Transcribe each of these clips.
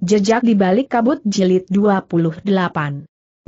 Jejak di balik kabut jilid 28.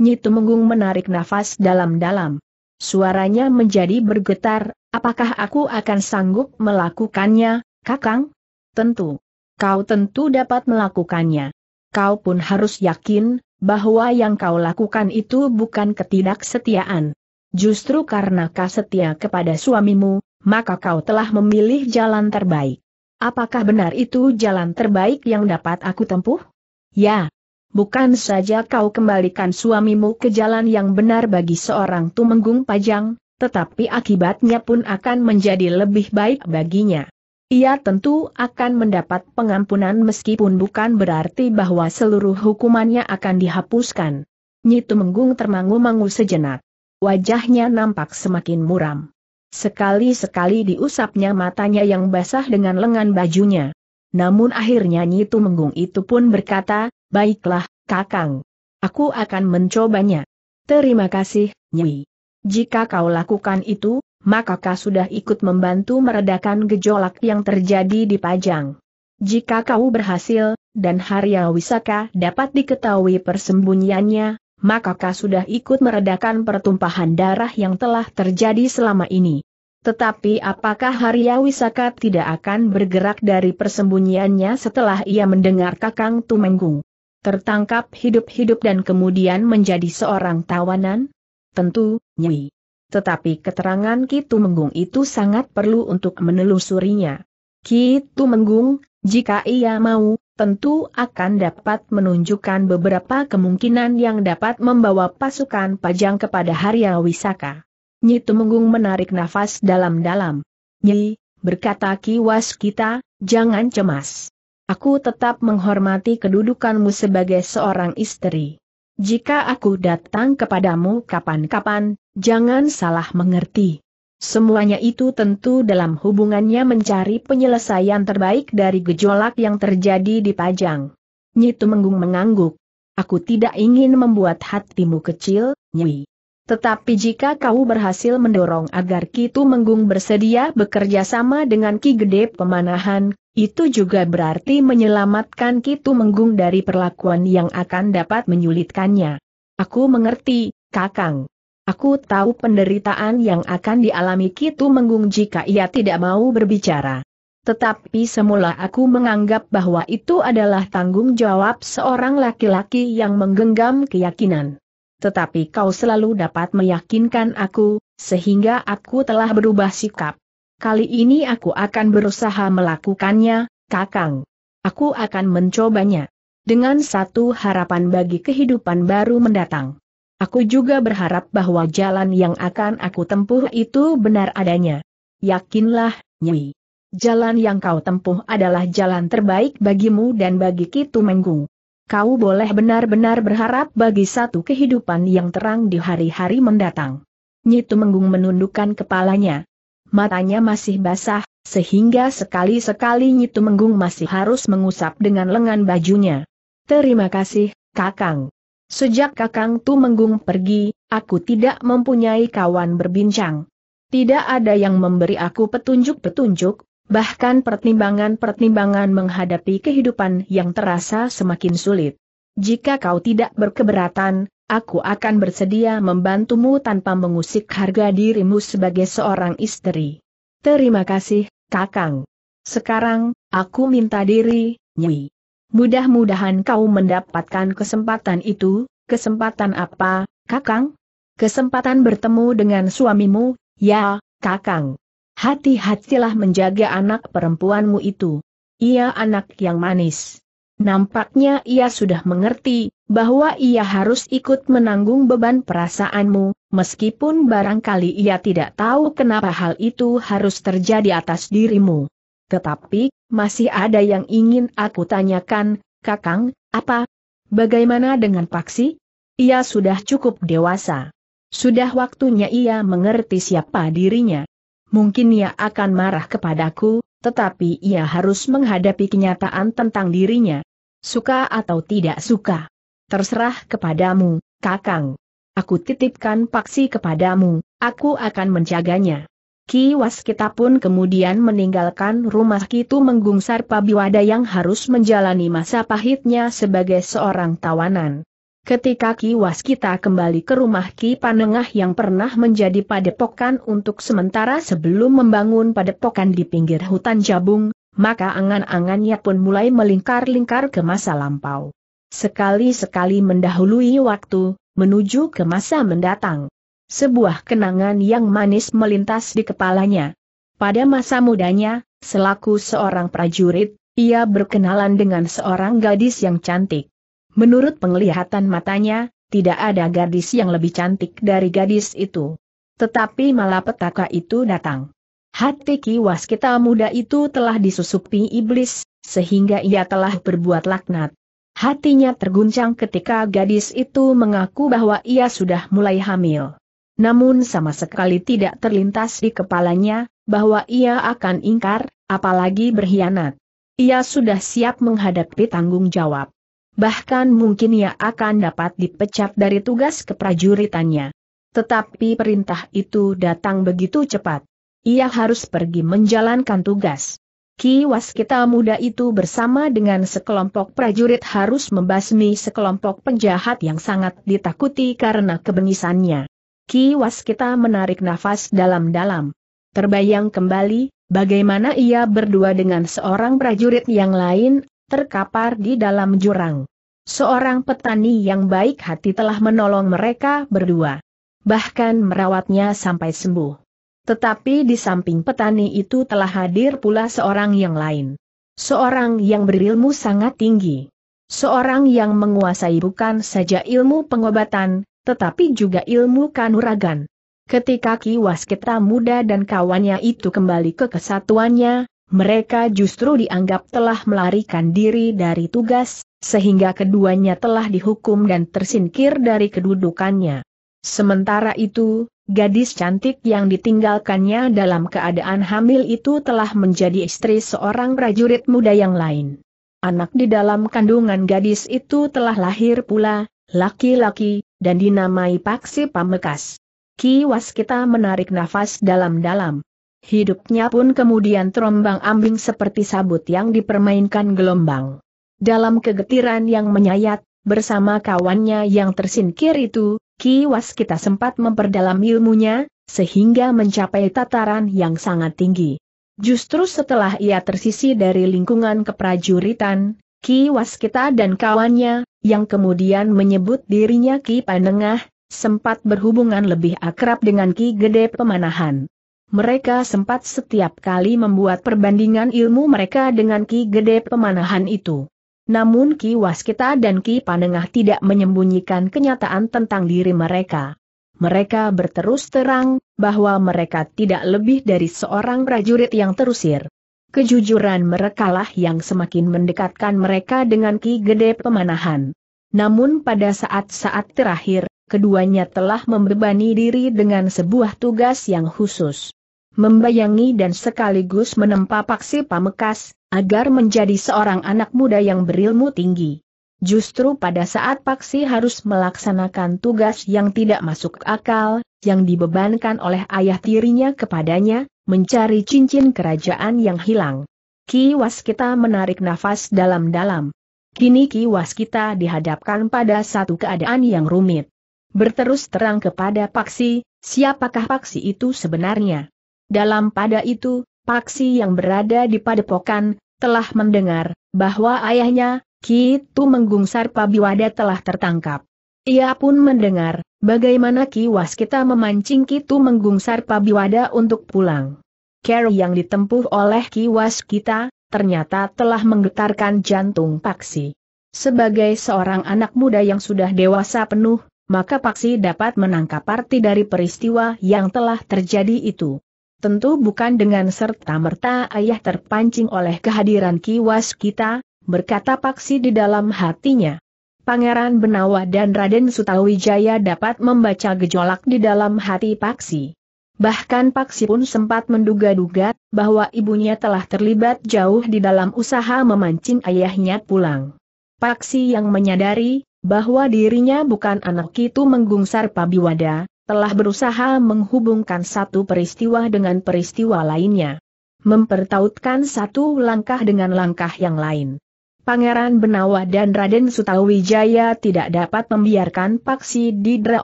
Nyitu Menggung menarik nafas dalam-dalam. Suaranya menjadi bergetar, apakah aku akan sanggup melakukannya, Kakang? Tentu. Kau tentu dapat melakukannya. Kau pun harus yakin, bahwa yang kau lakukan itu bukan ketidaksetiaan. Justru karena kau setia kepada suamimu, maka kau telah memilih jalan terbaik. Apakah benar itu jalan terbaik yang dapat aku tempuh? Ya. Bukan saja kau kembalikan suamimu ke jalan yang benar bagi seorang tumenggung pajang, tetapi akibatnya pun akan menjadi lebih baik baginya. Ia tentu akan mendapat pengampunan meskipun bukan berarti bahwa seluruh hukumannya akan dihapuskan. Nyi Tumenggung termangu-mangu sejenak. Wajahnya nampak semakin muram. Sekali-sekali diusapnya matanya yang basah dengan lengan bajunya. Namun akhirnya Nyitu Menggung itu pun berkata, Baiklah, Kakang. Aku akan mencobanya. Terima kasih, Nyi. Jika kau lakukan itu, maka kau sudah ikut membantu meredakan gejolak yang terjadi di Pajang. Jika kau berhasil, dan Harya Wisaka dapat diketahui persembunyiannya, maka kau sudah ikut meredakan pertumpahan darah yang telah terjadi selama ini. Tetapi apakah Harya Wisaka tidak akan bergerak dari persembunyiannya setelah ia mendengar Kakang Tumenggung? Tertangkap hidup-hidup dan kemudian menjadi seorang tawanan? Tentu, Nyi. Tetapi keterangan Ki Tumenggung itu sangat perlu untuk menelusurinya. Ki Tumenggung, jika ia mau, tentu akan dapat menunjukkan beberapa kemungkinan yang dapat membawa pasukan pajang kepada Harya Wisaka. Nyi Tumenggung menarik nafas dalam-dalam. Nyi, berkata kiwas kita, jangan cemas. Aku tetap menghormati kedudukanmu sebagai seorang istri. Jika aku datang kepadamu kapan-kapan, jangan salah mengerti. Semuanya itu tentu dalam hubungannya mencari penyelesaian terbaik dari gejolak yang terjadi di Pajang. Nyi Tumenggung mengangguk. Aku tidak ingin membuat hatimu kecil, Nyi. Tetapi jika kau berhasil mendorong agar Kitu Menggung bersedia bekerja sama dengan Ki Gede Pemanahan, itu juga berarti menyelamatkan Kitu Menggung dari perlakuan yang akan dapat menyulitkannya. Aku mengerti, Kakang. Aku tahu penderitaan yang akan dialami Kitu Menggung jika ia tidak mau berbicara. Tetapi semula aku menganggap bahwa itu adalah tanggung jawab seorang laki-laki yang menggenggam keyakinan tetapi kau selalu dapat meyakinkan aku, sehingga aku telah berubah sikap. Kali ini aku akan berusaha melakukannya, Kakang. Aku akan mencobanya. Dengan satu harapan bagi kehidupan baru mendatang. Aku juga berharap bahwa jalan yang akan aku tempuh itu benar adanya. Yakinlah, Nyi. Jalan yang kau tempuh adalah jalan terbaik bagimu dan bagi Kitu Menggung kau boleh benar-benar berharap bagi satu kehidupan yang terang di hari-hari mendatang. Nyitu Menggung menundukkan kepalanya. Matanya masih basah, sehingga sekali-sekali Nyitu Menggung masih harus mengusap dengan lengan bajunya. Terima kasih, Kakang. Sejak Kakang Tu Menggung pergi, aku tidak mempunyai kawan berbincang. Tidak ada yang memberi aku petunjuk-petunjuk, Bahkan pertimbangan-pertimbangan menghadapi kehidupan yang terasa semakin sulit. Jika kau tidak berkeberatan, aku akan bersedia membantumu tanpa mengusik harga dirimu sebagai seorang istri. Terima kasih, Kakang. Sekarang, aku minta diri, Nyi. Mudah-mudahan kau mendapatkan kesempatan itu, kesempatan apa, Kakang? Kesempatan bertemu dengan suamimu, ya, Kakang. Hati-hatilah menjaga anak perempuanmu itu. Ia anak yang manis. Nampaknya ia sudah mengerti, bahwa ia harus ikut menanggung beban perasaanmu, meskipun barangkali ia tidak tahu kenapa hal itu harus terjadi atas dirimu. Tetapi, masih ada yang ingin aku tanyakan, Kakang, apa? Bagaimana dengan Paksi? Ia sudah cukup dewasa. Sudah waktunya ia mengerti siapa dirinya. Mungkin ia akan marah kepadaku, tetapi ia harus menghadapi kenyataan tentang dirinya. Suka atau tidak suka. Terserah kepadamu, Kakang. Aku titipkan paksi kepadamu, aku akan menjaganya. Ki Waskita pun kemudian meninggalkan rumah Kitu menggungsar pabiwada yang harus menjalani masa pahitnya sebagai seorang tawanan. Ketika Ki Waskita kembali ke rumah Ki Panengah yang pernah menjadi padepokan untuk sementara sebelum membangun padepokan di pinggir hutan Jabung, maka angan-angannya pun mulai melingkar-lingkar ke masa lampau. Sekali-sekali mendahului waktu, menuju ke masa mendatang. Sebuah kenangan yang manis melintas di kepalanya. Pada masa mudanya, selaku seorang prajurit, ia berkenalan dengan seorang gadis yang cantik. Menurut penglihatan matanya, tidak ada gadis yang lebih cantik dari gadis itu. Tetapi malapetaka itu datang. Hati kiwas kita muda itu telah disusupi iblis, sehingga ia telah berbuat laknat. Hatinya terguncang ketika gadis itu mengaku bahwa ia sudah mulai hamil. Namun sama sekali tidak terlintas di kepalanya, bahwa ia akan ingkar, apalagi berkhianat. Ia sudah siap menghadapi tanggung jawab bahkan mungkin ia akan dapat dipecat dari tugas keprajuritannya. Tetapi perintah itu datang begitu cepat. Ia harus pergi menjalankan tugas. Ki Waskita muda itu bersama dengan sekelompok prajurit harus membasmi sekelompok penjahat yang sangat ditakuti karena kebengisannya. Ki Waskita menarik nafas dalam-dalam. Terbayang kembali, bagaimana ia berdua dengan seorang prajurit yang lain terkapar di dalam jurang. Seorang petani yang baik hati telah menolong mereka berdua. Bahkan merawatnya sampai sembuh. Tetapi di samping petani itu telah hadir pula seorang yang lain. Seorang yang berilmu sangat tinggi. Seorang yang menguasai bukan saja ilmu pengobatan, tetapi juga ilmu kanuragan. Ketika Ki Waskita muda dan kawannya itu kembali ke kesatuannya, mereka justru dianggap telah melarikan diri dari tugas, sehingga keduanya telah dihukum dan tersingkir dari kedudukannya. Sementara itu, gadis cantik yang ditinggalkannya dalam keadaan hamil itu telah menjadi istri seorang prajurit muda yang lain. Anak di dalam kandungan gadis itu telah lahir pula, laki-laki, dan dinamai Paksi Pamekas. Ki Waskita menarik nafas dalam-dalam. Hidupnya pun kemudian terombang ambing seperti sabut yang dipermainkan gelombang. Dalam kegetiran yang menyayat, bersama kawannya yang tersingkir itu, Ki Waskita sempat memperdalam ilmunya, sehingga mencapai tataran yang sangat tinggi. Justru setelah ia tersisi dari lingkungan keprajuritan, Ki Waskita dan kawannya, yang kemudian menyebut dirinya Ki Panengah, sempat berhubungan lebih akrab dengan Ki Gede Pemanahan. Mereka sempat setiap kali membuat perbandingan ilmu mereka dengan Ki Gede pemanahan itu. Namun Ki Waskita dan Ki Panengah tidak menyembunyikan kenyataan tentang diri mereka. Mereka berterus terang, bahwa mereka tidak lebih dari seorang prajurit yang terusir. Kejujuran lah yang semakin mendekatkan mereka dengan Ki Gede Pemanahan. Namun pada saat-saat terakhir, keduanya telah membebani diri dengan sebuah tugas yang khusus membayangi dan sekaligus menempa paksi pamekas, agar menjadi seorang anak muda yang berilmu tinggi. Justru pada saat paksi harus melaksanakan tugas yang tidak masuk akal, yang dibebankan oleh ayah tirinya kepadanya, mencari cincin kerajaan yang hilang. Ki Waskita menarik nafas dalam-dalam. Kini Ki Waskita dihadapkan pada satu keadaan yang rumit. Berterus terang kepada Paksi, siapakah Paksi itu sebenarnya? Dalam pada itu, Paksi yang berada di padepokan, telah mendengar, bahwa ayahnya, Kitu Menggungsar Pabiwada telah tertangkap. Ia pun mendengar, bagaimana Ki Waskita memancing Kitu Menggungsar Pabiwada untuk pulang. Care yang ditempuh oleh Ki Waskita, ternyata telah menggetarkan jantung Paksi. Sebagai seorang anak muda yang sudah dewasa penuh, maka Paksi dapat menangkap arti dari peristiwa yang telah terjadi itu. Tentu bukan dengan serta-merta ayah terpancing oleh kehadiran kiwas kita, berkata Paksi di dalam hatinya. Pangeran Benawa dan Raden Sutawijaya dapat membaca gejolak di dalam hati Paksi. Bahkan Paksi pun sempat menduga-duga bahwa ibunya telah terlibat jauh di dalam usaha memancing ayahnya pulang. Paksi yang menyadari bahwa dirinya bukan anak itu menggungsar Pabiwada, telah berusaha menghubungkan satu peristiwa dengan peristiwa lainnya. Mempertautkan satu langkah dengan langkah yang lain. Pangeran Benawa dan Raden Sutawijaya tidak dapat membiarkan Paksi didera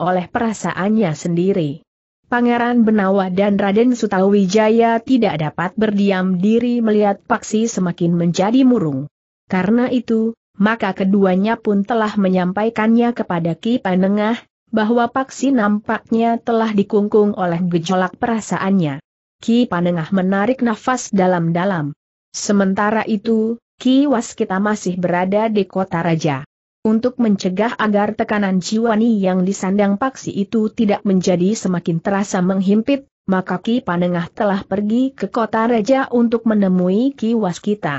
oleh perasaannya sendiri. Pangeran Benawa dan Raden Sutawijaya tidak dapat berdiam diri melihat Paksi semakin menjadi murung. Karena itu, maka keduanya pun telah menyampaikannya kepada Ki Panengah, bahwa Paksi nampaknya telah dikungkung oleh gejolak perasaannya. Ki Panengah menarik nafas dalam-dalam. Sementara itu, Ki Waskita masih berada di kota raja. Untuk mencegah agar tekanan jiwani yang disandang Paksi itu tidak menjadi semakin terasa menghimpit, maka Ki Panengah telah pergi ke kota raja untuk menemui Ki Waskita.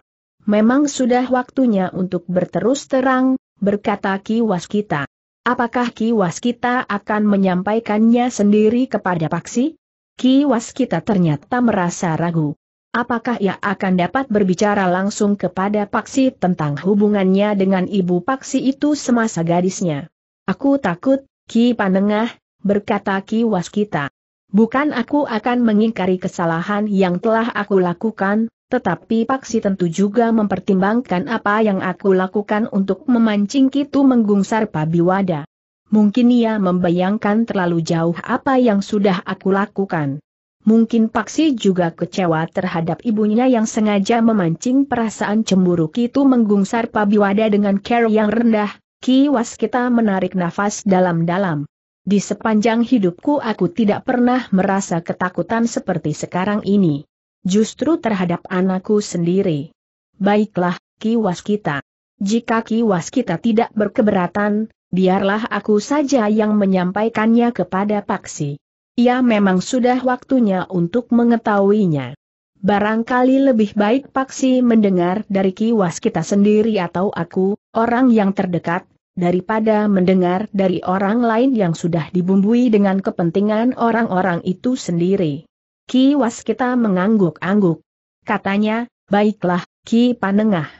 Memang sudah waktunya untuk berterus terang, berkata Ki Waskita apakah Ki Waskita akan menyampaikannya sendiri kepada Paksi? Ki Waskita ternyata merasa ragu. Apakah ia akan dapat berbicara langsung kepada Paksi tentang hubungannya dengan ibu Paksi itu semasa gadisnya? Aku takut, Ki Panengah, berkata Ki Waskita. Bukan aku akan mengingkari kesalahan yang telah aku lakukan, tetapi Paksi tentu juga mempertimbangkan apa yang aku lakukan untuk memancing Kitu menggungsar Pabiwada. Mungkin ia membayangkan terlalu jauh apa yang sudah aku lakukan. Mungkin Paksi juga kecewa terhadap ibunya yang sengaja memancing perasaan cemburu Kitu menggungsar Pabiwada dengan care yang rendah, Kiwas kita menarik nafas dalam-dalam. Di sepanjang hidupku aku tidak pernah merasa ketakutan seperti sekarang ini justru terhadap anakku sendiri. Baiklah, kiwas kita. Jika kiwas kita tidak berkeberatan, biarlah aku saja yang menyampaikannya kepada Paksi. Ia memang sudah waktunya untuk mengetahuinya. Barangkali lebih baik Paksi mendengar dari kiwas kita sendiri atau aku, orang yang terdekat, daripada mendengar dari orang lain yang sudah dibumbui dengan kepentingan orang-orang itu sendiri. Ki Waskita mengangguk-angguk. Katanya, baiklah, Ki Panengah.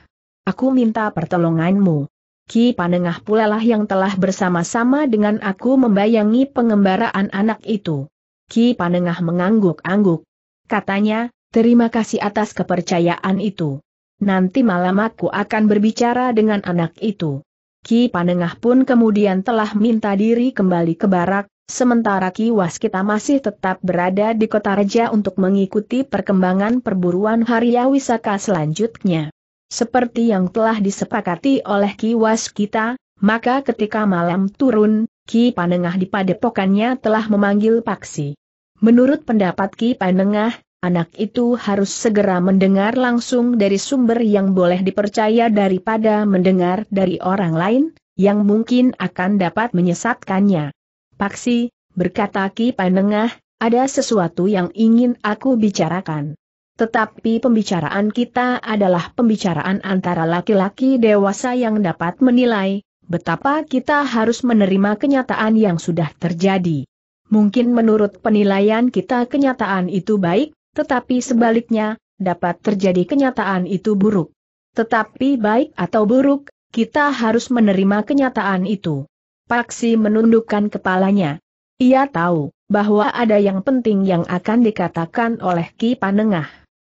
Aku minta pertolonganmu. Ki Panengah pula lah yang telah bersama-sama dengan aku membayangi pengembaraan anak itu. Ki Panengah mengangguk-angguk. Katanya, terima kasih atas kepercayaan itu. Nanti malam aku akan berbicara dengan anak itu. Ki Panengah pun kemudian telah minta diri kembali ke barak, Sementara Ki Waskita masih tetap berada di kota Raja untuk mengikuti perkembangan perburuan Harya Wisaka selanjutnya. Seperti yang telah disepakati oleh Ki Waskita, maka ketika malam turun, Ki Panengah di padepokannya telah memanggil Paksi. Menurut pendapat Ki Panengah, anak itu harus segera mendengar langsung dari sumber yang boleh dipercaya daripada mendengar dari orang lain, yang mungkin akan dapat menyesatkannya. Paksi, berkata Ki Panengah, ada sesuatu yang ingin aku bicarakan. Tetapi pembicaraan kita adalah pembicaraan antara laki-laki dewasa yang dapat menilai, betapa kita harus menerima kenyataan yang sudah terjadi. Mungkin menurut penilaian kita kenyataan itu baik, tetapi sebaliknya, dapat terjadi kenyataan itu buruk. Tetapi baik atau buruk, kita harus menerima kenyataan itu. Paksi menundukkan kepalanya. Ia tahu bahwa ada yang penting yang akan dikatakan oleh Ki Panengah.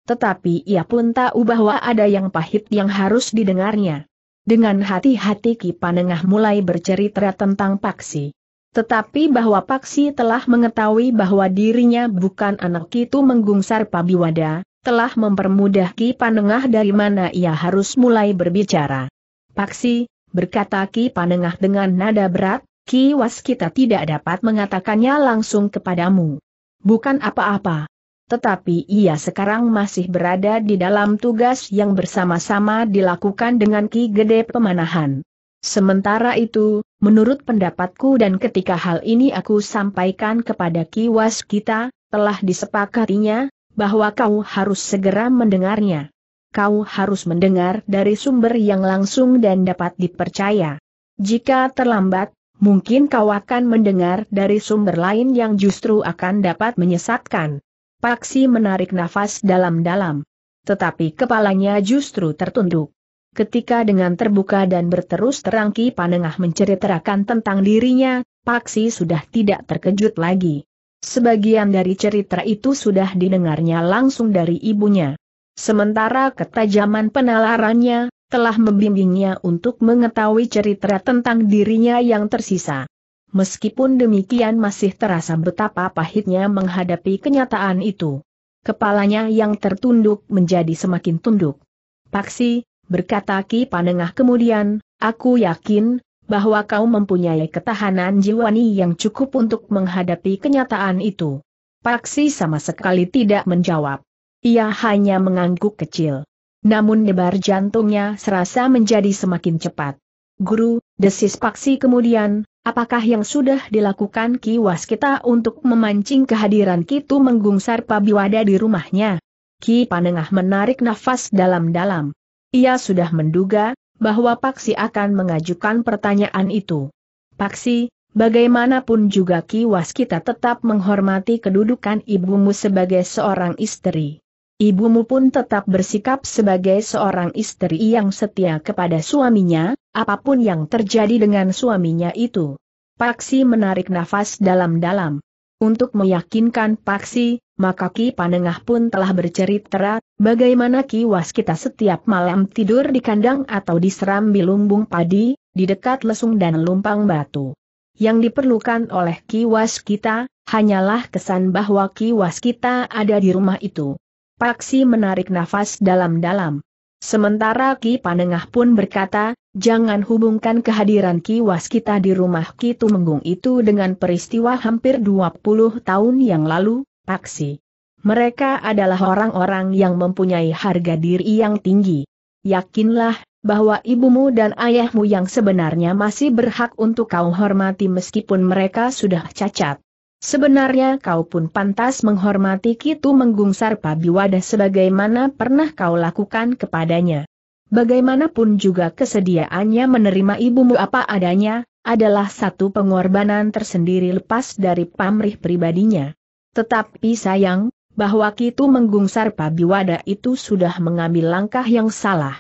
Tetapi ia pun tahu bahwa ada yang pahit yang harus didengarnya. Dengan hati-hati Ki Panengah mulai bercerita tentang Paksi. Tetapi bahwa Paksi telah mengetahui bahwa dirinya bukan anak itu menggungsar Pabiwada, telah mempermudah Ki Panengah dari mana ia harus mulai berbicara. Paksi, berkata Ki Panengah dengan nada berat, Ki Was kita tidak dapat mengatakannya langsung kepadamu. Bukan apa-apa. Tetapi ia sekarang masih berada di dalam tugas yang bersama-sama dilakukan dengan Ki Gede Pemanahan. Sementara itu, menurut pendapatku dan ketika hal ini aku sampaikan kepada Ki Was kita, telah disepakatinya, bahwa kau harus segera mendengarnya kau harus mendengar dari sumber yang langsung dan dapat dipercaya. Jika terlambat, mungkin kau akan mendengar dari sumber lain yang justru akan dapat menyesatkan. Paksi menarik nafas dalam-dalam. Tetapi kepalanya justru tertunduk. Ketika dengan terbuka dan berterus terang Ki Panengah menceritakan tentang dirinya, Paksi sudah tidak terkejut lagi. Sebagian dari cerita itu sudah didengarnya langsung dari ibunya. Sementara ketajaman penalarannya, telah membimbingnya untuk mengetahui cerita tentang dirinya yang tersisa. Meskipun demikian masih terasa betapa pahitnya menghadapi kenyataan itu. Kepalanya yang tertunduk menjadi semakin tunduk. Paksi, berkata Ki Panengah kemudian, aku yakin, bahwa kau mempunyai ketahanan jiwani yang cukup untuk menghadapi kenyataan itu. Paksi sama sekali tidak menjawab. Ia hanya mengangguk kecil. Namun debar jantungnya serasa menjadi semakin cepat. Guru, desis paksi kemudian, apakah yang sudah dilakukan Ki Waskita untuk memancing kehadiran Kitu menggungsar pabiwada di rumahnya? Ki Panengah menarik nafas dalam-dalam. Ia sudah menduga, bahwa Paksi akan mengajukan pertanyaan itu. Paksi, bagaimanapun juga Ki Waskita tetap menghormati kedudukan ibumu sebagai seorang istri. Ibumu pun tetap bersikap sebagai seorang istri yang setia kepada suaminya, apapun yang terjadi dengan suaminya itu. Paksi menarik nafas dalam-dalam. Untuk meyakinkan Paksi, maka Ki Panengah pun telah bercerita bagaimana Ki Waskita setiap malam tidur di kandang atau di di lumbung padi, di dekat lesung dan lumpang batu. Yang diperlukan oleh Ki Waskita, hanyalah kesan bahwa Ki Waskita ada di rumah itu. Paksi menarik nafas dalam-dalam. Sementara Ki Panengah pun berkata, jangan hubungkan kehadiran Ki Waskita di rumah Ki Tumenggung itu dengan peristiwa hampir 20 tahun yang lalu, Paksi. Mereka adalah orang-orang yang mempunyai harga diri yang tinggi. Yakinlah, bahwa ibumu dan ayahmu yang sebenarnya masih berhak untuk kau hormati meskipun mereka sudah cacat. Sebenarnya kau pun pantas menghormati Kitu Menggung Sarpabiwada sebagaimana pernah kau lakukan kepadanya. Bagaimanapun juga kesediaannya menerima ibumu apa adanya, adalah satu pengorbanan tersendiri lepas dari pamrih pribadinya. Tetapi sayang, bahwa Kitu Menggung Sarpabiwada itu sudah mengambil langkah yang salah.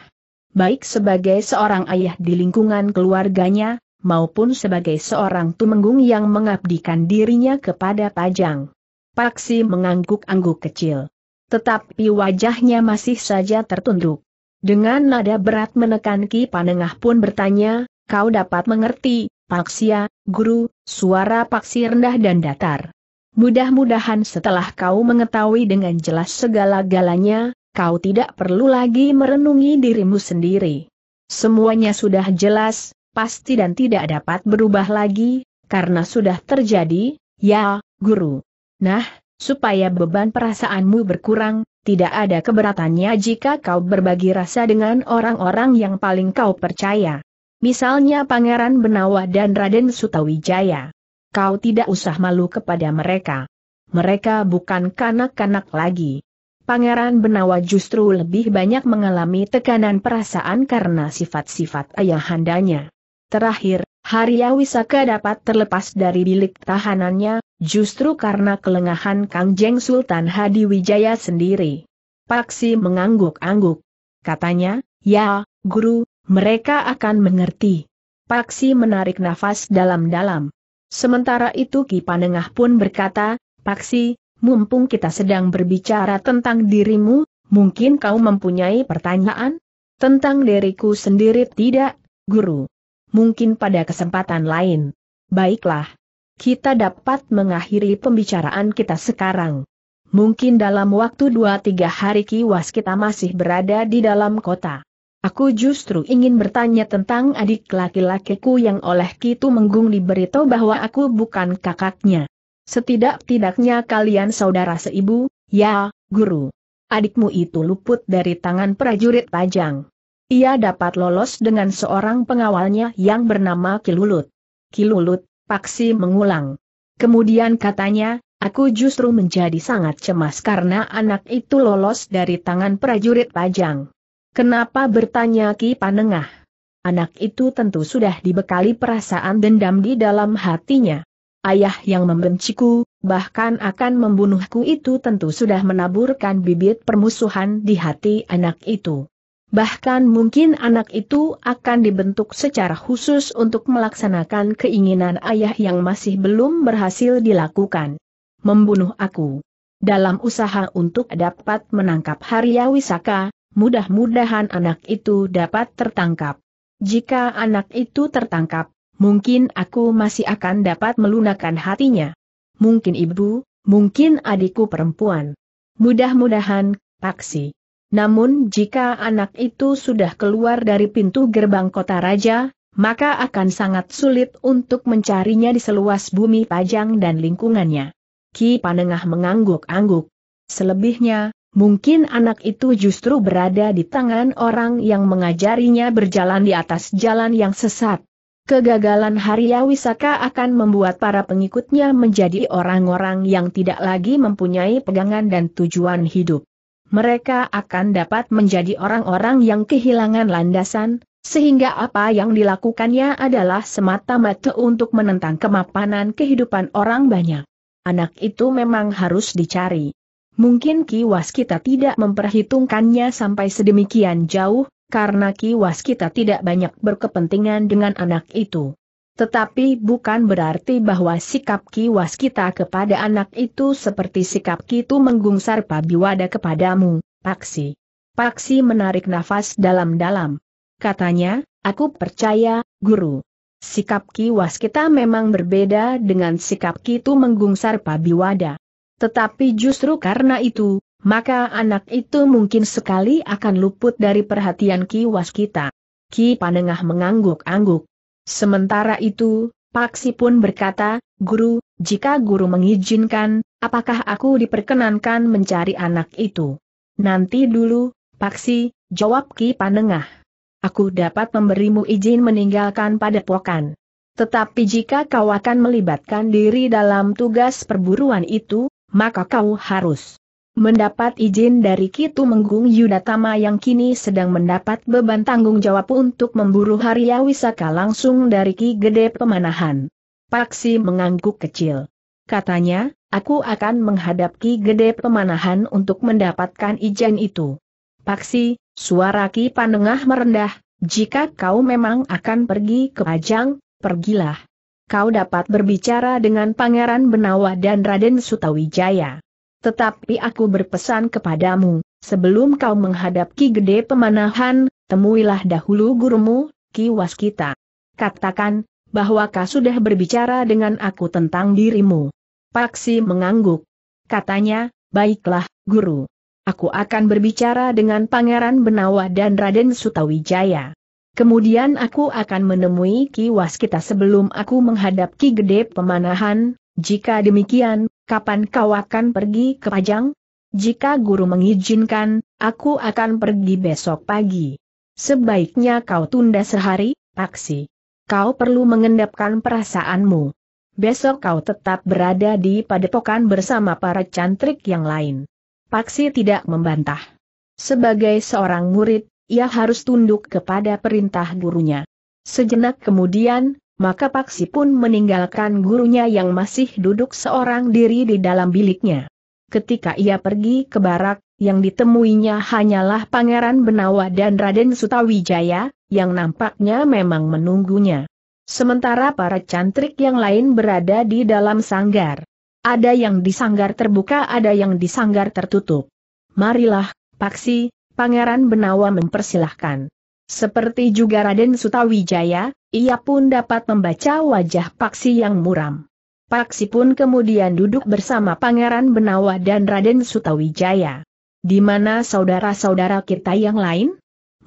Baik sebagai seorang ayah di lingkungan keluarganya, maupun sebagai seorang tumenggung yang mengabdikan dirinya kepada Pajang. Paksi mengangguk-angguk kecil. Tetapi wajahnya masih saja tertunduk. Dengan nada berat menekan Ki Panengah pun bertanya, kau dapat mengerti, Paksia, guru, suara Paksi rendah dan datar. Mudah-mudahan setelah kau mengetahui dengan jelas segala-galanya, kau tidak perlu lagi merenungi dirimu sendiri. Semuanya sudah jelas, pasti dan tidak dapat berubah lagi, karena sudah terjadi, ya, guru. Nah, supaya beban perasaanmu berkurang, tidak ada keberatannya jika kau berbagi rasa dengan orang-orang yang paling kau percaya. Misalnya Pangeran Benawa dan Raden Sutawijaya. Kau tidak usah malu kepada mereka. Mereka bukan kanak-kanak lagi. Pangeran Benawa justru lebih banyak mengalami tekanan perasaan karena sifat-sifat ayahandanya. Terakhir, Harya Wisaka dapat terlepas dari bilik tahanannya, justru karena kelengahan Kang Jeng Sultan Hadi Wijaya sendiri. Paksi mengangguk-angguk. Katanya, ya, guru, mereka akan mengerti. Paksi menarik nafas dalam-dalam. Sementara itu Ki Panengah pun berkata, Paksi, mumpung kita sedang berbicara tentang dirimu, mungkin kau mempunyai pertanyaan? Tentang diriku sendiri tidak, guru mungkin pada kesempatan lain. Baiklah. Kita dapat mengakhiri pembicaraan kita sekarang. Mungkin dalam waktu 2 tiga hari kiwas kita masih berada di dalam kota. Aku justru ingin bertanya tentang adik laki-lakiku yang oleh Kitu Menggung diberitahu bahwa aku bukan kakaknya. Setidak-tidaknya kalian saudara seibu, ya, guru. Adikmu itu luput dari tangan prajurit pajang. Ia dapat lolos dengan seorang pengawalnya yang bernama Kilulut. Kilulut, Paksi mengulang. Kemudian katanya, aku justru menjadi sangat cemas karena anak itu lolos dari tangan prajurit pajang. Kenapa bertanya Ki Panengah? Anak itu tentu sudah dibekali perasaan dendam di dalam hatinya. Ayah yang membenciku, bahkan akan membunuhku itu tentu sudah menaburkan bibit permusuhan di hati anak itu. Bahkan mungkin anak itu akan dibentuk secara khusus untuk melaksanakan keinginan ayah yang masih belum berhasil dilakukan. Membunuh aku. Dalam usaha untuk dapat menangkap Harya Wisaka, mudah-mudahan anak itu dapat tertangkap. Jika anak itu tertangkap, mungkin aku masih akan dapat melunakkan hatinya. Mungkin ibu, mungkin adikku perempuan. Mudah-mudahan, Paksi. Namun jika anak itu sudah keluar dari pintu gerbang kota raja, maka akan sangat sulit untuk mencarinya di seluas bumi Pajang dan lingkungannya. Ki Panengah mengangguk-angguk. Selebihnya, mungkin anak itu justru berada di tangan orang yang mengajarinya berjalan di atas jalan yang sesat. Kegagalan Harya Wisaka akan membuat para pengikutnya menjadi orang-orang yang tidak lagi mempunyai pegangan dan tujuan hidup mereka akan dapat menjadi orang-orang yang kehilangan landasan, sehingga apa yang dilakukannya adalah semata-mata untuk menentang kemapanan kehidupan orang banyak. Anak itu memang harus dicari. Mungkin kiwas kita tidak memperhitungkannya sampai sedemikian jauh, karena kiwas kita tidak banyak berkepentingan dengan anak itu. Tetapi bukan berarti bahwa sikap kiwas kita kepada anak itu seperti sikap Kitu menggungsar pabiwada kepadamu, Paksi. Paksi menarik nafas dalam-dalam. Katanya, aku percaya, guru. Sikap kiwas kita memang berbeda dengan sikap Kitu menggungsar pabiwada. Tetapi justru karena itu, maka anak itu mungkin sekali akan luput dari perhatian kiwas kita. Ki Panengah mengangguk-angguk. Sementara itu, Paksi pun berkata, Guru, jika guru mengizinkan, apakah aku diperkenankan mencari anak itu? Nanti dulu, Paksi, jawab Ki Panengah. Aku dapat memberimu izin meninggalkan padepokan. Tetapi jika kau akan melibatkan diri dalam tugas perburuan itu, maka kau harus Mendapat izin dari Kitu Menggung Yudatama yang kini sedang mendapat beban tanggung jawab untuk memburu Haria Wisaka langsung dari Ki Gede Pemanahan. Paksi mengangguk kecil. Katanya, aku akan menghadap Ki Gede Pemanahan untuk mendapatkan izin itu. Paksi, suara Ki Panengah merendah, jika kau memang akan pergi ke Pajang, pergilah. Kau dapat berbicara dengan Pangeran Benawa dan Raden Sutawijaya tetapi aku berpesan kepadamu, sebelum kau menghadap Ki Gede Pemanahan, temuilah dahulu gurumu, Ki Waskita. Katakan, bahwa kau sudah berbicara dengan aku tentang dirimu. Paksi mengangguk. Katanya, baiklah, guru. Aku akan berbicara dengan Pangeran Benawa dan Raden Sutawijaya. Kemudian aku akan menemui Ki Waskita sebelum aku menghadap Ki Gede Pemanahan, jika demikian, kapan kau akan pergi ke Pajang? Jika guru mengizinkan, aku akan pergi besok pagi. Sebaiknya kau tunda sehari, Paksi. Kau perlu mengendapkan perasaanmu. Besok kau tetap berada di padepokan bersama para cantrik yang lain. Paksi tidak membantah. Sebagai seorang murid, ia harus tunduk kepada perintah gurunya. Sejenak kemudian, maka Paksi pun meninggalkan gurunya yang masih duduk seorang diri di dalam biliknya. Ketika ia pergi ke barak, yang ditemuinya hanyalah Pangeran Benawa dan Raden Sutawijaya, yang nampaknya memang menunggunya. Sementara para cantrik yang lain berada di dalam sanggar. Ada yang di sanggar terbuka ada yang di sanggar tertutup. Marilah, Paksi, Pangeran Benawa mempersilahkan. Seperti juga Raden Sutawijaya, ia pun dapat membaca wajah Paksi yang muram. Paksi pun kemudian duduk bersama Pangeran Benawa dan Raden Sutawijaya. Di mana saudara-saudara kita yang lain?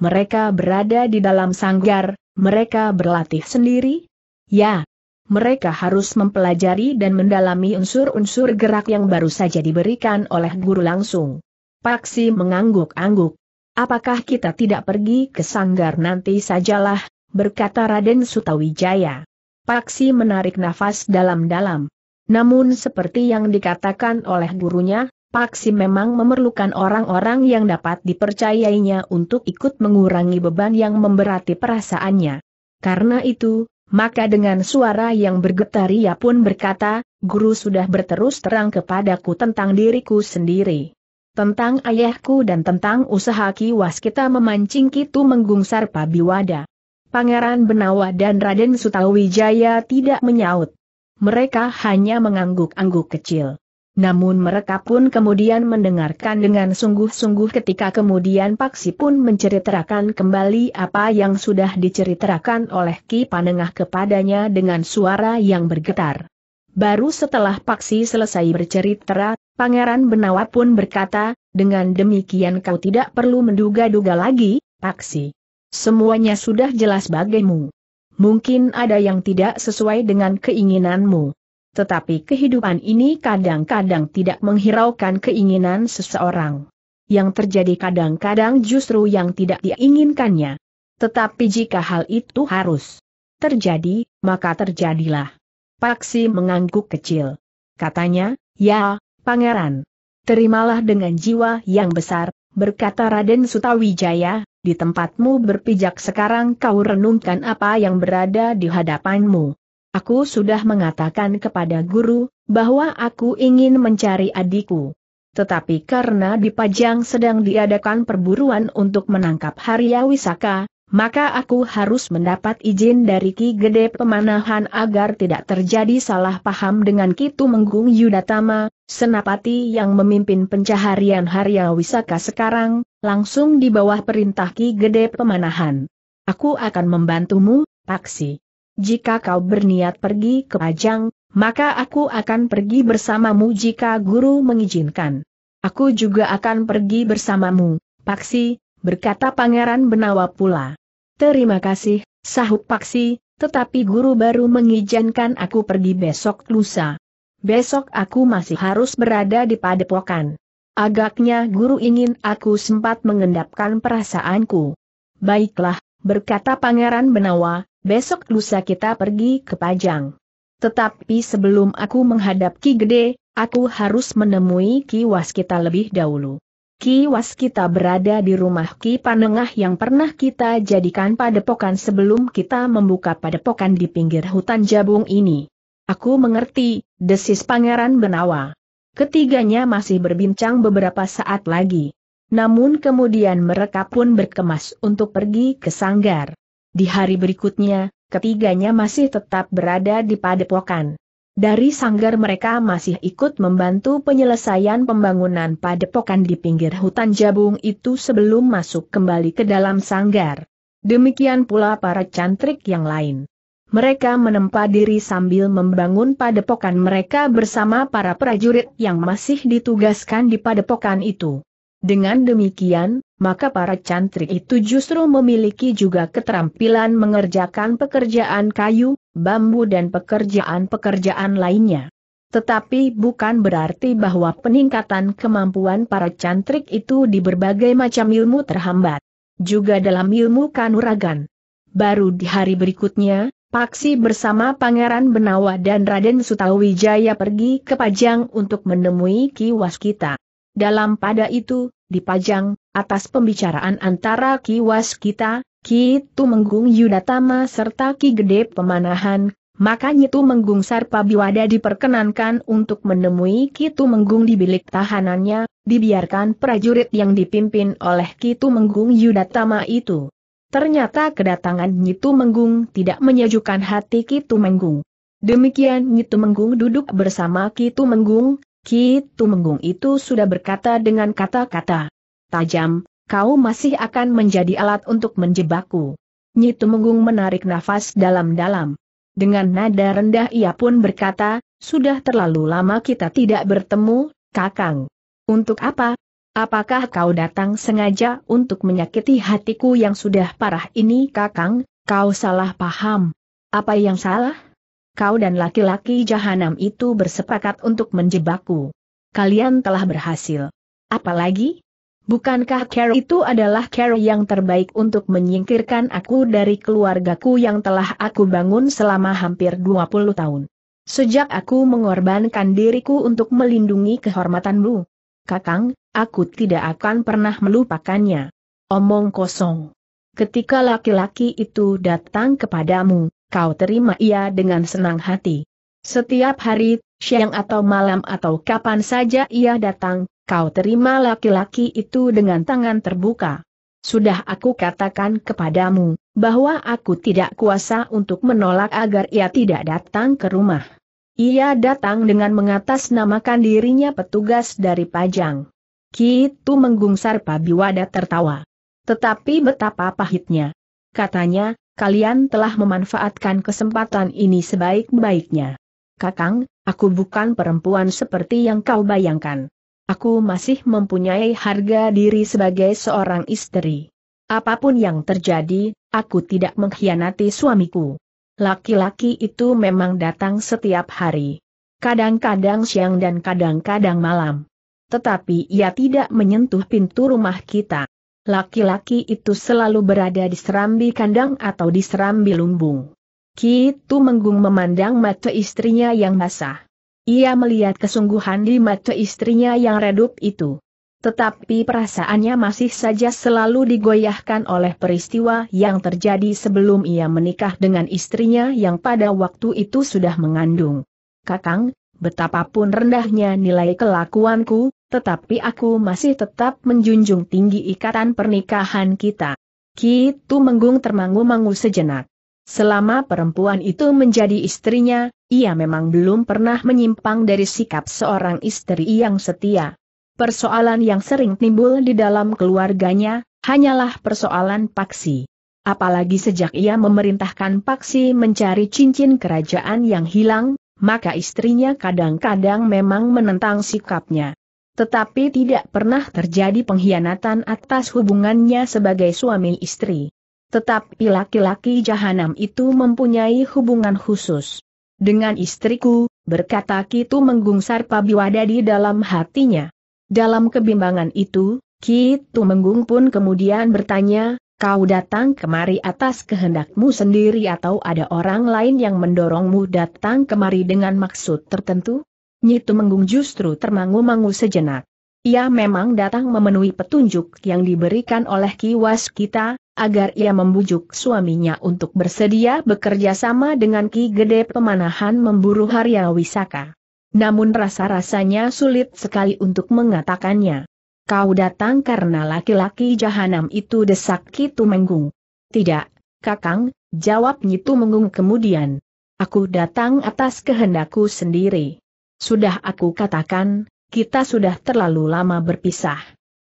Mereka berada di dalam sanggar, mereka berlatih sendiri? Ya, mereka harus mempelajari dan mendalami unsur-unsur gerak yang baru saja diberikan oleh guru langsung. Paksi mengangguk-angguk. Apakah kita tidak pergi ke sanggar nanti sajalah, berkata Raden Sutawijaya. Paksi menarik nafas dalam-dalam. Namun seperti yang dikatakan oleh gurunya, Paksi memang memerlukan orang-orang yang dapat dipercayainya untuk ikut mengurangi beban yang memberati perasaannya. Karena itu, maka dengan suara yang bergetar ia pun berkata, guru sudah berterus terang kepadaku tentang diriku sendiri. Tentang ayahku dan tentang usaha kiwas kita memancing Kitu menggungsar Pabiwada. Pangeran Benawa dan Raden Sutawijaya tidak menyaut. Mereka hanya mengangguk-angguk kecil. Namun mereka pun kemudian mendengarkan dengan sungguh-sungguh ketika kemudian Paksi pun menceritakan kembali apa yang sudah diceritakan oleh Ki Panengah kepadanya dengan suara yang bergetar. Baru setelah Paksi selesai bercerita, Pangeran Benawa pun berkata, dengan demikian kau tidak perlu menduga-duga lagi, Paksi. Semuanya sudah jelas bagimu. Mungkin ada yang tidak sesuai dengan keinginanmu. Tetapi kehidupan ini kadang-kadang tidak menghiraukan keinginan seseorang. Yang terjadi kadang-kadang justru yang tidak diinginkannya. Tetapi jika hal itu harus terjadi, maka terjadilah. Paksi mengangguk kecil. Katanya, ya, Pangeran. Terimalah dengan jiwa yang besar, berkata Raden Sutawijaya, di tempatmu berpijak sekarang kau renungkan apa yang berada di hadapanmu. Aku sudah mengatakan kepada guru, bahwa aku ingin mencari adikku. Tetapi karena di Pajang sedang diadakan perburuan untuk menangkap Harya Wisaka, maka aku harus mendapat izin dari Ki Gede Pemanahan agar tidak terjadi salah paham dengan Kitu Menggung Yudatama, Senapati yang memimpin pencaharian Harya Wisaka sekarang, langsung di bawah perintah Ki Gede Pemanahan. Aku akan membantumu, Paksi. Jika kau berniat pergi ke Pajang, maka aku akan pergi bersamamu jika guru mengizinkan. Aku juga akan pergi bersamamu, Paksi, berkata Pangeran Benawa pula. Terima kasih, sahut Paksi, tetapi guru baru mengizinkan aku pergi besok lusa besok aku masih harus berada di padepokan. Agaknya guru ingin aku sempat mengendapkan perasaanku. Baiklah, berkata Pangeran Benawa, besok lusa kita pergi ke Pajang. Tetapi sebelum aku menghadap Ki Gede, aku harus menemui Ki Waskita lebih dahulu. Ki Waskita berada di rumah Ki Panengah yang pernah kita jadikan padepokan sebelum kita membuka padepokan di pinggir hutan jabung ini. Aku mengerti, desis Pangeran Benawa. Ketiganya masih berbincang beberapa saat lagi. Namun kemudian mereka pun berkemas untuk pergi ke sanggar. Di hari berikutnya, ketiganya masih tetap berada di padepokan. Dari sanggar mereka masih ikut membantu penyelesaian pembangunan padepokan di pinggir hutan jabung itu sebelum masuk kembali ke dalam sanggar. Demikian pula para cantrik yang lain mereka menempa diri sambil membangun padepokan mereka bersama para prajurit yang masih ditugaskan di padepokan itu. Dengan demikian, maka para cantrik itu justru memiliki juga keterampilan mengerjakan pekerjaan kayu, bambu dan pekerjaan-pekerjaan lainnya. Tetapi bukan berarti bahwa peningkatan kemampuan para cantrik itu di berbagai macam ilmu terhambat. Juga dalam ilmu kanuragan. Baru di hari berikutnya, Paksi bersama Pangeran Benawa dan Raden Sutawijaya pergi ke Pajang untuk menemui Ki Waskita. Dalam pada itu, di Pajang, atas pembicaraan antara Ki Waskita, Ki Tumenggung Yudatama serta Ki Gede Pemanahan, makanya Nyitu Menggung Sarpabiwada diperkenankan untuk menemui Ki Tumenggung di bilik tahanannya, dibiarkan prajurit yang dipimpin oleh Ki Tumenggung Yudatama itu Ternyata kedatangan Nyitu Menggung tidak menyejukkan hati Kitu Menggung. Demikian Nyitu Menggung duduk bersama Kitu Menggung, Kitu Menggung itu sudah berkata dengan kata-kata tajam, kau masih akan menjadi alat untuk menjebakku. Nyitu Menggung menarik nafas dalam-dalam. Dengan nada rendah ia pun berkata, sudah terlalu lama kita tidak bertemu, Kakang. Untuk apa, Apakah kau datang sengaja untuk menyakiti hatiku yang sudah parah ini kakang, kau salah paham. Apa yang salah? Kau dan laki-laki jahanam itu bersepakat untuk menjebakku. Kalian telah berhasil. Apalagi? Bukankah care itu adalah care yang terbaik untuk menyingkirkan aku dari keluargaku yang telah aku bangun selama hampir 20 tahun? Sejak aku mengorbankan diriku untuk melindungi kehormatanmu. Kakang, Aku tidak akan pernah melupakannya. Omong kosong. Ketika laki-laki itu datang kepadamu, kau terima ia dengan senang hati. Setiap hari, siang atau malam atau kapan saja ia datang, kau terima laki-laki itu dengan tangan terbuka. Sudah aku katakan kepadamu, bahwa aku tidak kuasa untuk menolak agar ia tidak datang ke rumah. Ia datang dengan mengatasnamakan dirinya petugas dari Pajang. Kitu menggungsar Pabiwada tertawa. Tetapi betapa pahitnya. Katanya, kalian telah memanfaatkan kesempatan ini sebaik-baiknya. Kakang, aku bukan perempuan seperti yang kau bayangkan. Aku masih mempunyai harga diri sebagai seorang istri. Apapun yang terjadi, aku tidak mengkhianati suamiku. Laki-laki itu memang datang setiap hari. Kadang-kadang siang dan kadang-kadang malam tetapi ia tidak menyentuh pintu rumah kita. Laki-laki itu selalu berada di serambi kandang atau di serambi lumbung. Kitu Menggung memandang mata istrinya yang basah. Ia melihat kesungguhan di mata istrinya yang redup itu. Tetapi perasaannya masih saja selalu digoyahkan oleh peristiwa yang terjadi sebelum ia menikah dengan istrinya yang pada waktu itu sudah mengandung. Kakang, betapapun rendahnya nilai kelakuanku, tetapi aku masih tetap menjunjung tinggi ikatan pernikahan kita. Kitu Menggung termangu-mangu sejenak. Selama perempuan itu menjadi istrinya, ia memang belum pernah menyimpang dari sikap seorang istri yang setia. Persoalan yang sering timbul di dalam keluarganya, hanyalah persoalan paksi. Apalagi sejak ia memerintahkan paksi mencari cincin kerajaan yang hilang, maka istrinya kadang-kadang memang menentang sikapnya. Tetapi tidak pernah terjadi pengkhianatan atas hubungannya sebagai suami istri. Tetapi laki-laki jahanam itu mempunyai hubungan khusus. Dengan istriku, berkata Kitu menggungsar pabiwada di dalam hatinya. Dalam kebimbangan itu, Kitu menggung pun kemudian bertanya, Kau datang kemari atas kehendakmu sendiri atau ada orang lain yang mendorongmu datang kemari dengan maksud tertentu? Nyitu Menggung justru termangu-mangu sejenak. Ia memang datang memenuhi petunjuk yang diberikan oleh Kiwas kita, agar ia membujuk suaminya untuk bersedia bekerja sama dengan Ki Gede Pemanahan memburu Harya Wisaka. Namun rasa-rasanya sulit sekali untuk mengatakannya. Kau datang karena laki-laki jahanam itu desak Ki Tumenggung. Tidak, Kakang, jawab Nyitu Tumenggung kemudian. Aku datang atas kehendakku sendiri. Sudah aku katakan, kita sudah terlalu lama berpisah.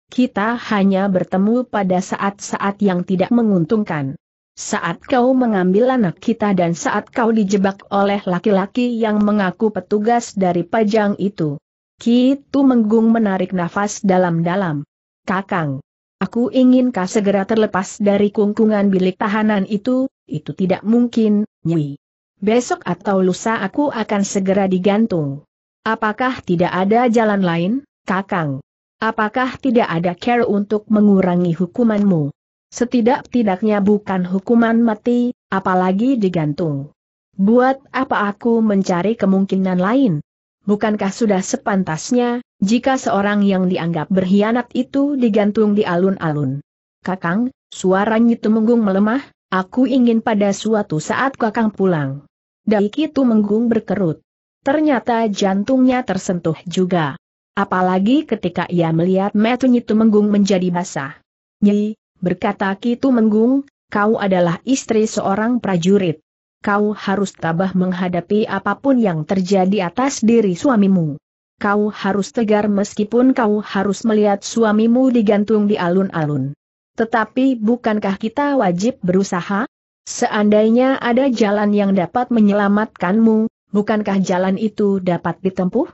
Kita hanya bertemu pada saat-saat yang tidak menguntungkan. Saat kau mengambil anak kita dan saat kau dijebak oleh laki-laki yang mengaku petugas dari pajang itu. Kitu menggung menarik nafas dalam-dalam. Kakang, aku ingin kau segera terlepas dari kungkungan bilik tahanan itu, itu tidak mungkin, Nyi. Besok atau lusa aku akan segera digantung. Apakah tidak ada jalan lain, Kakang? Apakah tidak ada care untuk mengurangi hukumanmu? Setidak-tidaknya bukan hukuman mati, apalagi digantung. Buat apa aku mencari kemungkinan lain? Bukankah sudah sepantasnya, jika seorang yang dianggap berkhianat itu digantung di alun-alun? Kakang, suara Menggung melemah, aku ingin pada suatu saat Kakang pulang. Daiki Tumenggung berkerut. Ternyata jantungnya tersentuh juga. Apalagi ketika ia melihat itu menggung menjadi basah. Nyi, berkata Kitu Tumenggung, kau adalah istri seorang prajurit. Kau harus tabah menghadapi apapun yang terjadi atas diri suamimu. Kau harus tegar meskipun kau harus melihat suamimu digantung di alun-alun. Tetapi bukankah kita wajib berusaha? Seandainya ada jalan yang dapat menyelamatkanmu, bukankah jalan itu dapat ditempuh?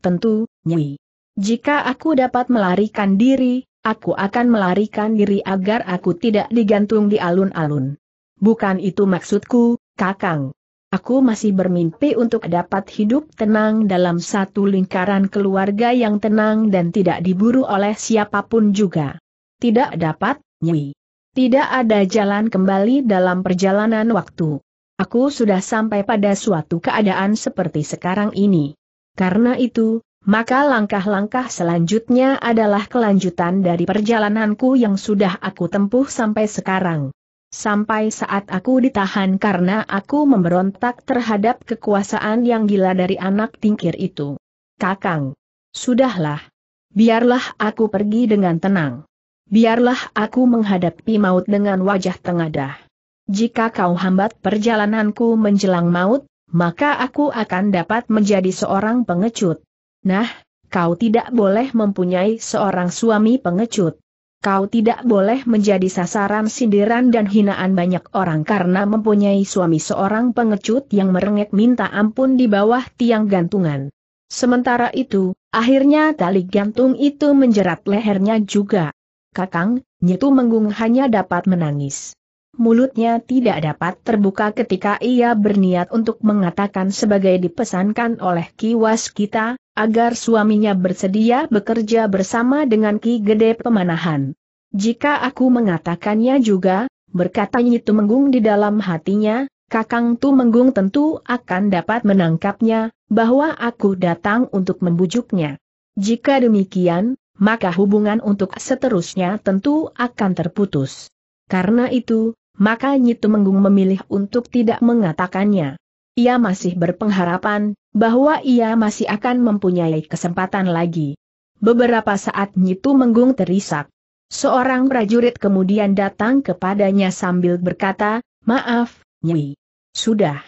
Tentu, Nyi. Jika aku dapat melarikan diri, aku akan melarikan diri agar aku tidak digantung di alun-alun. Bukan itu maksudku, Kakang. Aku masih bermimpi untuk dapat hidup tenang dalam satu lingkaran keluarga yang tenang dan tidak diburu oleh siapapun juga. Tidak dapat, Nyi. Tidak ada jalan kembali dalam perjalanan waktu. Aku sudah sampai pada suatu keadaan seperti sekarang ini. Karena itu, maka langkah-langkah selanjutnya adalah kelanjutan dari perjalananku yang sudah aku tempuh sampai sekarang. Sampai saat aku ditahan karena aku memberontak terhadap kekuasaan yang gila dari anak tingkir itu. Kakang. Sudahlah. Biarlah aku pergi dengan tenang. Biarlah aku menghadapi maut dengan wajah tengadah. Jika kau hambat perjalananku menjelang maut, maka aku akan dapat menjadi seorang pengecut. Nah, kau tidak boleh mempunyai seorang suami pengecut. Kau tidak boleh menjadi sasaran sindiran dan hinaan banyak orang karena mempunyai suami seorang pengecut yang merengek minta ampun di bawah tiang gantungan. Sementara itu, akhirnya tali gantung itu menjerat lehernya juga. Kakang, Nyetu Menggung hanya dapat menangis mulutnya tidak dapat terbuka ketika ia berniat untuk mengatakan sebagai dipesankan oleh kiwas kita, agar suaminya bersedia bekerja bersama dengan Ki Gede Pemanahan. Jika aku mengatakannya juga, berkata Nyitu Menggung di dalam hatinya, Kakang Tu Menggung tentu akan dapat menangkapnya, bahwa aku datang untuk membujuknya. Jika demikian, maka hubungan untuk seterusnya tentu akan terputus. Karena itu, maka Nyitu Menggung memilih untuk tidak mengatakannya. Ia masih berpengharapan bahwa ia masih akan mempunyai kesempatan lagi. Beberapa saat Nyitu Menggung terisak. Seorang prajurit kemudian datang kepadanya sambil berkata, Maaf, Nyi. Sudah.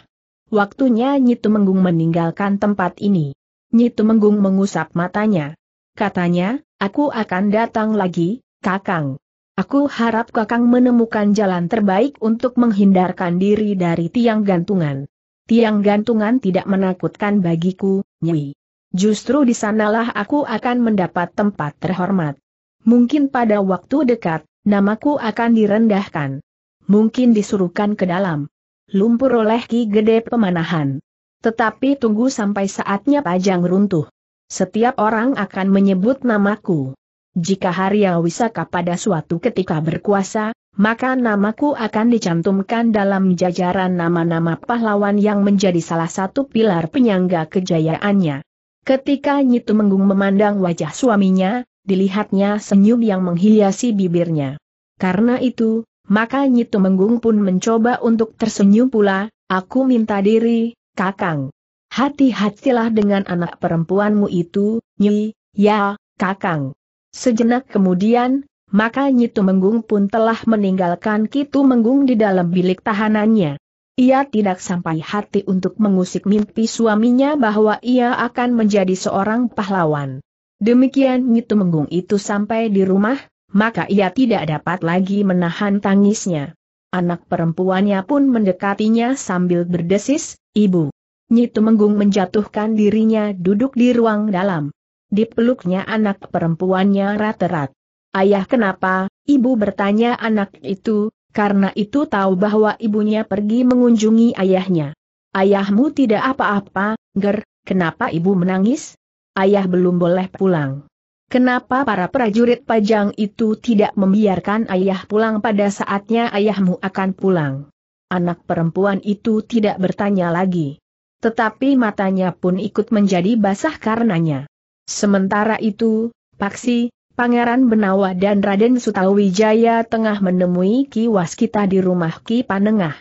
Waktunya Nyitu Menggung meninggalkan tempat ini. Nyitu Menggung mengusap matanya. Katanya, aku akan datang lagi, Kakang. Aku harap Kakang menemukan jalan terbaik untuk menghindarkan diri dari tiang gantungan. Tiang gantungan tidak menakutkan bagiku, Nyi. Justru di sanalah aku akan mendapat tempat terhormat. Mungkin pada waktu dekat, namaku akan direndahkan. Mungkin disuruhkan ke dalam. Lumpur oleh Ki Gede Pemanahan. Tetapi tunggu sampai saatnya pajang runtuh. Setiap orang akan menyebut namaku. Jika Harya Wisaka pada suatu ketika berkuasa, maka namaku akan dicantumkan dalam jajaran nama-nama pahlawan yang menjadi salah satu pilar penyangga kejayaannya. Ketika Nyitu Menggung memandang wajah suaminya, dilihatnya senyum yang menghiasi bibirnya. Karena itu, maka Nyitu Menggung pun mencoba untuk tersenyum pula, aku minta diri, kakang. Hati-hatilah dengan anak perempuanmu itu, Nyi, ya, kakang. Sejenak kemudian, maka Nyitu Menggung pun telah meninggalkan Kitu Menggung di dalam bilik tahanannya. Ia tidak sampai hati untuk mengusik mimpi suaminya bahwa ia akan menjadi seorang pahlawan. Demikian Nyitu Menggung itu sampai di rumah, maka ia tidak dapat lagi menahan tangisnya. Anak perempuannya pun mendekatinya sambil berdesis, Ibu. Nyitu Menggung menjatuhkan dirinya duduk di ruang dalam dipeluknya anak perempuannya rat-rat. Ayah kenapa? Ibu bertanya anak itu, karena itu tahu bahwa ibunya pergi mengunjungi ayahnya. Ayahmu tidak apa-apa, Ger, kenapa ibu menangis? Ayah belum boleh pulang. Kenapa para prajurit pajang itu tidak membiarkan ayah pulang pada saatnya ayahmu akan pulang? Anak perempuan itu tidak bertanya lagi. Tetapi matanya pun ikut menjadi basah karenanya. Sementara itu, Paksi, Pangeran Benawa dan Raden Sutawijaya tengah menemui Ki Waskita di rumah Ki Panengah.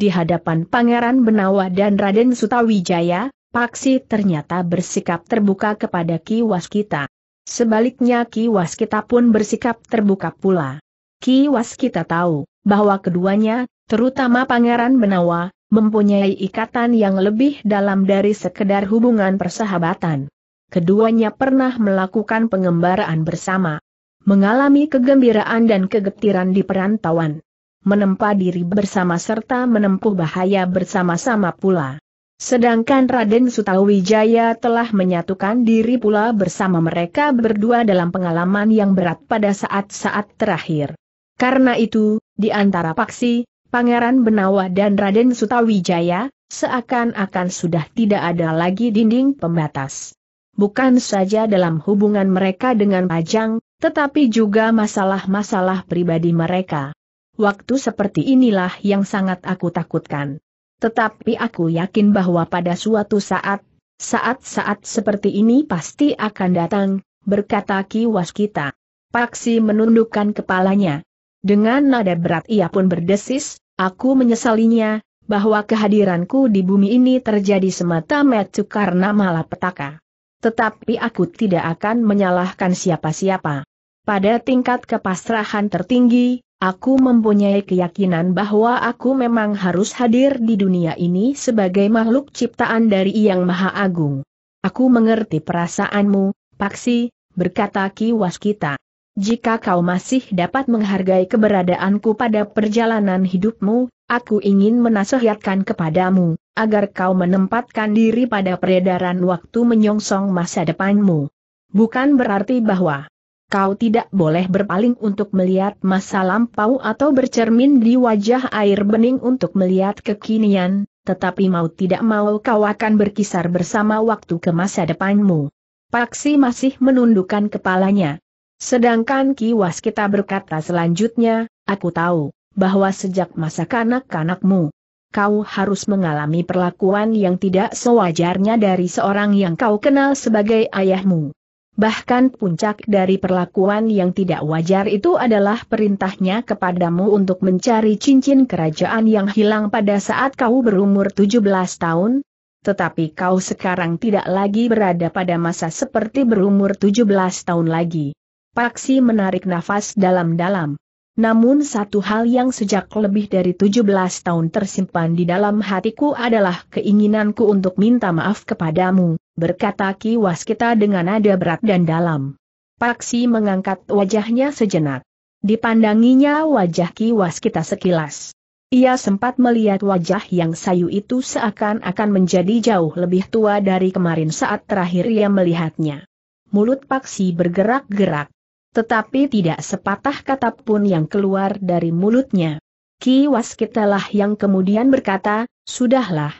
Di hadapan Pangeran Benawa dan Raden Sutawijaya, Paksi ternyata bersikap terbuka kepada Ki Waskita. Sebaliknya Ki Waskita pun bersikap terbuka pula. Ki Waskita tahu bahwa keduanya, terutama Pangeran Benawa, mempunyai ikatan yang lebih dalam dari sekedar hubungan persahabatan keduanya pernah melakukan pengembaraan bersama. Mengalami kegembiraan dan kegetiran di perantauan. Menempa diri bersama serta menempuh bahaya bersama-sama pula. Sedangkan Raden Sutawijaya telah menyatukan diri pula bersama mereka berdua dalam pengalaman yang berat pada saat-saat terakhir. Karena itu, di antara Paksi, Pangeran Benawa dan Raden Sutawijaya, seakan-akan sudah tidak ada lagi dinding pembatas bukan saja dalam hubungan mereka dengan Pajang, tetapi juga masalah-masalah pribadi mereka. Waktu seperti inilah yang sangat aku takutkan. Tetapi aku yakin bahwa pada suatu saat, saat-saat seperti ini pasti akan datang, berkata kiwas kita. Paksi menundukkan kepalanya. Dengan nada berat ia pun berdesis, aku menyesalinya, bahwa kehadiranku di bumi ini terjadi semata-mata karena malapetaka. Tetapi aku tidak akan menyalahkan siapa-siapa. Pada tingkat kepasrahan tertinggi, aku mempunyai keyakinan bahwa aku memang harus hadir di dunia ini sebagai makhluk ciptaan dari Yang Maha Agung. Aku mengerti perasaanmu, Paksi, berkata Ki Waskita. Jika kau masih dapat menghargai keberadaanku pada perjalanan hidupmu, aku ingin menasihatkan kepadamu, agar kau menempatkan diri pada peredaran waktu menyongsong masa depanmu. Bukan berarti bahwa kau tidak boleh berpaling untuk melihat masa lampau atau bercermin di wajah air bening untuk melihat kekinian, tetapi mau tidak mau kau akan berkisar bersama waktu ke masa depanmu. Paksi masih menundukkan kepalanya. Sedangkan kiwas kita berkata selanjutnya, aku tahu, bahwa sejak masa kanak-kanakmu, kau harus mengalami perlakuan yang tidak sewajarnya dari seorang yang kau kenal sebagai ayahmu. Bahkan puncak dari perlakuan yang tidak wajar itu adalah perintahnya kepadamu untuk mencari cincin kerajaan yang hilang pada saat kau berumur 17 tahun, tetapi kau sekarang tidak lagi berada pada masa seperti berumur 17 tahun lagi. Paksi menarik nafas dalam-dalam. Namun satu hal yang sejak lebih dari 17 tahun tersimpan di dalam hatiku adalah keinginanku untuk minta maaf kepadamu, berkata Ki Waskita dengan nada berat dan dalam. Paksi mengangkat wajahnya sejenak. Dipandanginya wajah Ki Waskita sekilas. Ia sempat melihat wajah yang sayu itu seakan-akan menjadi jauh lebih tua dari kemarin saat terakhir ia melihatnya. Mulut Paksi bergerak-gerak. Tetapi tidak sepatah kata pun yang keluar dari mulutnya. Ki Waskitalah yang kemudian berkata, Sudahlah.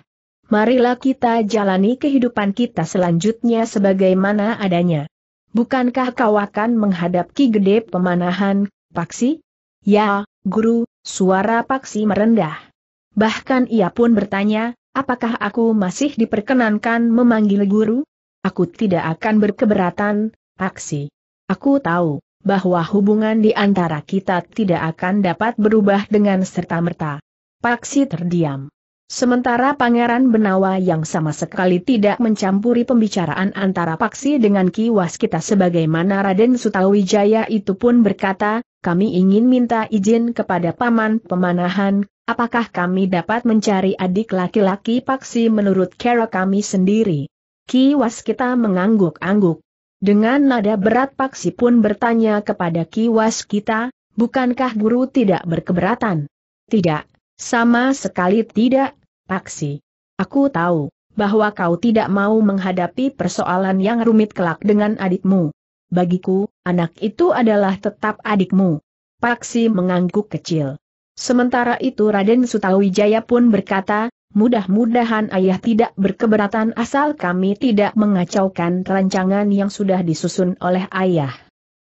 Marilah kita jalani kehidupan kita selanjutnya sebagaimana adanya. Bukankah kau akan menghadap Ki Gede Pemanahan, Paksi? Ya, Guru, suara Paksi merendah. Bahkan ia pun bertanya, apakah aku masih diperkenankan memanggil Guru? Aku tidak akan berkeberatan, Paksi. Aku tahu bahwa hubungan di antara kita tidak akan dapat berubah dengan serta-merta. Paksi terdiam. Sementara Pangeran Benawa yang sama sekali tidak mencampuri pembicaraan antara Paksi dengan Ki Waskita sebagaimana Raden Sutawijaya itu pun berkata, kami ingin minta izin kepada Paman Pemanahan, apakah kami dapat mencari adik laki-laki Paksi menurut kera kami sendiri. Ki Waskita mengangguk-angguk. Dengan nada berat Paksi pun bertanya kepada Kiwas kita, bukankah guru tidak berkeberatan? Tidak, sama sekali tidak, Paksi. Aku tahu bahwa kau tidak mau menghadapi persoalan yang rumit kelak dengan adikmu. Bagiku, anak itu adalah tetap adikmu. Paksi mengangguk kecil. Sementara itu Raden Sutawijaya pun berkata, Mudah-mudahan ayah tidak berkeberatan asal kami tidak mengacaukan rancangan yang sudah disusun oleh ayah.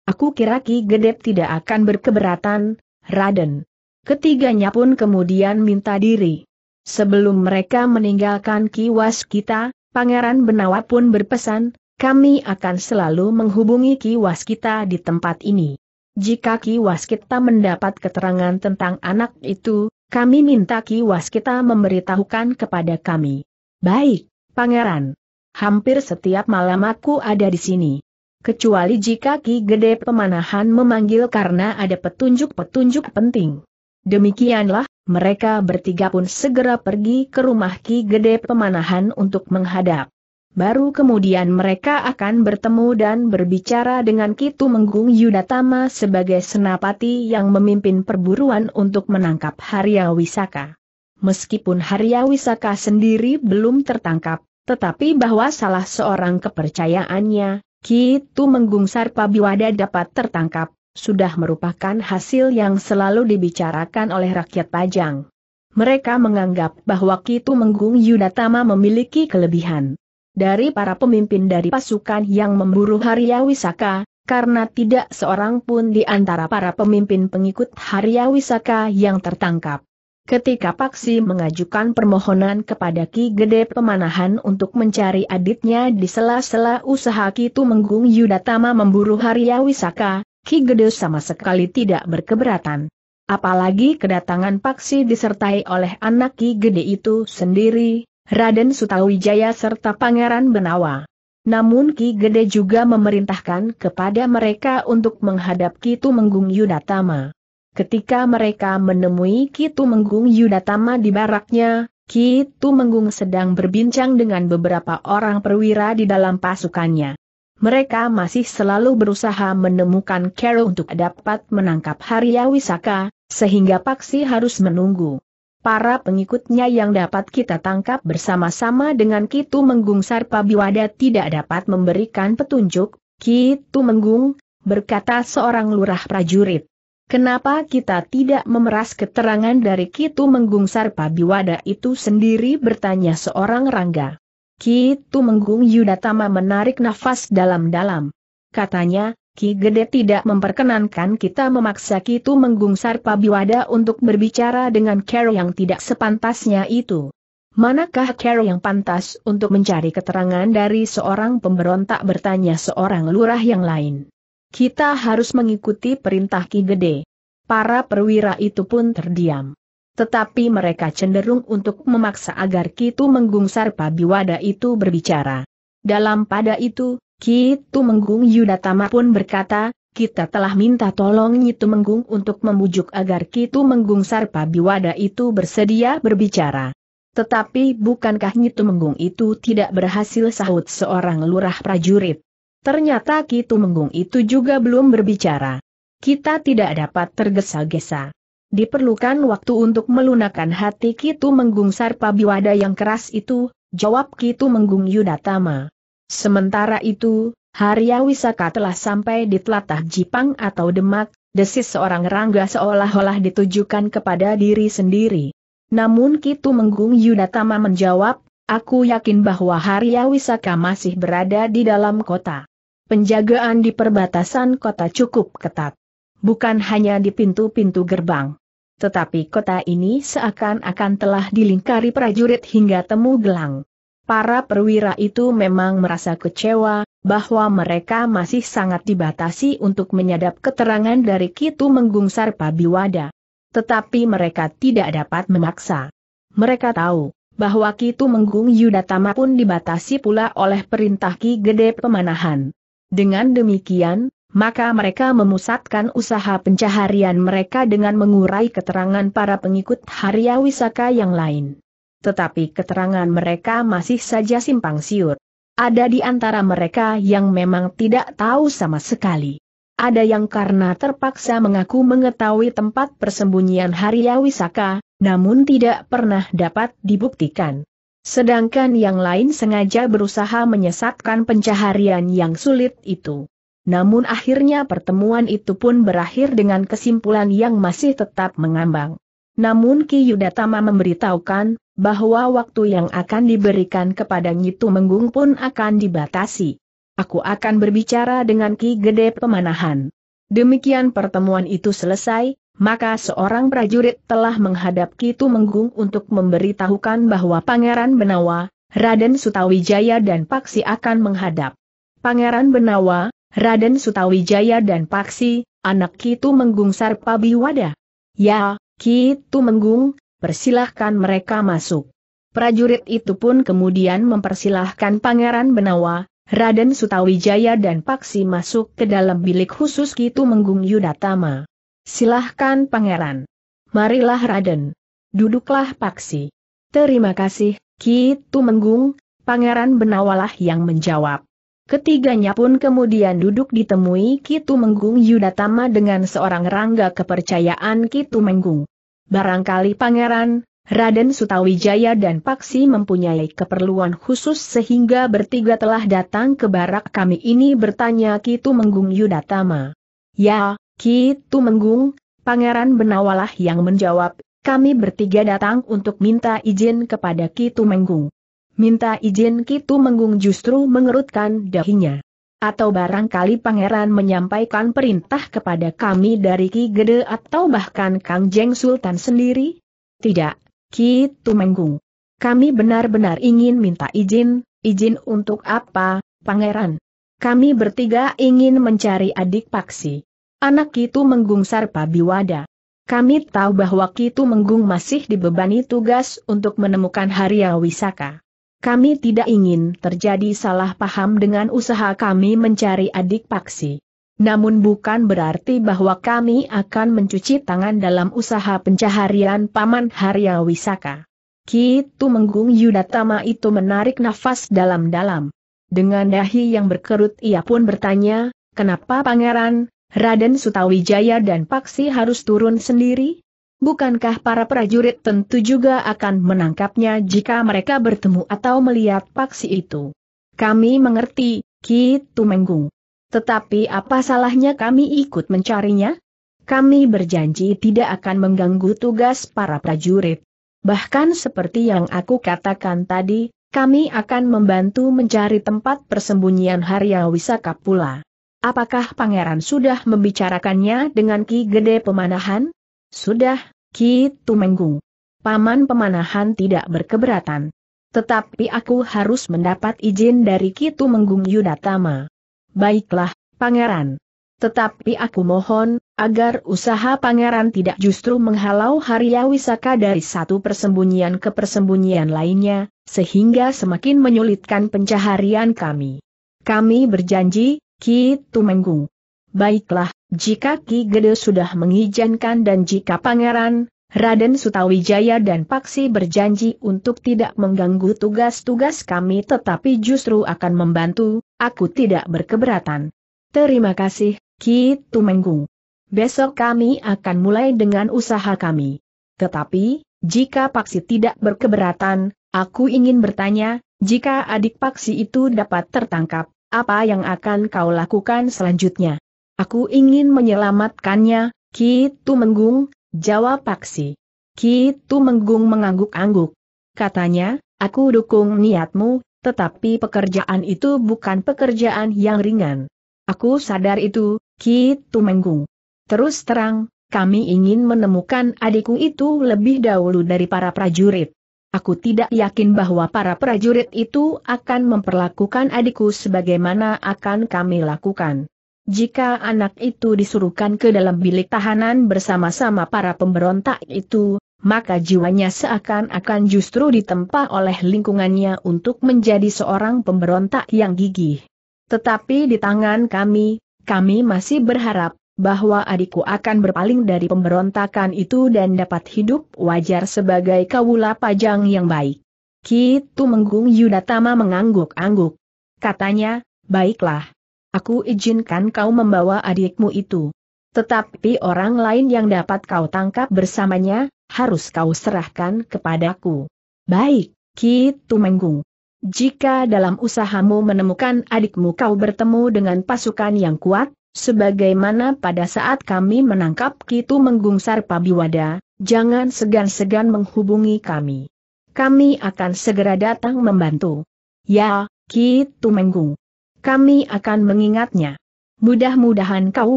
Aku kira Ki Gedep tidak akan berkeberatan, Raden. Ketiganya pun kemudian minta diri. Sebelum mereka meninggalkan kiwas kita, Pangeran Benawa pun berpesan, kami akan selalu menghubungi kiwas kita di tempat ini. Jika kiwas kita mendapat keterangan tentang anak itu, kami minta Ki Waskita memberitahukan kepada kami. Baik, Pangeran. Hampir setiap malam aku ada di sini. Kecuali jika Ki Gede Pemanahan memanggil karena ada petunjuk-petunjuk penting. Demikianlah, mereka bertiga pun segera pergi ke rumah Ki Gede Pemanahan untuk menghadap. Baru kemudian mereka akan bertemu dan berbicara dengan Kitu Menggung Yudatama sebagai senapati yang memimpin perburuan untuk menangkap Harya Wisaka. Meskipun Harya Wisaka sendiri belum tertangkap, tetapi bahwa salah seorang kepercayaannya, Kitu Menggung Sarpabiwada dapat tertangkap, sudah merupakan hasil yang selalu dibicarakan oleh rakyat Pajang. Mereka menganggap bahwa Kitu Menggung Yudatama memiliki kelebihan dari para pemimpin dari pasukan yang memburu Harya Wisaka, karena tidak seorang pun di antara para pemimpin pengikut Harya Wisaka yang tertangkap. Ketika Paksi mengajukan permohonan kepada Ki Gede Pemanahan untuk mencari aditnya di sela-sela usaha Ki Tumenggung Yudatama memburu Harya Wisaka, Ki Gede sama sekali tidak berkeberatan. Apalagi kedatangan Paksi disertai oleh anak Ki Gede itu sendiri, Raden Sutawijaya serta Pangeran Benawa. Namun Ki Gede juga memerintahkan kepada mereka untuk menghadap Ki Tumenggung Yudatama. Ketika mereka menemui Ki Tumenggung Yudatama di baraknya, Ki Tumenggung sedang berbincang dengan beberapa orang perwira di dalam pasukannya. Mereka masih selalu berusaha menemukan Carol untuk dapat menangkap Harya Wisaka, sehingga Paksi harus menunggu para pengikutnya yang dapat kita tangkap bersama-sama dengan Kitu Menggung Sarpa Biwada tidak dapat memberikan petunjuk, Kitu Menggung, berkata seorang lurah prajurit. Kenapa kita tidak memeras keterangan dari Kitu Menggung Sarpa Biwada itu sendiri bertanya seorang Rangga. Kitu Menggung Yudatama menarik nafas dalam-dalam. Katanya, Ki Gede tidak memperkenankan kita memaksa Kitu menggungsar Pabiwada untuk berbicara dengan Kero yang tidak sepantasnya itu. Manakah Kero yang pantas untuk mencari keterangan dari seorang pemberontak bertanya seorang lurah yang lain? Kita harus mengikuti perintah Ki Gede. Para perwira itu pun terdiam. Tetapi mereka cenderung untuk memaksa agar Kitu menggungsar Pabiwada itu berbicara. Dalam pada itu, Ki Tumenggung Yudatama pun berkata, kita telah minta tolong Nyi Tumenggung untuk membujuk agar Ki Tumenggung Sarpa Biwada itu bersedia berbicara. Tetapi bukankah Nyi Tumenggung itu tidak berhasil sahut seorang lurah prajurit? Ternyata Ki Tumenggung itu juga belum berbicara. Kita tidak dapat tergesa-gesa. Diperlukan waktu untuk melunakan hati Ki Tumenggung Sarpa Biwada yang keras itu, jawab Ki Tumenggung Yudatama. Sementara itu, Harya Wisaka telah sampai di telatah Jipang atau Demak, desis seorang rangga seolah-olah ditujukan kepada diri sendiri. Namun Kitu Menggung Yudatama menjawab, aku yakin bahwa Harya Wisaka masih berada di dalam kota. Penjagaan di perbatasan kota cukup ketat. Bukan hanya di pintu-pintu gerbang. Tetapi kota ini seakan-akan telah dilingkari prajurit hingga temu gelang. Para perwira itu memang merasa kecewa, bahwa mereka masih sangat dibatasi untuk menyadap keterangan dari Kitu Menggungsar Pabiwada. Tetapi mereka tidak dapat memaksa. Mereka tahu, bahwa Kitu Menggung Yudatama pun dibatasi pula oleh perintah Ki Gede Pemanahan. Dengan demikian, maka mereka memusatkan usaha pencaharian mereka dengan mengurai keterangan para pengikut Harya Wisaka yang lain tetapi keterangan mereka masih saja simpang siur. Ada di antara mereka yang memang tidak tahu sama sekali. Ada yang karena terpaksa mengaku mengetahui tempat persembunyian Harya Wisaka, namun tidak pernah dapat dibuktikan. Sedangkan yang lain sengaja berusaha menyesatkan pencaharian yang sulit itu. Namun akhirnya pertemuan itu pun berakhir dengan kesimpulan yang masih tetap mengambang. Namun Ki Yudatama memberitahukan, bahwa waktu yang akan diberikan kepada Nyitu Menggung pun akan dibatasi. Aku akan berbicara dengan Ki Gede Pemanahan. Demikian pertemuan itu selesai, maka seorang prajurit telah menghadap Ki Tu Menggung untuk memberitahukan bahwa Pangeran Benawa, Raden Sutawijaya dan Paksi akan menghadap. Pangeran Benawa, Raden Sutawijaya dan Paksi, anak Ki Tu Menggung Sarpabiwada. Ya, Kitu Tumenggung, persilahkan mereka masuk. Prajurit itu pun kemudian mempersilahkan Pangeran Benawa, Raden Sutawijaya dan Paksi masuk ke dalam bilik khusus Kitu Tumenggung Yudatama. Silahkan Pangeran. Marilah Raden. Duduklah Paksi. Terima kasih, Kitu Tumenggung, Pangeran Benawalah yang menjawab. Ketiganya pun kemudian duduk ditemui Kitu Menggung Yudatama dengan seorang rangga kepercayaan Kitu Menggung. Barangkali pangeran, Raden Sutawijaya dan Paksi mempunyai keperluan khusus sehingga bertiga telah datang ke barak kami ini bertanya Kitu Menggung Yudatama. Ya, Kitu Menggung, Pangeran Benawalah yang menjawab, kami bertiga datang untuk minta izin kepada Kitu Menggung. Minta izin Kitu Menggung justru mengerutkan dahinya. Atau barangkali pangeran menyampaikan perintah kepada kami dari Ki Gede atau bahkan Kang Jeng Sultan sendiri? Tidak, Kitu Menggung. Kami benar-benar ingin minta izin, izin untuk apa, pangeran? Kami bertiga ingin mencari adik Paksi. Anak Kitu Menggung Sarpa Biwada. Kami tahu bahwa Kitu Menggung masih dibebani tugas untuk menemukan Haria Wisaka. Kami tidak ingin terjadi salah paham dengan usaha kami mencari adik paksi. Namun bukan berarti bahwa kami akan mencuci tangan dalam usaha pencaharian Paman Harya Wisaka. Kitu Menggung Yudatama itu menarik nafas dalam-dalam. Dengan dahi yang berkerut ia pun bertanya, kenapa pangeran, Raden Sutawijaya dan Paksi harus turun sendiri? Bukankah para prajurit tentu juga akan menangkapnya jika mereka bertemu atau melihat paksi itu? Kami mengerti, Ki Tumenggung. Tetapi apa salahnya kami ikut mencarinya? Kami berjanji tidak akan mengganggu tugas para prajurit. Bahkan seperti yang aku katakan tadi, kami akan membantu mencari tempat persembunyian Harya Wisaka pula. Apakah pangeran sudah membicarakannya dengan Ki Gede Pemanahan? Sudah, Ki Tumenggung. Paman pemanahan tidak berkeberatan. Tetapi aku harus mendapat izin dari Ki Tumenggung Yudatama. Baiklah, Pangeran. Tetapi aku mohon, agar usaha pangeran tidak justru menghalau Harya Wisaka dari satu persembunyian ke persembunyian lainnya, sehingga semakin menyulitkan pencaharian kami. Kami berjanji, Ki Tumenggung. Baiklah, jika Ki Gede sudah mengizinkan dan jika pangeran, Raden Sutawijaya dan Paksi berjanji untuk tidak mengganggu tugas-tugas kami tetapi justru akan membantu, aku tidak berkeberatan. Terima kasih, Ki Tumenggung. Besok kami akan mulai dengan usaha kami. Tetapi, jika Paksi tidak berkeberatan, aku ingin bertanya, jika adik Paksi itu dapat tertangkap, apa yang akan kau lakukan selanjutnya? Aku ingin menyelamatkannya, Ki Tumenggung, jawab Paksi. Ki Tumenggung mengangguk-angguk. Katanya, aku dukung niatmu, tetapi pekerjaan itu bukan pekerjaan yang ringan. Aku sadar itu, Ki Tumenggung. Terus terang, kami ingin menemukan adikku itu lebih dahulu dari para prajurit. Aku tidak yakin bahwa para prajurit itu akan memperlakukan adikku sebagaimana akan kami lakukan. Jika anak itu disuruhkan ke dalam bilik tahanan bersama-sama para pemberontak itu, maka jiwanya seakan-akan justru ditempa oleh lingkungannya untuk menjadi seorang pemberontak yang gigih. Tetapi di tangan kami, kami masih berharap bahwa adikku akan berpaling dari pemberontakan itu dan dapat hidup wajar sebagai kawula pajang yang baik. Kitu Menggung Yudatama mengangguk-angguk. Katanya, baiklah, aku izinkan kau membawa adikmu itu. Tetapi orang lain yang dapat kau tangkap bersamanya, harus kau serahkan kepadaku. Baik, Ki Tumenggung. Jika dalam usahamu menemukan adikmu kau bertemu dengan pasukan yang kuat, sebagaimana pada saat kami menangkap Kitu Menggung Sarpabiwada, jangan segan-segan menghubungi kami. Kami akan segera datang membantu. Ya, Kitu Menggung kami akan mengingatnya. Mudah-mudahan kau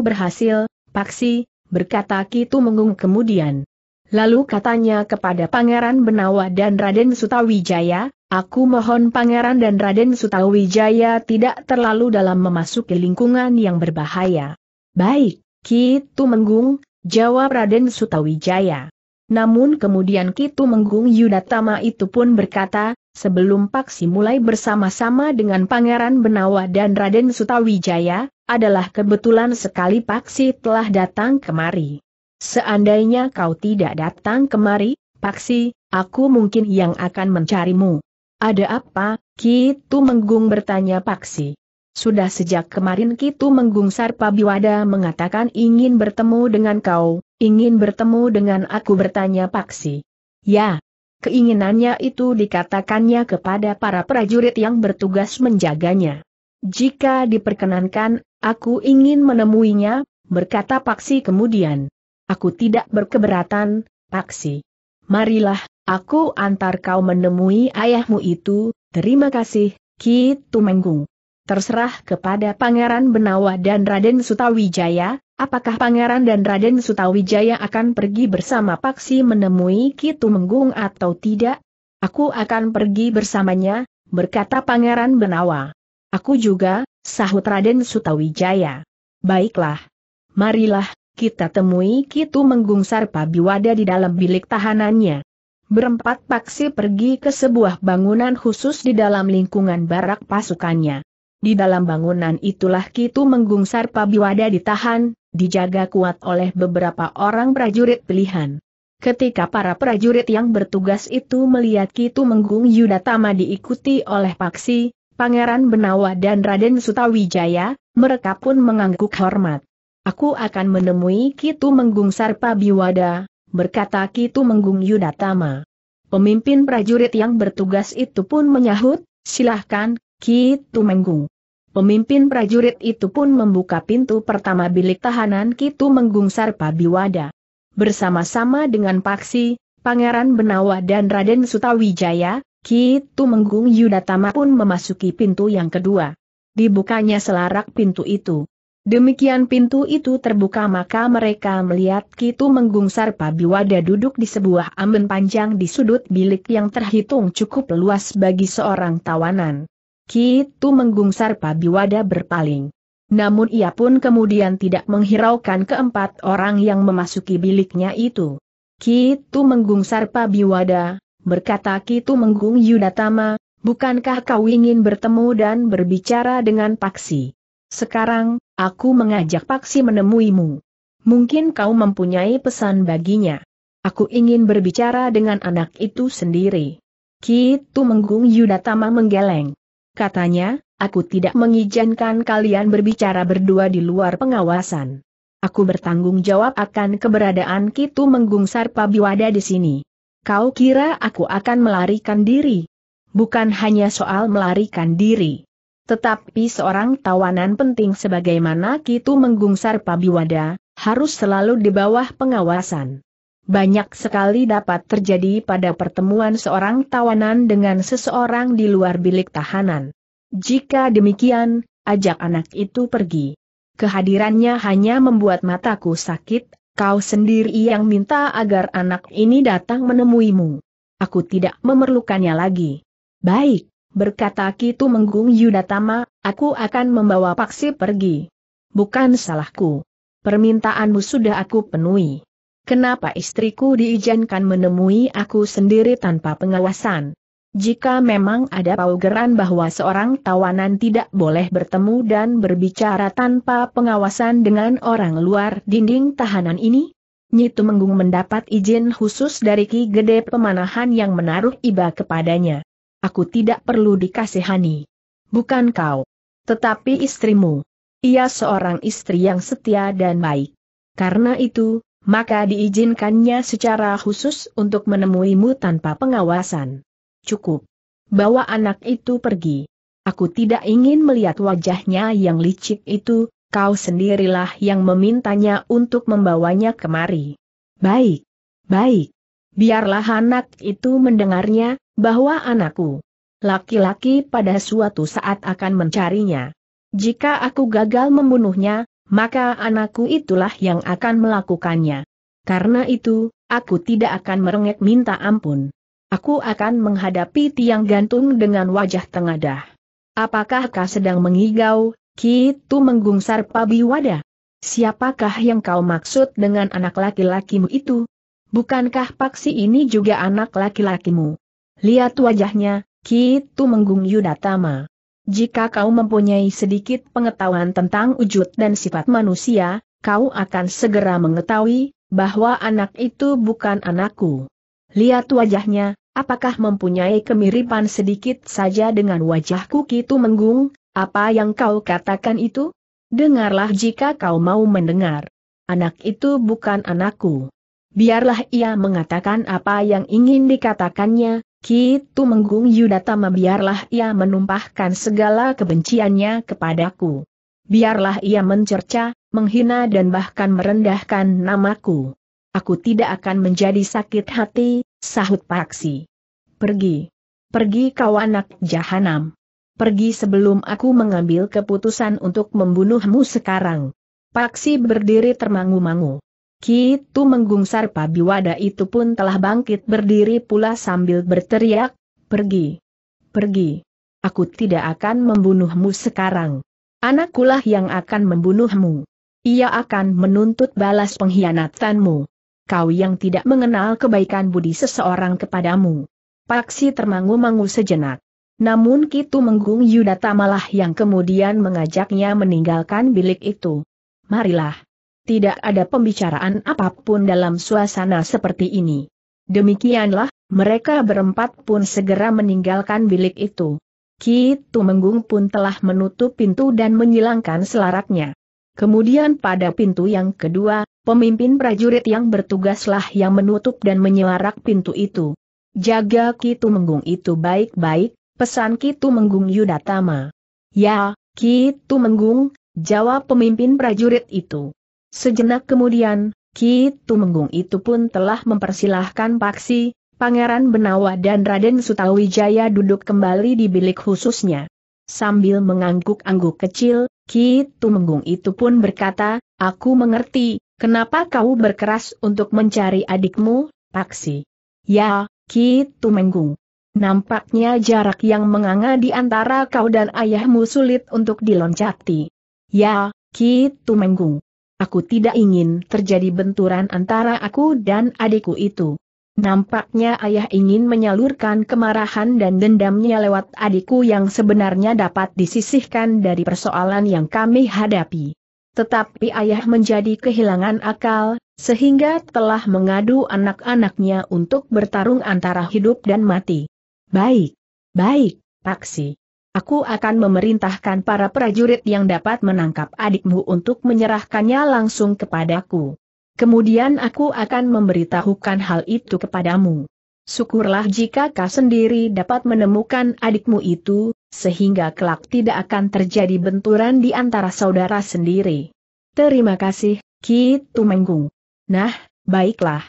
berhasil, Paksi, berkata Kitu Mengung kemudian. Lalu katanya kepada Pangeran Benawa dan Raden Sutawijaya, aku mohon Pangeran dan Raden Sutawijaya tidak terlalu dalam memasuki lingkungan yang berbahaya. Baik, Kitu Menggung, jawab Raden Sutawijaya. Namun kemudian Kitu Menggung Yudatama itu pun berkata, sebelum Paksi mulai bersama-sama dengan Pangeran Benawa dan Raden Sutawijaya, adalah kebetulan sekali Paksi telah datang kemari. Seandainya kau tidak datang kemari, Paksi, aku mungkin yang akan mencarimu. Ada apa? Kitu Menggung bertanya Paksi. Sudah sejak kemarin Kitu Menggung Sarpabiwada mengatakan ingin bertemu dengan kau, ingin bertemu dengan aku bertanya Paksi. Ya, keinginannya itu dikatakannya kepada para prajurit yang bertugas menjaganya. Jika diperkenankan, aku ingin menemuinya, berkata Paksi kemudian. Aku tidak berkeberatan, Paksi. Marilah, aku antar kau menemui ayahmu itu, terima kasih, Ki Tumenggung. Terserah kepada Pangeran Benawa dan Raden Sutawijaya, apakah Pangeran dan Raden Sutawijaya akan pergi bersama Paksi menemui Kitu Menggung atau tidak? Aku akan pergi bersamanya, berkata Pangeran Benawa. Aku juga, sahut Raden Sutawijaya. Baiklah. Marilah, kita temui Kitu Menggung Sarpa Biwada di dalam bilik tahanannya. Berempat paksi pergi ke sebuah bangunan khusus di dalam lingkungan barak pasukannya. Di dalam bangunan itulah Kitu Menggungsar Pabiwada ditahan, dijaga kuat oleh beberapa orang prajurit pilihan. Ketika para prajurit yang bertugas itu melihat Kitu Menggung Yudatama diikuti oleh Paksi, Pangeran Benawa dan Raden Sutawijaya, mereka pun mengangguk hormat. Aku akan menemui Kitu Menggung Biwada, berkata Kitu Menggung Yudatama. Pemimpin prajurit yang bertugas itu pun menyahut, silahkan, Ki Tumenggung. Pemimpin prajurit itu pun membuka pintu pertama bilik tahanan Ki Tumenggung Sarpa Biwada. Bersama-sama dengan Paksi, Pangeran Benawa dan Raden Sutawijaya, Ki Tumenggung Yudatama pun memasuki pintu yang kedua. Dibukanya selarak pintu itu. Demikian pintu itu terbuka maka mereka melihat Ki Tumenggung Sarpa Biwada duduk di sebuah amben panjang di sudut bilik yang terhitung cukup luas bagi seorang tawanan. Ki menggungsar pabiwada berpaling. Namun ia pun kemudian tidak menghiraukan keempat orang yang memasuki biliknya itu. Ki menggungsar pabiwada, berkata Kitu menggung Yudatama, bukankah kau ingin bertemu dan berbicara dengan Paksi? Sekarang, aku mengajak Paksi menemuimu. Mungkin kau mempunyai pesan baginya. Aku ingin berbicara dengan anak itu sendiri. Kitu menggung Yudatama menggeleng. Katanya, aku tidak mengizinkan kalian berbicara berdua di luar pengawasan. Aku bertanggung jawab akan keberadaan Kitu Menggung Sarpa Biwada di sini. Kau kira aku akan melarikan diri? Bukan hanya soal melarikan diri. Tetapi seorang tawanan penting sebagaimana Kitu Menggung Sarpa Biwada, harus selalu di bawah pengawasan banyak sekali dapat terjadi pada pertemuan seorang tawanan dengan seseorang di luar bilik tahanan. Jika demikian, ajak anak itu pergi. Kehadirannya hanya membuat mataku sakit, kau sendiri yang minta agar anak ini datang menemuimu. Aku tidak memerlukannya lagi. Baik, berkata Kitu Menggung Yudatama, aku akan membawa Paksi pergi. Bukan salahku. Permintaanmu sudah aku penuhi. Kenapa istriku diizinkan menemui aku sendiri tanpa pengawasan? Jika memang ada paugeran bahwa seorang tawanan tidak boleh bertemu dan berbicara tanpa pengawasan dengan orang luar dinding tahanan ini, Nyi Tumenggung mendapat izin khusus dari Ki Gede Pemanahan yang menaruh iba kepadanya. Aku tidak perlu dikasihani. Bukan kau. Tetapi istrimu. Ia seorang istri yang setia dan baik. Karena itu, maka diizinkannya secara khusus untuk menemuimu tanpa pengawasan. Cukup. Bawa anak itu pergi. Aku tidak ingin melihat wajahnya yang licik itu, kau sendirilah yang memintanya untuk membawanya kemari. Baik. Baik. Biarlah anak itu mendengarnya, bahwa anakku. Laki-laki pada suatu saat akan mencarinya. Jika aku gagal membunuhnya, maka anakku itulah yang akan melakukannya. Karena itu, aku tidak akan merengek minta ampun. Aku akan menghadapi tiang gantung dengan wajah tengadah. Apakah kau sedang mengigau, Kitu menggungsar Pabi Wada? Siapakah yang kau maksud dengan anak laki-lakimu itu? Bukankah paksi ini juga anak laki-lakimu? Lihat wajahnya, Kitu menggung Yudatama. Jika kau mempunyai sedikit pengetahuan tentang wujud dan sifat manusia, kau akan segera mengetahui bahwa anak itu bukan anakku. Lihat wajahnya, apakah mempunyai kemiripan sedikit saja dengan wajahku Kitu Menggung, apa yang kau katakan itu? Dengarlah jika kau mau mendengar. Anak itu bukan anakku. Biarlah ia mengatakan apa yang ingin dikatakannya, Kitu Tumenggung Yudatama biarlah ia menumpahkan segala kebenciannya kepadaku. Biarlah ia mencerca, menghina dan bahkan merendahkan namaku. Aku tidak akan menjadi sakit hati, sahut Paksi. Pergi. Pergi kau anak jahanam. Pergi sebelum aku mengambil keputusan untuk membunuhmu sekarang. Paksi berdiri termangu-mangu. Ki itu menggungsar pabiwada itu pun telah bangkit berdiri pula sambil berteriak, pergi, pergi. Aku tidak akan membunuhmu sekarang. Anakulah yang akan membunuhmu. Ia akan menuntut balas pengkhianatanmu. Kau yang tidak mengenal kebaikan budi seseorang kepadamu. Paksi termangu-mangu sejenak. Namun Kitu Menggung Yudata malah yang kemudian mengajaknya meninggalkan bilik itu. Marilah tidak ada pembicaraan apapun dalam suasana seperti ini. Demikianlah, mereka berempat pun segera meninggalkan bilik itu. Ki Tumenggung pun telah menutup pintu dan menyilangkan selaraknya. Kemudian pada pintu yang kedua, pemimpin prajurit yang bertugaslah yang menutup dan menyelarak pintu itu. Jaga Ki Tumenggung itu baik-baik, pesan Ki Tumenggung Yudatama. Ya, Ki Tumenggung, jawab pemimpin prajurit itu. Sejenak kemudian, Ki Tumenggung itu pun telah mempersilahkan Paksi, Pangeran Benawa dan Raden Sutawijaya duduk kembali di bilik khususnya. Sambil mengangguk-angguk kecil, Ki Tumenggung itu pun berkata, Aku mengerti, kenapa kau berkeras untuk mencari adikmu, Paksi. Ya, Ki Tumenggung. Nampaknya jarak yang menganga di antara kau dan ayahmu sulit untuk diloncati. Ya, Ki Tumenggung. Aku tidak ingin terjadi benturan antara aku dan adikku itu. Nampaknya ayah ingin menyalurkan kemarahan dan dendamnya lewat adikku yang sebenarnya dapat disisihkan dari persoalan yang kami hadapi. Tetapi ayah menjadi kehilangan akal, sehingga telah mengadu anak-anaknya untuk bertarung antara hidup dan mati. Baik, baik, Paksi. Aku akan memerintahkan para prajurit yang dapat menangkap adikmu untuk menyerahkannya langsung kepadaku. Kemudian aku akan memberitahukan hal itu kepadamu. Syukurlah jika kau sendiri dapat menemukan adikmu itu, sehingga kelak tidak akan terjadi benturan di antara saudara sendiri. Terima kasih, Ki Tumenggung. Nah, baiklah.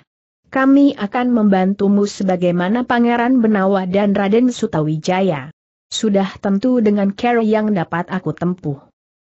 Kami akan membantumu sebagaimana Pangeran Benawa dan Raden Sutawijaya. Sudah tentu dengan cara yang dapat aku tempuh.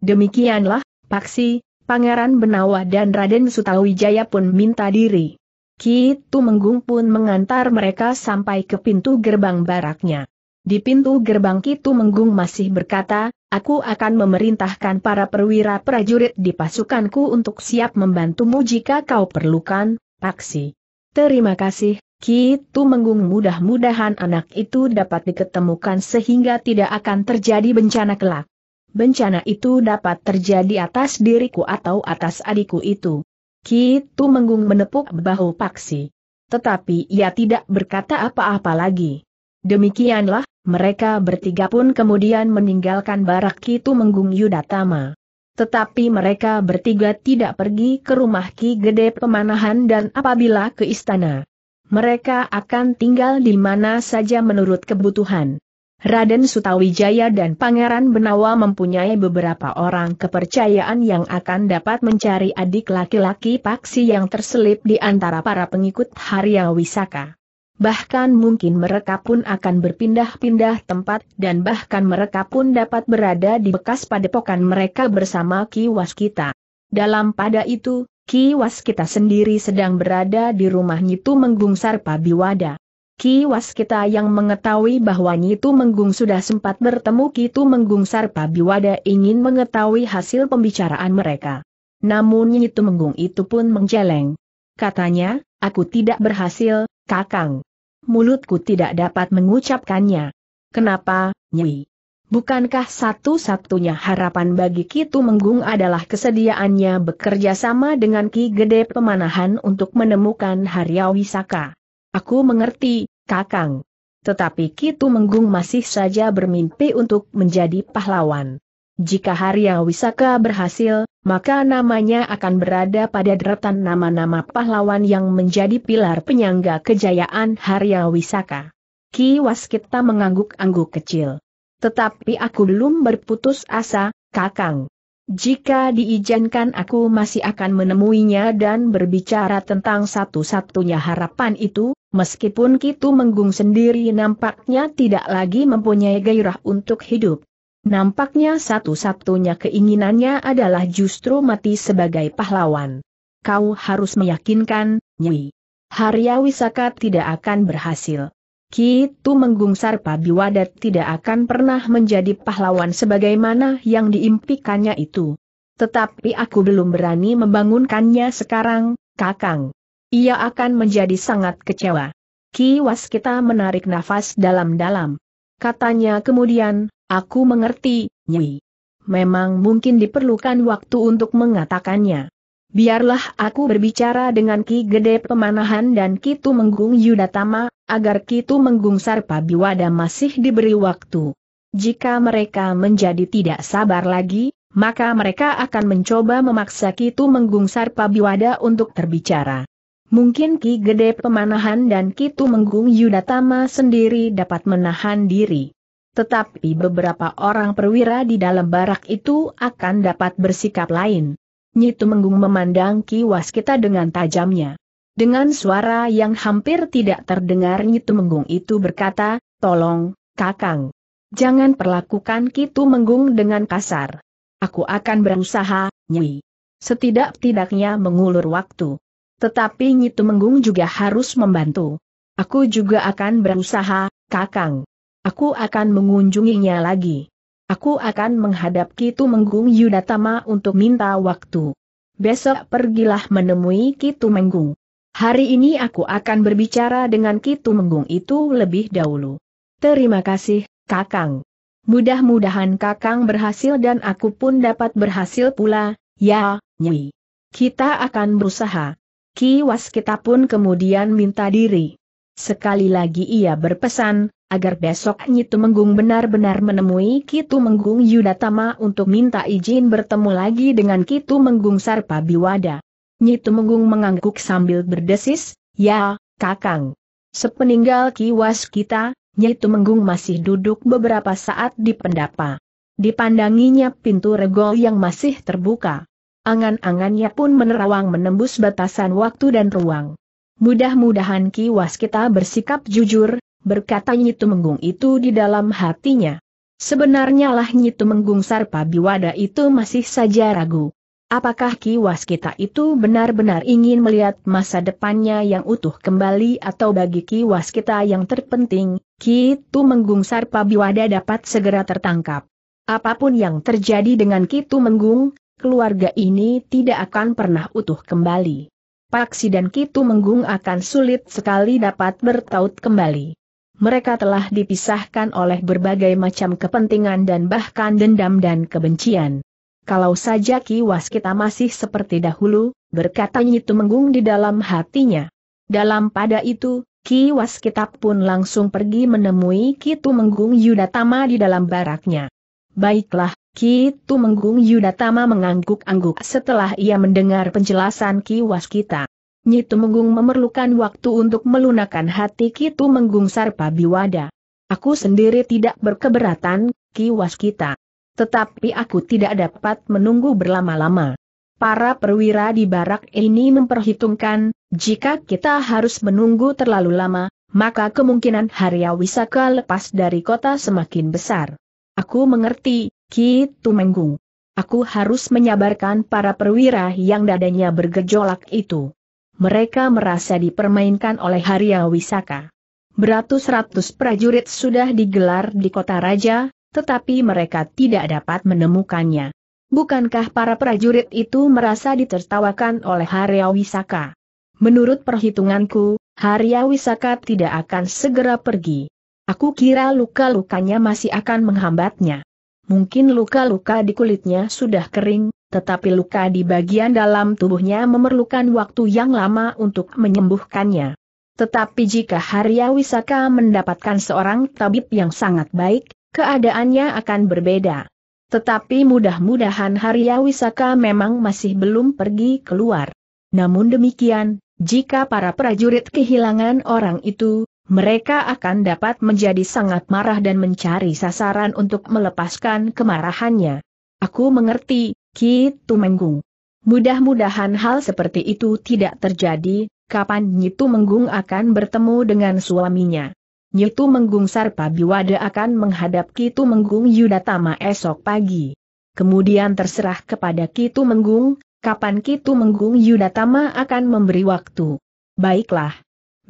Demikianlah, Paksi, Pangeran Benawa dan Raden Sutawijaya pun minta diri. Ki Tumenggung pun mengantar mereka sampai ke pintu gerbang baraknya. Di pintu gerbang Ki Menggung masih berkata, aku akan memerintahkan para perwira prajurit di pasukanku untuk siap membantumu jika kau perlukan, Paksi. Terima kasih, Kitu Menggung mudah-mudahan anak itu dapat diketemukan sehingga tidak akan terjadi bencana kelak. Bencana itu dapat terjadi atas diriku atau atas adikku itu. Kitu Menggung menepuk bahu Paksi. Tetapi ia tidak berkata apa-apa lagi. Demikianlah, mereka bertiga pun kemudian meninggalkan barak Kitu Menggung Yudatama. Tetapi mereka bertiga tidak pergi ke rumah Ki Gede Pemanahan dan apabila ke istana mereka akan tinggal di mana saja menurut kebutuhan. Raden Sutawijaya dan Pangeran Benawa mempunyai beberapa orang kepercayaan yang akan dapat mencari adik laki-laki Paksi yang terselip di antara para pengikut Harya Wisaka. Bahkan mungkin mereka pun akan berpindah-pindah tempat dan bahkan mereka pun dapat berada di bekas padepokan mereka bersama Ki Waskita. Dalam pada itu, Kiwas kita sendiri sedang berada di rumah Nyitu Menggung Sarpa Biwada. Kiwas kita yang mengetahui bahwa Nyitu Menggung sudah sempat bertemu Kitu Menggung Sarpa Biwada ingin mengetahui hasil pembicaraan mereka. Namun Nyitu Menggung itu pun menjeleng. Katanya, aku tidak berhasil, kakang mulutku tidak dapat mengucapkannya. Kenapa, Nyi? Bukankah satu-satunya harapan bagi Kitu Menggung adalah kesediaannya bekerja sama dengan Ki Gede Pemanahan untuk menemukan Haryau Wisaka? Aku mengerti, Kakang. Tetapi Kitu Menggung masih saja bermimpi untuk menjadi pahlawan. Jika Haryau Wisaka berhasil, maka namanya akan berada pada deretan nama-nama pahlawan yang menjadi pilar penyangga kejayaan Haryau Wisaka. Ki Waskita mengangguk-angguk kecil. Tetapi aku belum berputus asa, Kakang. Jika diizinkan aku masih akan menemuinya dan berbicara tentang satu-satunya harapan itu, meskipun Kitu Menggung sendiri nampaknya tidak lagi mempunyai gairah untuk hidup. Nampaknya satu-satunya keinginannya adalah justru mati sebagai pahlawan. Kau harus meyakinkan, Nyi. Haryawisaka tidak akan berhasil. Ki Pabi Wadat tidak akan pernah menjadi pahlawan sebagaimana yang diimpikannya itu. Tetapi aku belum berani membangunkannya sekarang, Kakang. Ia akan menjadi sangat kecewa. Ki Waskita menarik nafas dalam-dalam. Katanya kemudian, aku mengerti, Nyi. Memang mungkin diperlukan waktu untuk mengatakannya. Biarlah aku berbicara dengan Ki Gede Pemanahan dan Kitu Menggung Yudatama, agar Kitu Menggung Sarpa Biwada masih diberi waktu. Jika mereka menjadi tidak sabar lagi, maka mereka akan mencoba memaksa Kitu Menggung Sarpa Biwada untuk terbicara. Mungkin Ki Gede Pemanahan dan Kitu Menggung Yudatama sendiri dapat menahan diri. Tetapi beberapa orang perwira di dalam barak itu akan dapat bersikap lain. Nyitu Menggung memandang kiwas kita dengan tajamnya. Dengan suara yang hampir tidak terdengar Nyitu Menggung itu berkata, tolong, kakang. Jangan perlakukan Kitu Menggung dengan kasar. Aku akan berusaha, Nyi. Setidak-tidaknya mengulur waktu. Tetapi Nyitu Menggung juga harus membantu. Aku juga akan berusaha, kakang. Aku akan mengunjunginya lagi. Aku akan menghadap Kitu Menggung Yudatama untuk minta waktu. Besok pergilah menemui Kitu Menggung. Hari ini aku akan berbicara dengan Kitu Menggung itu lebih dahulu. Terima kasih, Kakang. Mudah-mudahan Kakang berhasil dan aku pun dapat berhasil pula, ya, Nyi. Kita akan berusaha. Kiwas kita pun kemudian minta diri. Sekali lagi ia berpesan, agar besok Nyitu Menggung benar-benar menemui Kitu Menggung Yudatama untuk minta izin bertemu lagi dengan Kitu Menggung Sarpa Biwada. Nyi Tumenggung mengangguk sambil berdesis, ya, kakang. Sepeninggal kiwas kita, Nyitu Menggung masih duduk beberapa saat di pendapa. Dipandanginya pintu regol yang masih terbuka. Angan-angannya pun menerawang menembus batasan waktu dan ruang. Mudah-mudahan Ki Waskita bersikap jujur, berkata Nyitu Menggung itu di dalam hatinya. Sebenarnya lah Nyitu Menggung Sarpa Biwada itu masih saja ragu. Apakah Ki Waskita itu benar-benar ingin melihat masa depannya yang utuh kembali atau bagi Ki Waskita yang terpenting, Ki Menggung Sarpa Biwada dapat segera tertangkap. Apapun yang terjadi dengan Ki itu Menggung, keluarga ini tidak akan pernah utuh kembali. Paksi dan Kitu Menggung akan sulit sekali dapat bertaut kembali. Mereka telah dipisahkan oleh berbagai macam kepentingan dan bahkan dendam dan kebencian. Kalau saja Kiwas kita masih seperti dahulu, berkata Nyitu Menggung di dalam hatinya. Dalam pada itu, Kiwas Waskita pun langsung pergi menemui Kitu Menggung Yudatama di dalam baraknya. Baiklah, Ki Tumenggung Yudatama mengangguk-angguk setelah ia mendengar penjelasan Ki Waskita. Nyi Tumenggung memerlukan waktu untuk melunakan hati Ki Tumenggung Sarpabiwada. Aku sendiri tidak berkeberatan, Ki Waskita. Tetapi aku tidak dapat menunggu berlama-lama. Para perwira di barak ini memperhitungkan, jika kita harus menunggu terlalu lama, maka kemungkinan Haryawisaka lepas dari kota semakin besar. Aku mengerti, Ki Tumenggung. Aku harus menyabarkan para perwira yang dadanya bergejolak itu. Mereka merasa dipermainkan oleh Haria Wisaka. Beratus-ratus prajurit sudah digelar di kota raja, tetapi mereka tidak dapat menemukannya. Bukankah para prajurit itu merasa ditertawakan oleh Haria Wisaka? Menurut perhitunganku, Haria Wisaka tidak akan segera pergi. Aku kira luka-lukanya masih akan menghambatnya. Mungkin luka-luka di kulitnya sudah kering, tetapi luka di bagian dalam tubuhnya memerlukan waktu yang lama untuk menyembuhkannya. Tetapi jika Harya Wisaka mendapatkan seorang tabib yang sangat baik, keadaannya akan berbeda. Tetapi mudah-mudahan Harya Wisaka memang masih belum pergi keluar. Namun demikian, jika para prajurit kehilangan orang itu, mereka akan dapat menjadi sangat marah dan mencari sasaran untuk melepaskan kemarahannya. Aku mengerti, Ki Tumenggung. Mudah-mudahan hal seperti itu tidak terjadi, kapan Nyitu Menggung akan bertemu dengan suaminya. Nyitu Menggung Sarpa Biwada akan menghadap Ki Tumenggung Yudatama esok pagi. Kemudian terserah kepada Ki Tumenggung, kapan Ki Tumenggung Yudatama akan memberi waktu. Baiklah.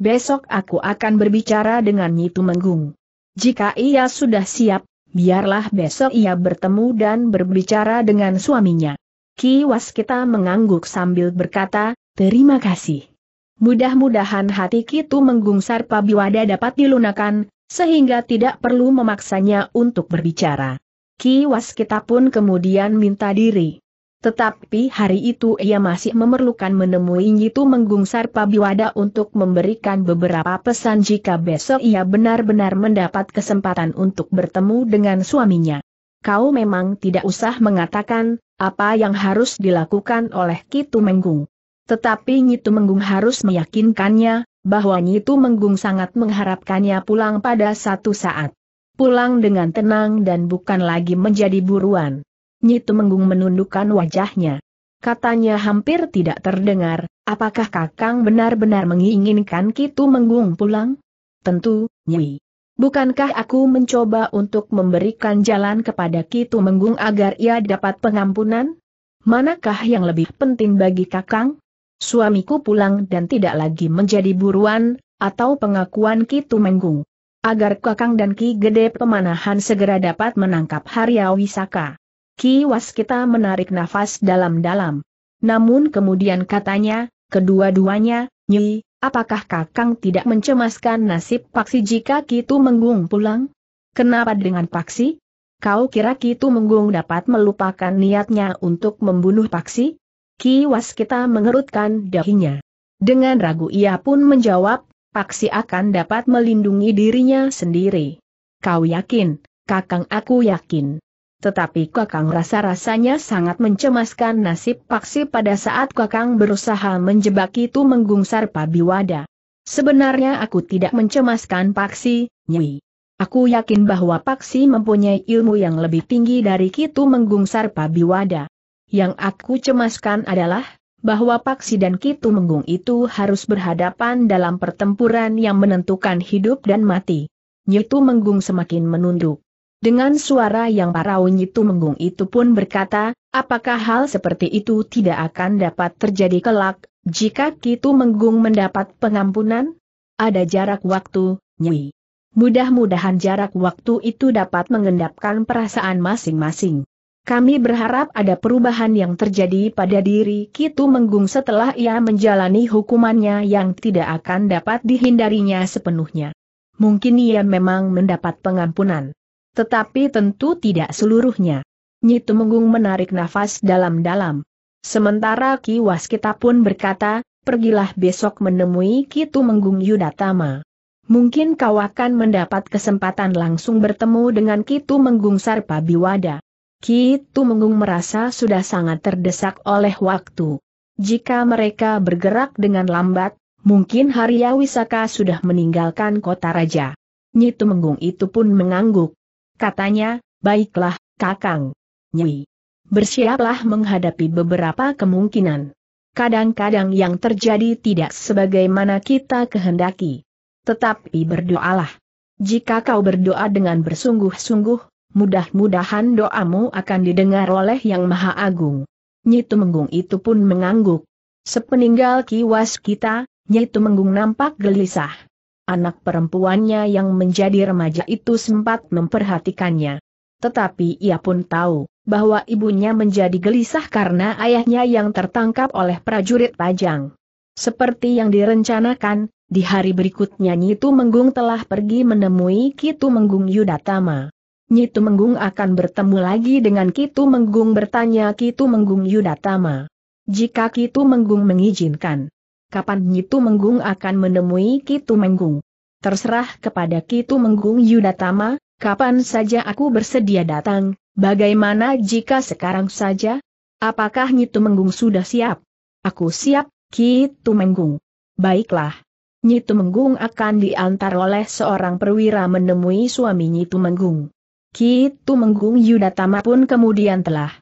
Besok aku akan berbicara dengan Nyi Tumenggung. Jika ia sudah siap, biarlah besok ia bertemu dan berbicara dengan suaminya. Ki Waskita mengangguk sambil berkata, terima kasih. Mudah-mudahan hati Ki Menggung Sarpa Biwada dapat dilunakan, sehingga tidak perlu memaksanya untuk berbicara. Ki Waskita pun kemudian minta diri. Tetapi hari itu ia masih memerlukan menemui Nyitu Menggung Sarpabiwada untuk memberikan beberapa pesan jika besok ia benar-benar mendapat kesempatan untuk bertemu dengan suaminya. Kau memang tidak usah mengatakan apa yang harus dilakukan oleh Kitu Menggung. Tetapi Nyitu Menggung harus meyakinkannya bahwa Nyitu Menggung sangat mengharapkannya pulang pada satu saat. Pulang dengan tenang dan bukan lagi menjadi buruan. Nyitu Menggung menundukkan wajahnya. Katanya hampir tidak terdengar, apakah Kakang benar-benar menginginkan Kitu Menggung pulang? Tentu, Nyi. Bukankah aku mencoba untuk memberikan jalan kepada Kitu Menggung agar ia dapat pengampunan? Manakah yang lebih penting bagi Kakang? Suamiku pulang dan tidak lagi menjadi buruan, atau pengakuan Kitu Menggung. Agar Kakang dan Ki Gede Pemanahan segera dapat menangkap Harya Wisaka. Ki Waskita menarik nafas dalam-dalam. Namun kemudian katanya, kedua-duanya, Nyi, apakah Kakang tidak mencemaskan nasib Paksi jika Kitu Menggung pulang? Kenapa dengan Paksi? Kau kira Kitu Menggung dapat melupakan niatnya untuk membunuh Paksi? Ki Waskita mengerutkan dahinya. Dengan ragu ia pun menjawab, Paksi akan dapat melindungi dirinya sendiri. Kau yakin, kakang aku yakin. Tetapi Kakang rasa-rasanya sangat mencemaskan nasib Paksi pada saat Kakang berusaha menjebak itu menggungsar Pabiwada. Sebenarnya aku tidak mencemaskan Paksi, Nyi. Aku yakin bahwa Paksi mempunyai ilmu yang lebih tinggi dari Kitu menggungsar Pabiwada. Yang aku cemaskan adalah, bahwa Paksi dan Kitu Menggung itu harus berhadapan dalam pertempuran yang menentukan hidup dan mati. Tu Menggung semakin menunduk. Dengan suara yang parau itu menggung itu pun berkata, apakah hal seperti itu tidak akan dapat terjadi kelak, jika Kitu Menggung mendapat pengampunan? Ada jarak waktu, Nyi. Mudah-mudahan jarak waktu itu dapat mengendapkan perasaan masing-masing. Kami berharap ada perubahan yang terjadi pada diri Kitu Menggung setelah ia menjalani hukumannya yang tidak akan dapat dihindarinya sepenuhnya. Mungkin ia memang mendapat pengampunan. Tetapi tentu tidak seluruhnya. Nyi Tumenggung menarik nafas dalam-dalam. Sementara Ki Waskita pun berkata, pergilah besok menemui Ki Tumenggung Yudatama. Mungkin kau akan mendapat kesempatan langsung bertemu dengan Ki Tumenggung Sarpabiwada. Ki Tumenggung merasa sudah sangat terdesak oleh waktu. Jika mereka bergerak dengan lambat, mungkin Haryawisaka sudah meninggalkan kota raja. Nyi Tumenggung itu pun mengangguk. Katanya, baiklah, Kakang. Nyi. Bersiaplah menghadapi beberapa kemungkinan. Kadang-kadang yang terjadi tidak sebagaimana kita kehendaki. Tetapi berdoalah. Jika kau berdoa dengan bersungguh-sungguh, mudah-mudahan doamu akan didengar oleh Yang Maha Agung. Nyi Tumenggung itu pun mengangguk. Sepeninggal kiwas kita, Nyi Tumenggung nampak gelisah anak perempuannya yang menjadi remaja itu sempat memperhatikannya. Tetapi ia pun tahu bahwa ibunya menjadi gelisah karena ayahnya yang tertangkap oleh prajurit Pajang. Seperti yang direncanakan, di hari berikutnya Nyitu Menggung telah pergi menemui Kitu Menggung Yudatama. Nyitu Menggung akan bertemu lagi dengan Kitu Menggung bertanya Kitu Menggung Yudatama. Jika Kitu Menggung mengizinkan, kapan Nyitu Menggung akan menemui Kitu Menggung. Terserah kepada Kitu Menggung Yudatama, kapan saja aku bersedia datang, bagaimana jika sekarang saja? Apakah Nyitu Menggung sudah siap? Aku siap, Kitu Menggung. Baiklah. Nyitu Menggung akan diantar oleh seorang perwira menemui suami Nyitu Menggung. Kitu Menggung Yudatama pun kemudian telah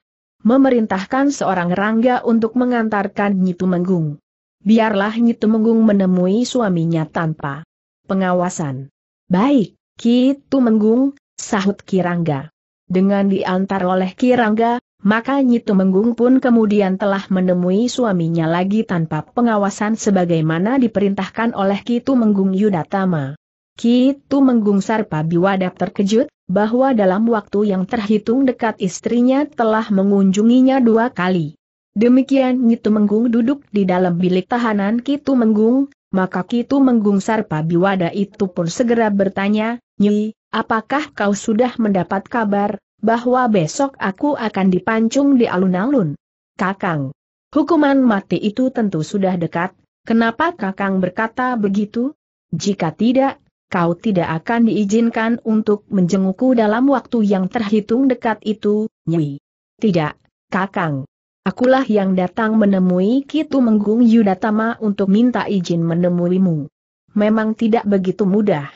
memerintahkan seorang Rangga untuk mengantarkan Nyitu Menggung. Biarlah Nyitu Menggung menemui suaminya tanpa pengawasan. Baik, Ki Menggung, sahut Kirangga. Dengan diantar oleh Kirangga, maka Nyitu Menggung pun kemudian telah menemui suaminya lagi tanpa pengawasan sebagaimana diperintahkan oleh Ki Tumenggung Yudatama. Ki Menggung Sarpa Biwadap terkejut, bahwa dalam waktu yang terhitung dekat istrinya telah mengunjunginya dua kali. Demikian Nyitu Menggung duduk di dalam bilik tahanan Kitu Menggung, maka Kitu Menggung Sarpa Biwada itu pun segera bertanya, Nyi, apakah kau sudah mendapat kabar, bahwa besok aku akan dipancung di alun-alun? Kakang, hukuman mati itu tentu sudah dekat, kenapa Kakang berkata begitu? Jika tidak, kau tidak akan diizinkan untuk menjengukku dalam waktu yang terhitung dekat itu, Nyi. Tidak, Kakang akulah yang datang menemui Kitu Menggung Yudatama untuk minta izin menemuimu. Memang tidak begitu mudah.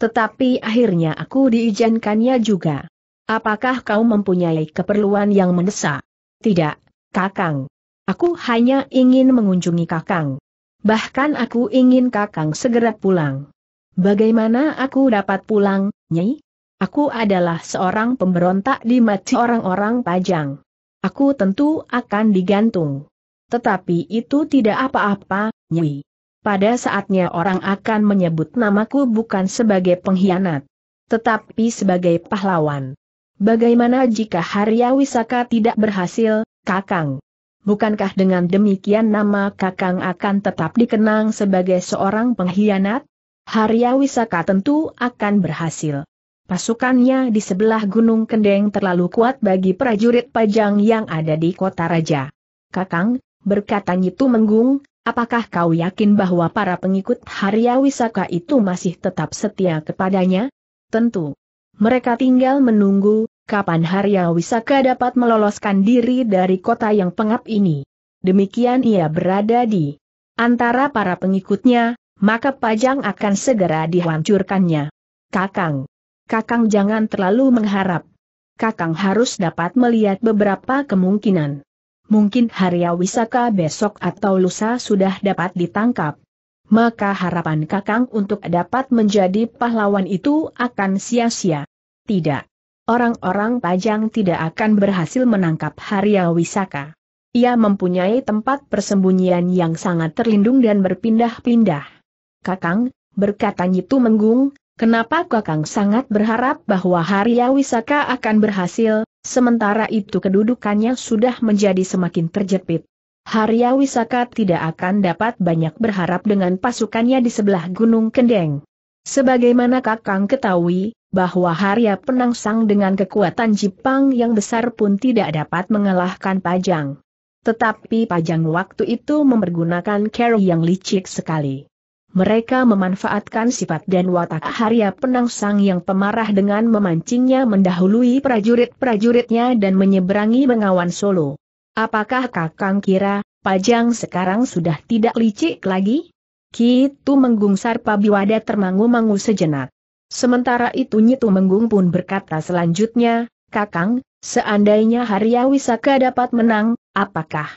Tetapi akhirnya aku diizinkannya juga. Apakah kau mempunyai keperluan yang mendesak? Tidak, Kakang. Aku hanya ingin mengunjungi Kakang. Bahkan aku ingin Kakang segera pulang. Bagaimana aku dapat pulang, Nyai? Aku adalah seorang pemberontak di mati orang-orang Pajang. Aku tentu akan digantung. Tetapi itu tidak apa-apa, Nyi. Pada saatnya orang akan menyebut namaku bukan sebagai pengkhianat, tetapi sebagai pahlawan. Bagaimana jika Harya Wisaka tidak berhasil, Kakang? Bukankah dengan demikian nama Kakang akan tetap dikenang sebagai seorang pengkhianat? Harya Wisaka tentu akan berhasil. Pasukannya di sebelah Gunung Kendeng terlalu kuat bagi prajurit pajang yang ada di kota raja. Kakang, berkata Nyitu Menggung, apakah kau yakin bahwa para pengikut Harya Wisaka itu masih tetap setia kepadanya? Tentu. Mereka tinggal menunggu, kapan Harya Wisaka dapat meloloskan diri dari kota yang pengap ini. Demikian ia berada di antara para pengikutnya, maka Pajang akan segera dihancurkannya. Kakang. Kakang jangan terlalu mengharap. Kakang harus dapat melihat beberapa kemungkinan. Mungkin Harya Wisaka besok atau lusa sudah dapat ditangkap. Maka harapan Kakang untuk dapat menjadi pahlawan itu akan sia-sia. Tidak. Orang-orang Pajang tidak akan berhasil menangkap Harya Wisaka. Ia mempunyai tempat persembunyian yang sangat terlindung dan berpindah-pindah. Kakang, berkata Nyitu Menggung, Kenapa Kakang sangat berharap bahwa Harya Wisaka akan berhasil, sementara itu kedudukannya sudah menjadi semakin terjepit. Harya Wisaka tidak akan dapat banyak berharap dengan pasukannya di sebelah Gunung Kendeng. Sebagaimana Kakang ketahui, bahwa Harya Penangsang dengan kekuatan Jepang yang besar pun tidak dapat mengalahkan Pajang. Tetapi Pajang waktu itu mempergunakan cara yang licik sekali. Mereka memanfaatkan sifat dan watak Arya Penangsang yang pemarah dengan memancingnya mendahului prajurit-prajuritnya dan menyeberangi Bengawan Solo. Apakah Kakang kira, Pajang sekarang sudah tidak licik lagi? Kitu menggungsar Pabiwada termangu-mangu sejenak. Sementara itu Nyitu Menggung pun berkata selanjutnya, Kakang, seandainya Harya Wisaka dapat menang, apakah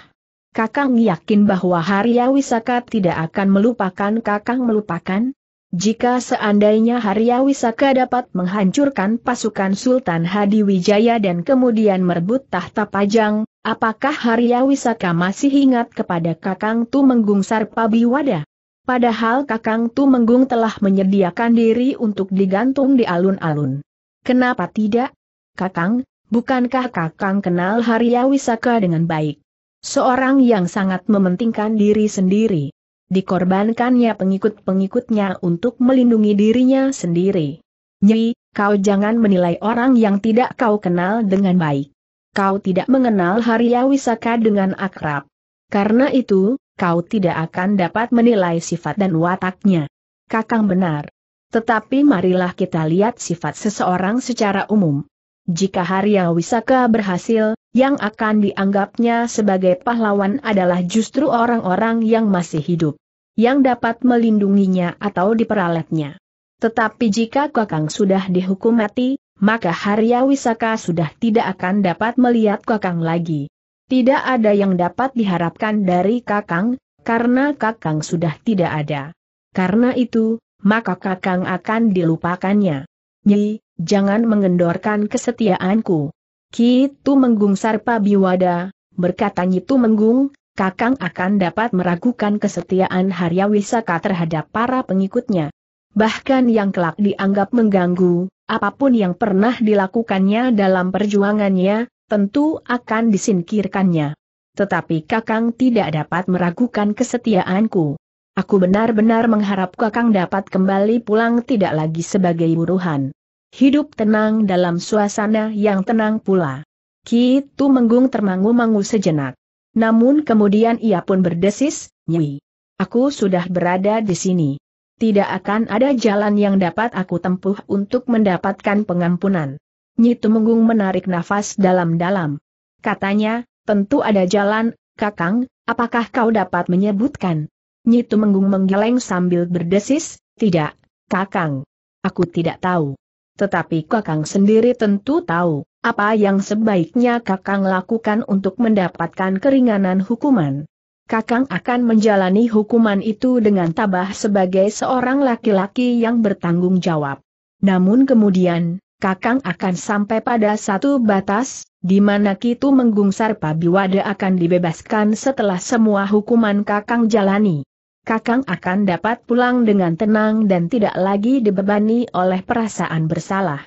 Kakang yakin bahwa Harya Wisaka tidak akan melupakan Kakang melupakan? Jika seandainya Harya Wisaka dapat menghancurkan pasukan Sultan Hadi Wijaya dan kemudian merebut tahta Pajang, apakah Harya Wisaka masih ingat kepada Kakang Tu Tumenggung Sarpabiwada? Padahal Kakang Tu Menggung telah menyediakan diri untuk digantung di alun-alun. Kenapa tidak? Kakang, bukankah Kakang kenal Harya Wisaka dengan baik? Seorang yang sangat mementingkan diri sendiri. Dikorbankannya pengikut-pengikutnya untuk melindungi dirinya sendiri. Nyi, kau jangan menilai orang yang tidak kau kenal dengan baik. Kau tidak mengenal Harya Wisaka dengan akrab. Karena itu, kau tidak akan dapat menilai sifat dan wataknya. Kakang benar. Tetapi marilah kita lihat sifat seseorang secara umum. Jika Harya Wisaka berhasil, yang akan dianggapnya sebagai pahlawan adalah justru orang-orang yang masih hidup, yang dapat melindunginya atau diperalatnya. Tetapi jika Kakang sudah dihukum mati, maka Harya Wisaka sudah tidak akan dapat melihat Kakang lagi. Tidak ada yang dapat diharapkan dari Kakang, karena Kakang sudah tidak ada. Karena itu, maka Kakang akan dilupakannya. Nyi, jangan mengendorkan kesetiaanku. Kitu Menggung Sarpa Biwada, berkata Nyitu Menggung, Kakang akan dapat meragukan kesetiaan Harya Wisaka terhadap para pengikutnya. Bahkan yang kelak dianggap mengganggu, apapun yang pernah dilakukannya dalam perjuangannya, tentu akan disingkirkannya. Tetapi Kakang tidak dapat meragukan kesetiaanku. Aku benar-benar mengharap Kakang dapat kembali pulang tidak lagi sebagai buruhan. Hidup tenang dalam suasana yang tenang pula. Ki Tu Menggung termangu-mangu sejenak. Namun kemudian ia pun berdesis, Nyi. Aku sudah berada di sini. Tidak akan ada jalan yang dapat aku tempuh untuk mendapatkan pengampunan. Nyi menggung menarik nafas dalam-dalam. Katanya, tentu ada jalan, Kakang, apakah kau dapat menyebutkan? Nyi Tumenggung menggeleng sambil berdesis, tidak, Kakang. Aku tidak tahu. Tetapi Kakang sendiri tentu tahu, apa yang sebaiknya Kakang lakukan untuk mendapatkan keringanan hukuman. Kakang akan menjalani hukuman itu dengan tabah sebagai seorang laki-laki yang bertanggung jawab. Namun kemudian, Kakang akan sampai pada satu batas, di mana Kitu menggungsar Pabiwada akan dibebaskan setelah semua hukuman Kakang jalani. Kakang akan dapat pulang dengan tenang dan tidak lagi dibebani oleh perasaan bersalah.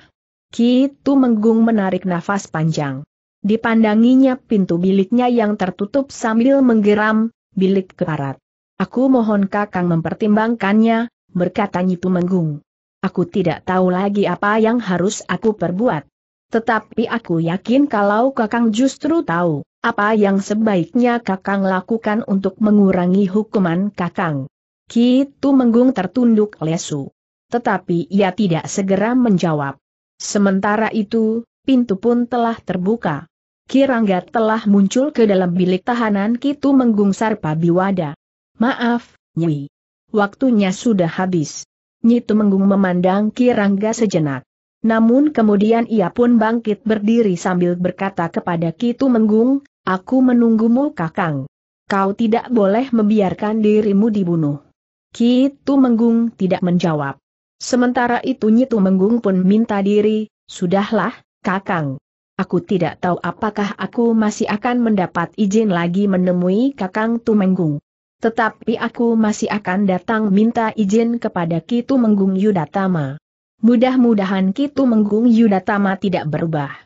Ki Tu Menggung menarik nafas panjang. Dipandanginya pintu biliknya yang tertutup sambil menggeram, bilik keparat. Aku mohon kakang mempertimbangkannya, berkata Nyitu Menggung. Aku tidak tahu lagi apa yang harus aku perbuat. Tetapi aku yakin kalau kakang justru tahu. Apa yang sebaiknya Kakang lakukan untuk mengurangi hukuman Kakang? Kitu Menggung tertunduk lesu. Tetapi ia tidak segera menjawab. Sementara itu, pintu pun telah terbuka. Kirangga telah muncul ke dalam bilik tahanan Kitu Menggung Sarpa Biwada. Maaf, Nyi. Waktunya sudah habis. Nyi Tumenggung memandang Kirangga sejenak. Namun kemudian ia pun bangkit berdiri sambil berkata kepada Kitu Menggung, Aku menunggumu kakang. Kau tidak boleh membiarkan dirimu dibunuh. Kitu Menggung tidak menjawab. Sementara itu Nyi Menggung pun minta diri, Sudahlah, kakang. Aku tidak tahu apakah aku masih akan mendapat izin lagi menemui kakang Tumenggung. Tetapi aku masih akan datang minta izin kepada Ki Menggung Yudatama. Mudah-mudahan Ki Menggung Yudatama tidak berubah.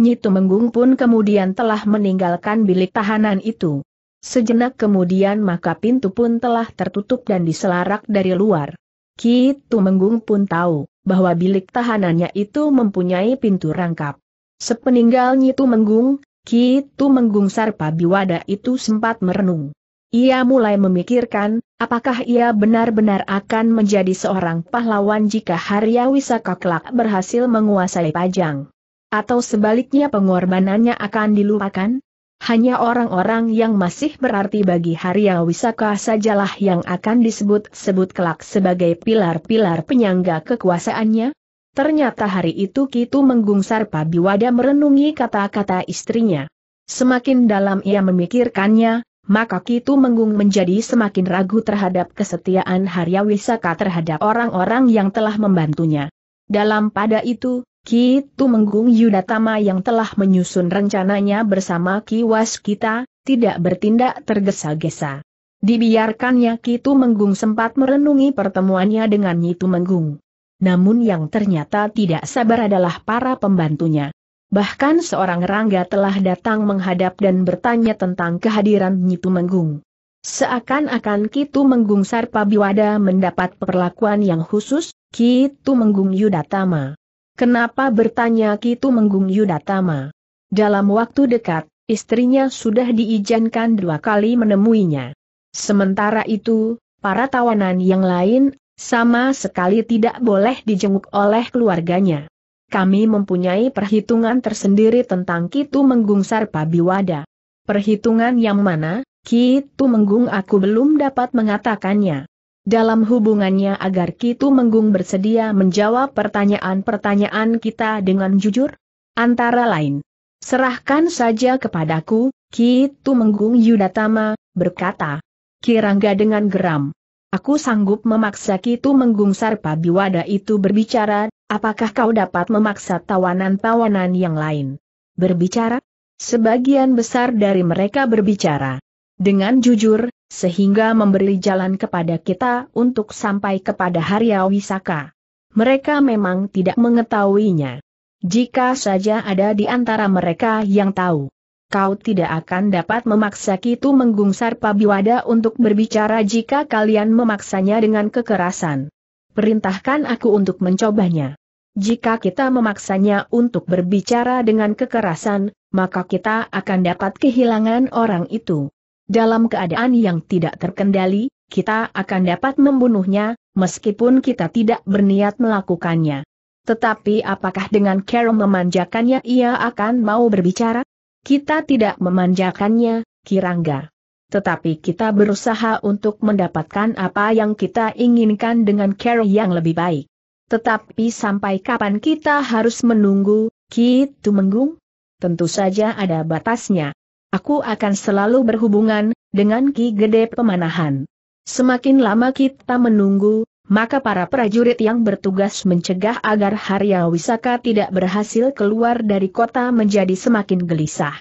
Nyi Menggung pun kemudian telah meninggalkan bilik tahanan itu. Sejenak kemudian maka pintu pun telah tertutup dan diselarak dari luar. Ki Tumenggung pun tahu bahwa bilik tahanannya itu mempunyai pintu rangkap. Sepeninggal Nyi Tumenggung, Ki Tumenggung Sarpa Biwada itu sempat merenung. Ia mulai memikirkan, apakah ia benar-benar akan menjadi seorang pahlawan jika Harya Wisaka kelak berhasil menguasai Pajang. Atau sebaliknya pengorbanannya akan dilupakan? Hanya orang-orang yang masih berarti bagi Harya Wisaka sajalah yang akan disebut-sebut kelak sebagai pilar-pilar penyangga kekuasaannya? Ternyata hari itu Kitu menggungsar Pabiwada merenungi kata-kata istrinya. Semakin dalam ia memikirkannya, maka Kitu menggung menjadi semakin ragu terhadap kesetiaan Harya Wisaka terhadap orang-orang yang telah membantunya. Dalam pada itu, Ki Tumenggung Yudatama yang telah menyusun rencananya bersama Ki Waskita, tidak bertindak tergesa-gesa. Dibiarkannya Ki Tumenggung sempat merenungi pertemuannya dengan Nyi Tumenggung. Namun yang ternyata tidak sabar adalah para pembantunya. Bahkan seorang Rangga telah datang menghadap dan bertanya tentang kehadiran Nyi Tumenggung. Seakan-akan Ki Tumenggung Sarpabiwada mendapat perlakuan yang khusus, Ki Tumenggung Yudatama Kenapa bertanya Kitu Menggung Yudatama? Dalam waktu dekat, istrinya sudah diizinkan dua kali menemuinya. Sementara itu, para tawanan yang lain, sama sekali tidak boleh dijenguk oleh keluarganya. Kami mempunyai perhitungan tersendiri tentang Kitu Menggung Sarpabiwada. Perhitungan yang mana, Kitu Menggung aku belum dapat mengatakannya dalam hubungannya agar Kitu Menggung bersedia menjawab pertanyaan-pertanyaan kita dengan jujur? Antara lain, serahkan saja kepadaku, Kitu Menggung Yudatama, berkata. Kirangga dengan geram. Aku sanggup memaksa Kitu Menggung Sarpa Biwada itu berbicara, apakah kau dapat memaksa tawanan-tawanan yang lain? Berbicara? Sebagian besar dari mereka berbicara. Dengan jujur, sehingga memberi jalan kepada kita untuk sampai kepada Harya Wisaka. Mereka memang tidak mengetahuinya. Jika saja ada di antara mereka yang tahu, kau tidak akan dapat memaksa Kitu menggungsar Pabiwada untuk berbicara jika kalian memaksanya dengan kekerasan. Perintahkan aku untuk mencobanya. Jika kita memaksanya untuk berbicara dengan kekerasan, maka kita akan dapat kehilangan orang itu dalam keadaan yang tidak terkendali, kita akan dapat membunuhnya, meskipun kita tidak berniat melakukannya. Tetapi apakah dengan Carol memanjakannya ia akan mau berbicara? Kita tidak memanjakannya, Kirangga. Tetapi kita berusaha untuk mendapatkan apa yang kita inginkan dengan Carol yang lebih baik. Tetapi sampai kapan kita harus menunggu, Kitu menggung? Tentu saja ada batasnya. Aku akan selalu berhubungan dengan Ki Gede Pemanahan. Semakin lama kita menunggu, maka para prajurit yang bertugas mencegah agar Harya Wisaka tidak berhasil keluar dari kota menjadi semakin gelisah.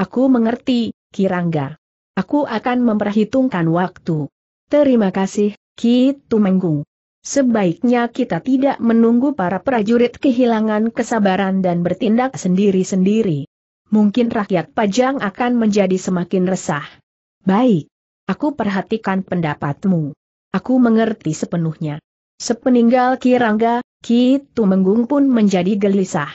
Aku mengerti, Kirangga. Aku akan memperhitungkan waktu. Terima kasih, Ki Tumenggung. Sebaiknya kita tidak menunggu para prajurit kehilangan kesabaran dan bertindak sendiri-sendiri mungkin rakyat Pajang akan menjadi semakin resah. Baik. Aku perhatikan pendapatmu. Aku mengerti sepenuhnya. Sepeninggal Kirangga, Ki Tumenggung pun menjadi gelisah.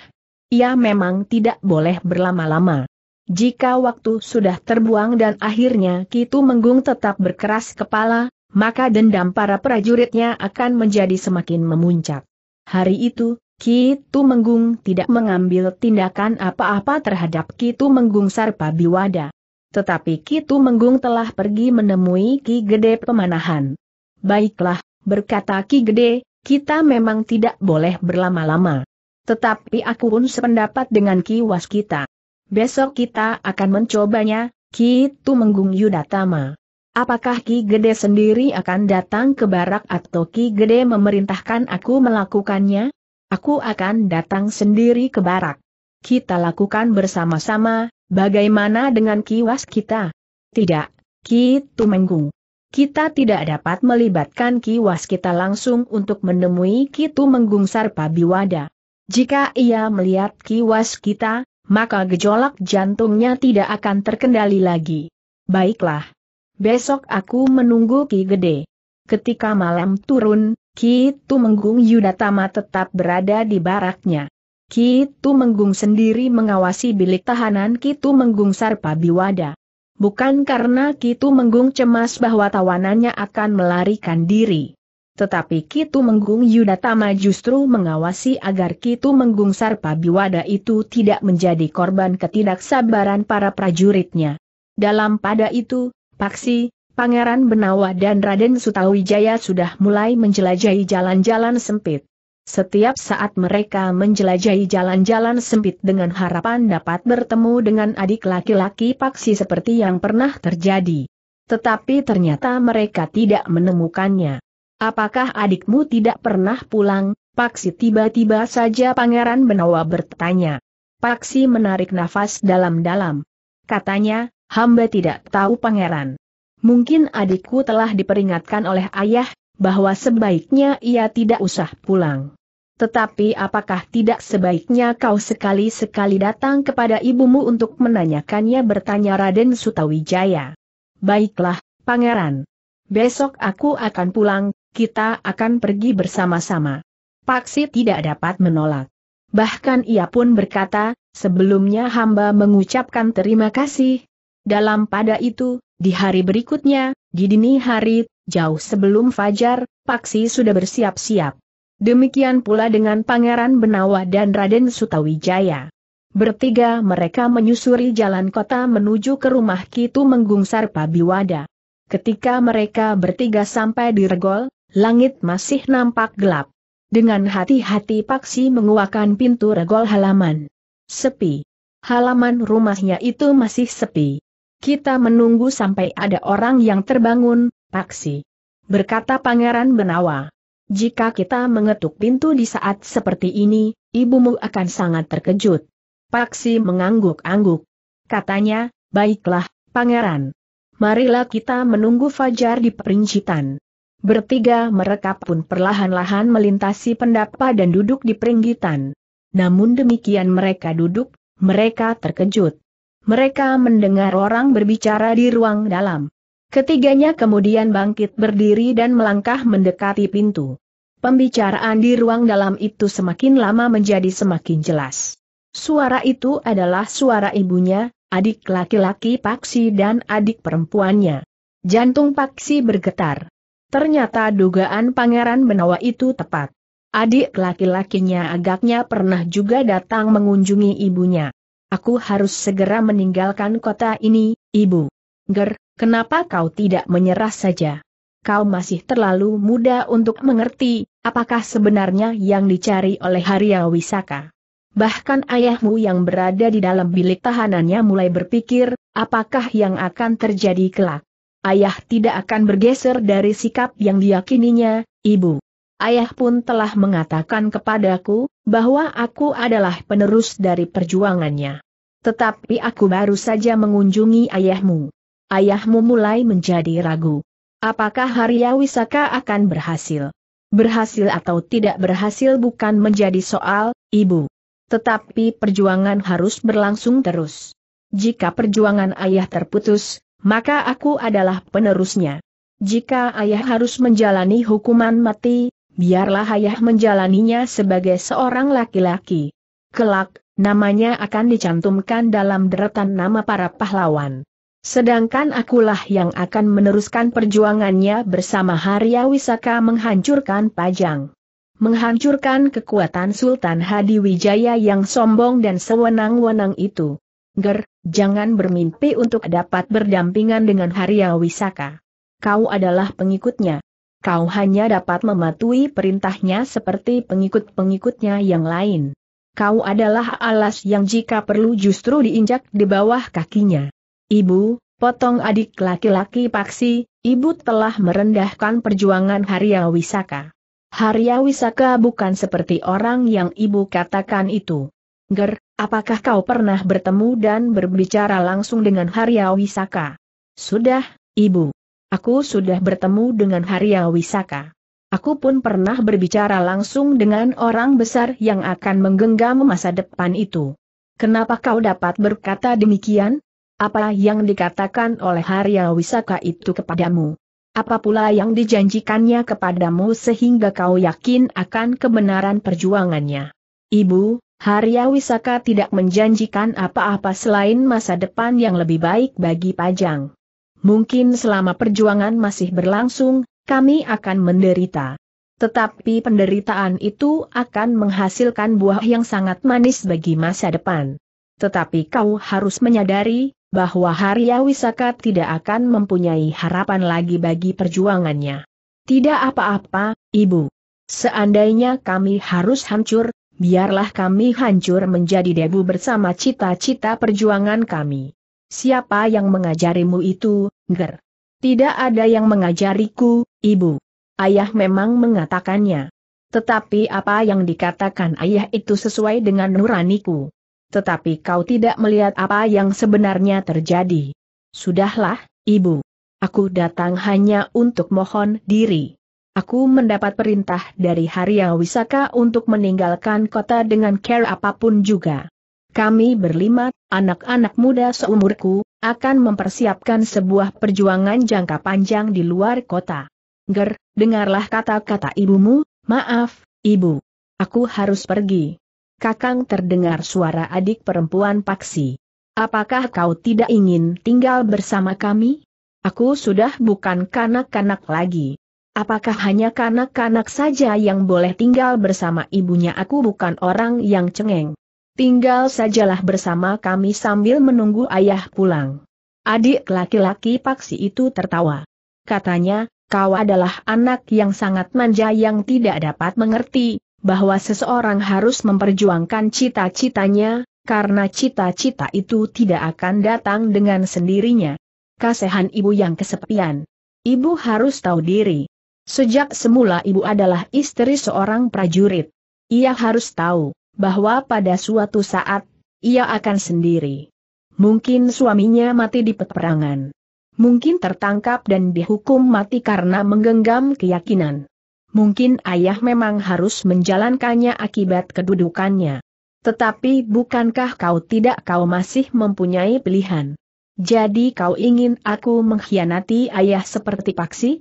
Ia memang tidak boleh berlama-lama. Jika waktu sudah terbuang dan akhirnya Ki Tumenggung tetap berkeras kepala, maka dendam para prajuritnya akan menjadi semakin memuncak. Hari itu, Kitu Menggung tidak mengambil tindakan apa-apa terhadap Kitu Menggung Sarpa Biwada. Tetapi Kitu Menggung telah pergi menemui Ki Gede Pemanahan. Baiklah, berkata Ki Gede, kita memang tidak boleh berlama-lama. Tetapi aku pun sependapat dengan Ki Was kita. Besok kita akan mencobanya, Ki Tumenggung Yudatama. Apakah Ki Gede sendiri akan datang ke barak atau Ki Gede memerintahkan aku melakukannya? Aku akan datang sendiri ke barak. Kita lakukan bersama-sama, bagaimana dengan kiwas kita? Tidak, Ki Tumenggung. Kita tidak dapat melibatkan kiwas kita langsung untuk menemui Ki Tumenggung Biwada. Jika ia melihat kiwas kita, maka gejolak jantungnya tidak akan terkendali lagi. Baiklah. Besok aku menunggu Ki Gede ketika malam turun, Ki Tumenggung Yudatama tetap berada di baraknya. Ki Tumenggung sendiri mengawasi bilik tahanan Ki Tumenggung Biwada. Bukan karena Ki Tumenggung cemas bahwa tawanannya akan melarikan diri. Tetapi Ki Tumenggung Yudatama justru mengawasi agar Ki Tumenggung Biwada itu tidak menjadi korban ketidaksabaran para prajuritnya. Dalam pada itu, Paksi, Pangeran Benawa dan Raden Sutawijaya sudah mulai menjelajahi jalan-jalan sempit. Setiap saat mereka menjelajahi jalan-jalan sempit dengan harapan dapat bertemu dengan adik laki-laki paksi seperti yang pernah terjadi. Tetapi ternyata mereka tidak menemukannya. Apakah adikmu tidak pernah pulang, Paksi tiba-tiba saja Pangeran Benawa bertanya. Paksi menarik nafas dalam-dalam. Katanya, hamba tidak tahu Pangeran. Mungkin adikku telah diperingatkan oleh ayah, bahwa sebaiknya ia tidak usah pulang. Tetapi apakah tidak sebaiknya kau sekali-sekali datang kepada ibumu untuk menanyakannya bertanya Raden Sutawijaya. Baiklah, pangeran. Besok aku akan pulang, kita akan pergi bersama-sama. Paksi tidak dapat menolak. Bahkan ia pun berkata, sebelumnya hamba mengucapkan terima kasih. Dalam pada itu, di hari berikutnya, di dini hari, jauh sebelum fajar, Paksi sudah bersiap-siap. Demikian pula dengan Pangeran Benawa dan Raden Sutawijaya. Bertiga mereka menyusuri jalan kota menuju ke rumah Kitu Sarpa Biwada. Ketika mereka bertiga sampai di Regol, langit masih nampak gelap. Dengan hati-hati Paksi menguakan pintu regol halaman. Sepi. Halaman rumahnya itu masih sepi. Kita menunggu sampai ada orang yang terbangun, Paksi. Berkata Pangeran Benawa. Jika kita mengetuk pintu di saat seperti ini, ibumu akan sangat terkejut. Paksi mengangguk-angguk. Katanya, baiklah, Pangeran. Marilah kita menunggu fajar di perincitan. Bertiga mereka pun perlahan-lahan melintasi pendapa dan duduk di peringgitan. Namun demikian mereka duduk, mereka terkejut mereka mendengar orang berbicara di ruang dalam. Ketiganya kemudian bangkit berdiri dan melangkah mendekati pintu. Pembicaraan di ruang dalam itu semakin lama menjadi semakin jelas. Suara itu adalah suara ibunya, adik laki-laki Paksi dan adik perempuannya. Jantung Paksi bergetar. Ternyata dugaan Pangeran Menawa itu tepat. Adik laki-lakinya agaknya pernah juga datang mengunjungi ibunya aku harus segera meninggalkan kota ini, ibu. Ger, kenapa kau tidak menyerah saja? Kau masih terlalu muda untuk mengerti, apakah sebenarnya yang dicari oleh Haria Wisaka. Bahkan ayahmu yang berada di dalam bilik tahanannya mulai berpikir, apakah yang akan terjadi kelak. Ayah tidak akan bergeser dari sikap yang diyakininya, ibu. Ayah pun telah mengatakan kepadaku, bahwa aku adalah penerus dari perjuangannya. Tetapi aku baru saja mengunjungi ayahmu. Ayahmu mulai menjadi ragu. Apakah Harya Wisaka akan berhasil? Berhasil atau tidak berhasil bukan menjadi soal, Ibu. Tetapi perjuangan harus berlangsung terus. Jika perjuangan ayah terputus, maka aku adalah penerusnya. Jika ayah harus menjalani hukuman mati, biarlah ayah menjalaninya sebagai seorang laki-laki. Kelak, namanya akan dicantumkan dalam deretan nama para pahlawan. Sedangkan akulah yang akan meneruskan perjuangannya bersama Harya Wisaka menghancurkan Pajang. Menghancurkan kekuatan Sultan Hadi Wijaya yang sombong dan sewenang-wenang itu. Ger, jangan bermimpi untuk dapat berdampingan dengan Harya Wisaka. Kau adalah pengikutnya. Kau hanya dapat mematuhi perintahnya seperti pengikut-pengikutnya yang lain kau adalah alas yang jika perlu justru diinjak di bawah kakinya. Ibu, potong adik laki-laki Paksi, ibu telah merendahkan perjuangan Harya Wisaka. Harya Wisaka bukan seperti orang yang ibu katakan itu. Ger, apakah kau pernah bertemu dan berbicara langsung dengan Harya Wisaka? Sudah, ibu. Aku sudah bertemu dengan Harya Wisaka. Aku pun pernah berbicara langsung dengan orang besar yang akan menggenggam masa depan itu. Kenapa kau dapat berkata demikian? Apa yang dikatakan oleh Harya Wisaka itu kepadamu? Apa pula yang dijanjikannya kepadamu sehingga kau yakin akan kebenaran perjuangannya? Ibu, Harya Wisaka tidak menjanjikan apa-apa selain masa depan yang lebih baik bagi Pajang. Mungkin selama perjuangan masih berlangsung, kami akan menderita. Tetapi penderitaan itu akan menghasilkan buah yang sangat manis bagi masa depan. Tetapi kau harus menyadari, bahwa Harya Wisaka tidak akan mempunyai harapan lagi bagi perjuangannya. Tidak apa-apa, Ibu. Seandainya kami harus hancur, biarlah kami hancur menjadi debu bersama cita-cita perjuangan kami. Siapa yang mengajarimu itu, Ger? Tidak ada yang mengajariku, ibu. Ayah memang mengatakannya. Tetapi apa yang dikatakan ayah itu sesuai dengan nuraniku. Tetapi kau tidak melihat apa yang sebenarnya terjadi. Sudahlah, ibu. Aku datang hanya untuk mohon diri. Aku mendapat perintah dari Haria Wisaka untuk meninggalkan kota dengan care apapun juga. Kami berlima, anak-anak muda seumurku, akan mempersiapkan sebuah perjuangan jangka panjang di luar kota. Ger, dengarlah kata-kata ibumu, maaf, ibu. Aku harus pergi. Kakang terdengar suara adik perempuan Paksi. Apakah kau tidak ingin tinggal bersama kami? Aku sudah bukan kanak-kanak lagi. Apakah hanya kanak-kanak saja yang boleh tinggal bersama ibunya? Aku bukan orang yang cengeng. Tinggal sajalah bersama kami sambil menunggu ayah pulang. Adik laki-laki paksi itu tertawa. Katanya, kau adalah anak yang sangat manja yang tidak dapat mengerti, bahwa seseorang harus memperjuangkan cita-citanya, karena cita-cita itu tidak akan datang dengan sendirinya. Kasehan ibu yang kesepian. Ibu harus tahu diri. Sejak semula ibu adalah istri seorang prajurit. Ia harus tahu bahwa pada suatu saat, ia akan sendiri. Mungkin suaminya mati di peperangan. Mungkin tertangkap dan dihukum mati karena menggenggam keyakinan. Mungkin ayah memang harus menjalankannya akibat kedudukannya. Tetapi bukankah kau tidak kau masih mempunyai pilihan? Jadi kau ingin aku mengkhianati ayah seperti Paksi?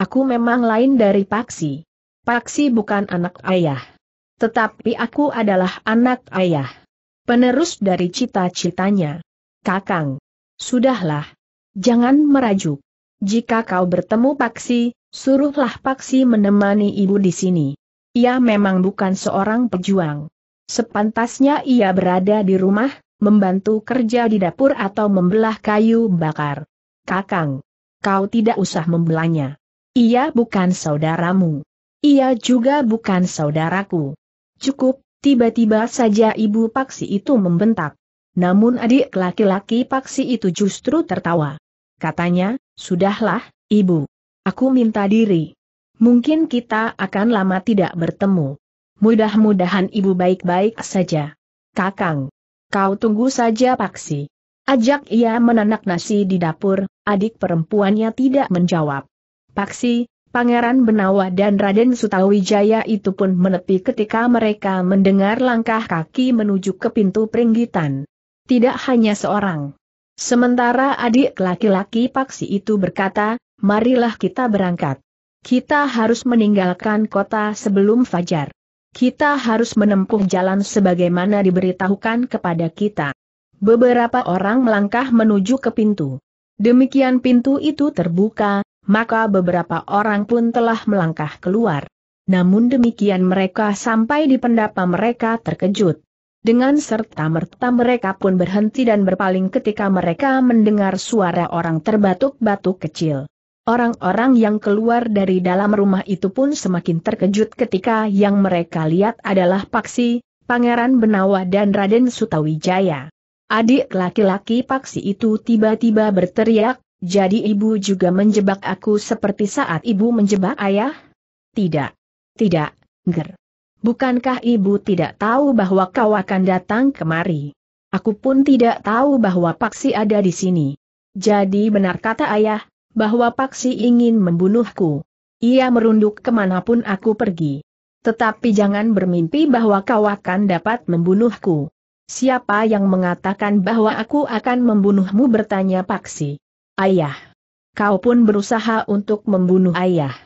Aku memang lain dari Paksi. Paksi bukan anak ayah. Tetapi aku adalah anak ayah. Penerus dari cita-citanya. Kakang. Sudahlah. Jangan merajuk. Jika kau bertemu Paksi, suruhlah Paksi menemani ibu di sini. Ia memang bukan seorang pejuang. Sepantasnya ia berada di rumah, membantu kerja di dapur atau membelah kayu bakar. Kakang, kau tidak usah membelanya. Ia bukan saudaramu. Ia juga bukan saudaraku. Cukup, tiba-tiba saja ibu Paksi itu membentak. Namun adik laki-laki Paksi itu justru tertawa. Katanya, sudahlah, ibu. Aku minta diri. Mungkin kita akan lama tidak bertemu. Mudah-mudahan ibu baik-baik saja. Kakang. Kau tunggu saja Paksi. Ajak ia menanak nasi di dapur, adik perempuannya tidak menjawab. Paksi, Pangeran Benawa dan Raden Sutawijaya itu pun menepi ketika mereka mendengar langkah kaki menuju ke pintu peringgitan. Tidak hanya seorang. Sementara adik laki-laki Paksi itu berkata, marilah kita berangkat. Kita harus meninggalkan kota sebelum fajar. Kita harus menempuh jalan sebagaimana diberitahukan kepada kita. Beberapa orang melangkah menuju ke pintu. Demikian pintu itu terbuka, maka beberapa orang pun telah melangkah keluar. Namun demikian mereka sampai di pendapa mereka terkejut. Dengan serta-merta mereka pun berhenti dan berpaling ketika mereka mendengar suara orang terbatuk-batuk kecil. Orang-orang yang keluar dari dalam rumah itu pun semakin terkejut ketika yang mereka lihat adalah Paksi, Pangeran Benawa dan Raden Sutawijaya. Adik laki-laki Paksi itu tiba-tiba berteriak, jadi ibu juga menjebak aku seperti saat ibu menjebak ayah? Tidak. Tidak, Ger. Bukankah ibu tidak tahu bahwa kau akan datang kemari? Aku pun tidak tahu bahwa Paksi ada di sini. Jadi benar kata ayah, bahwa Paksi ingin membunuhku. Ia merunduk kemanapun aku pergi. Tetapi jangan bermimpi bahwa kau akan dapat membunuhku. Siapa yang mengatakan bahwa aku akan membunuhmu bertanya Paksi. Ayah. Kau pun berusaha untuk membunuh ayah.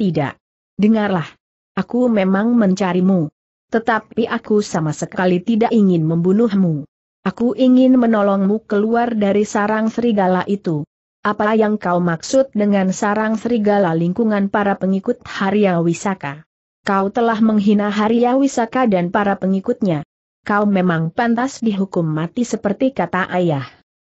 Tidak. Dengarlah. Aku memang mencarimu. Tetapi aku sama sekali tidak ingin membunuhmu. Aku ingin menolongmu keluar dari sarang serigala itu. Apa yang kau maksud dengan sarang serigala lingkungan para pengikut Harya Wisaka? Kau telah menghina Harya Wisaka dan para pengikutnya. Kau memang pantas dihukum mati seperti kata ayah.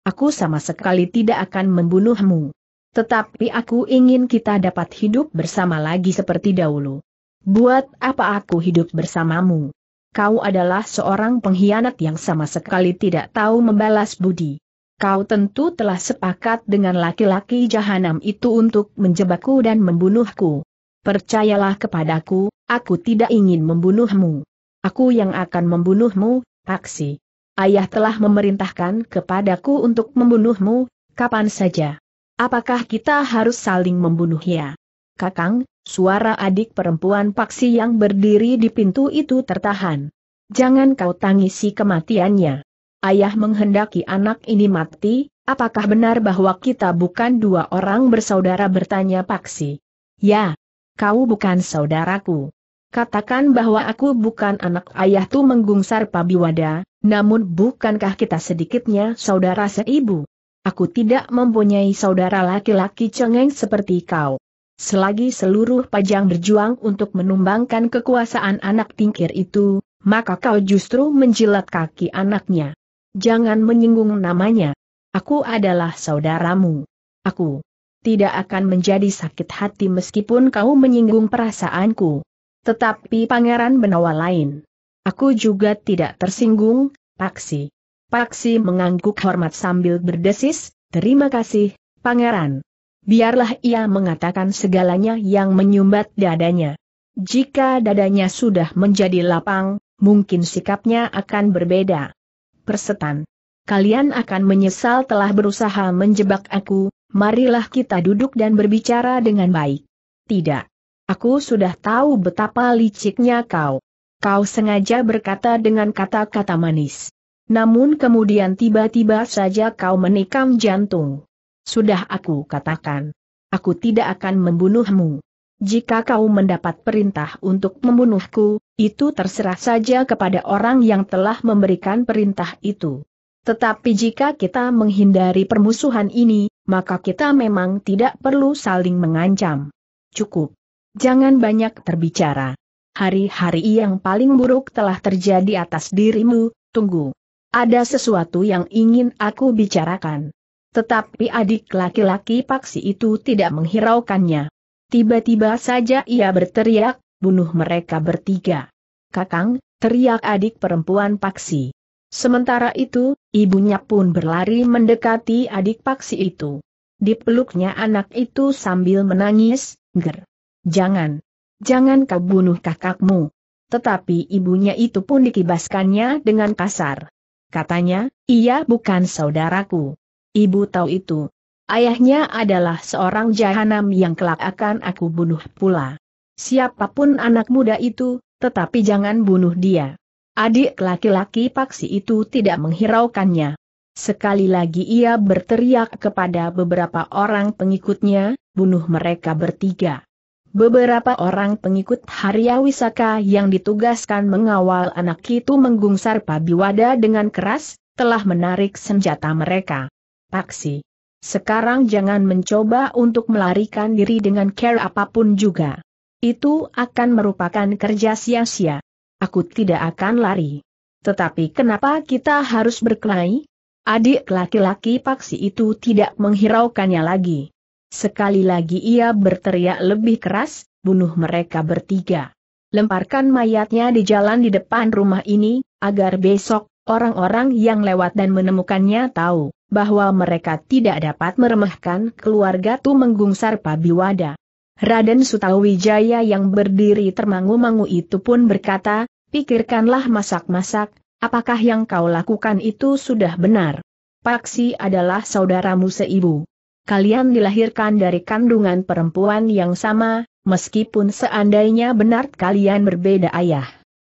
Aku sama sekali tidak akan membunuhmu. Tetapi aku ingin kita dapat hidup bersama lagi seperti dahulu. Buat apa aku hidup bersamamu? Kau adalah seorang pengkhianat yang sama sekali tidak tahu membalas budi. Kau tentu telah sepakat dengan laki-laki jahanam itu untuk menjebakku dan membunuhku. Percayalah kepadaku, aku tidak ingin membunuhmu. Aku yang akan membunuhmu, Paksi ayah telah memerintahkan kepadaku untuk membunuhmu, kapan saja. Apakah kita harus saling membunuh ya? Kakang, suara adik perempuan Paksi yang berdiri di pintu itu tertahan. Jangan kau tangisi kematiannya. Ayah menghendaki anak ini mati, apakah benar bahwa kita bukan dua orang bersaudara bertanya Paksi? Ya, kau bukan saudaraku. Katakan bahwa aku bukan anak ayah tu menggungsar Pabiwada, namun bukankah kita sedikitnya saudara seibu? Aku tidak mempunyai saudara laki-laki cengeng seperti kau. Selagi seluruh pajang berjuang untuk menumbangkan kekuasaan anak tingkir itu, maka kau justru menjilat kaki anaknya. Jangan menyinggung namanya. Aku adalah saudaramu. Aku tidak akan menjadi sakit hati meskipun kau menyinggung perasaanku. Tetapi Pangeran Benawa lain. Aku juga tidak tersinggung, Paksi. Paksi mengangguk hormat sambil berdesis, terima kasih, Pangeran. Biarlah ia mengatakan segalanya yang menyumbat dadanya. Jika dadanya sudah menjadi lapang, mungkin sikapnya akan berbeda. Persetan. Kalian akan menyesal telah berusaha menjebak aku, marilah kita duduk dan berbicara dengan baik. Tidak. Aku sudah tahu betapa liciknya kau. Kau sengaja berkata dengan kata-kata manis. Namun kemudian tiba-tiba saja kau menikam jantung. Sudah aku katakan. Aku tidak akan membunuhmu. Jika kau mendapat perintah untuk membunuhku, itu terserah saja kepada orang yang telah memberikan perintah itu. Tetapi jika kita menghindari permusuhan ini, maka kita memang tidak perlu saling mengancam. Cukup. Jangan banyak terbicara. Hari-hari yang paling buruk telah terjadi atas dirimu, tunggu. Ada sesuatu yang ingin aku bicarakan. Tetapi adik laki-laki paksi itu tidak menghiraukannya. Tiba-tiba saja ia berteriak, bunuh mereka bertiga. Kakang, teriak adik perempuan paksi. Sementara itu, ibunya pun berlari mendekati adik paksi itu. Dipeluknya anak itu sambil menangis, ger. Jangan. Jangan kau bunuh kakakmu. Tetapi ibunya itu pun dikibaskannya dengan kasar. Katanya, ia bukan saudaraku. Ibu tahu itu. Ayahnya adalah seorang jahanam yang kelak akan aku bunuh pula. Siapapun anak muda itu, tetapi jangan bunuh dia. Adik laki-laki paksi itu tidak menghiraukannya. Sekali lagi ia berteriak kepada beberapa orang pengikutnya, bunuh mereka bertiga. Beberapa orang pengikut Harya Wisaka yang ditugaskan mengawal anak itu menggungsar Pabiwada dengan keras, telah menarik senjata mereka. Paksi. Sekarang jangan mencoba untuk melarikan diri dengan care apapun juga. Itu akan merupakan kerja sia-sia. Aku tidak akan lari. Tetapi kenapa kita harus berkelahi? Adik laki-laki Paksi itu tidak menghiraukannya lagi. Sekali lagi ia berteriak lebih keras, bunuh mereka bertiga. Lemparkan mayatnya di jalan di depan rumah ini, agar besok, orang-orang yang lewat dan menemukannya tahu, bahwa mereka tidak dapat meremehkan keluarga menggungsar pabiwada Raden Sutawijaya yang berdiri termangu-mangu itu pun berkata, pikirkanlah masak-masak, apakah yang kau lakukan itu sudah benar. Paksi adalah saudaramu seibu kalian dilahirkan dari kandungan perempuan yang sama, meskipun seandainya benar kalian berbeda ayah.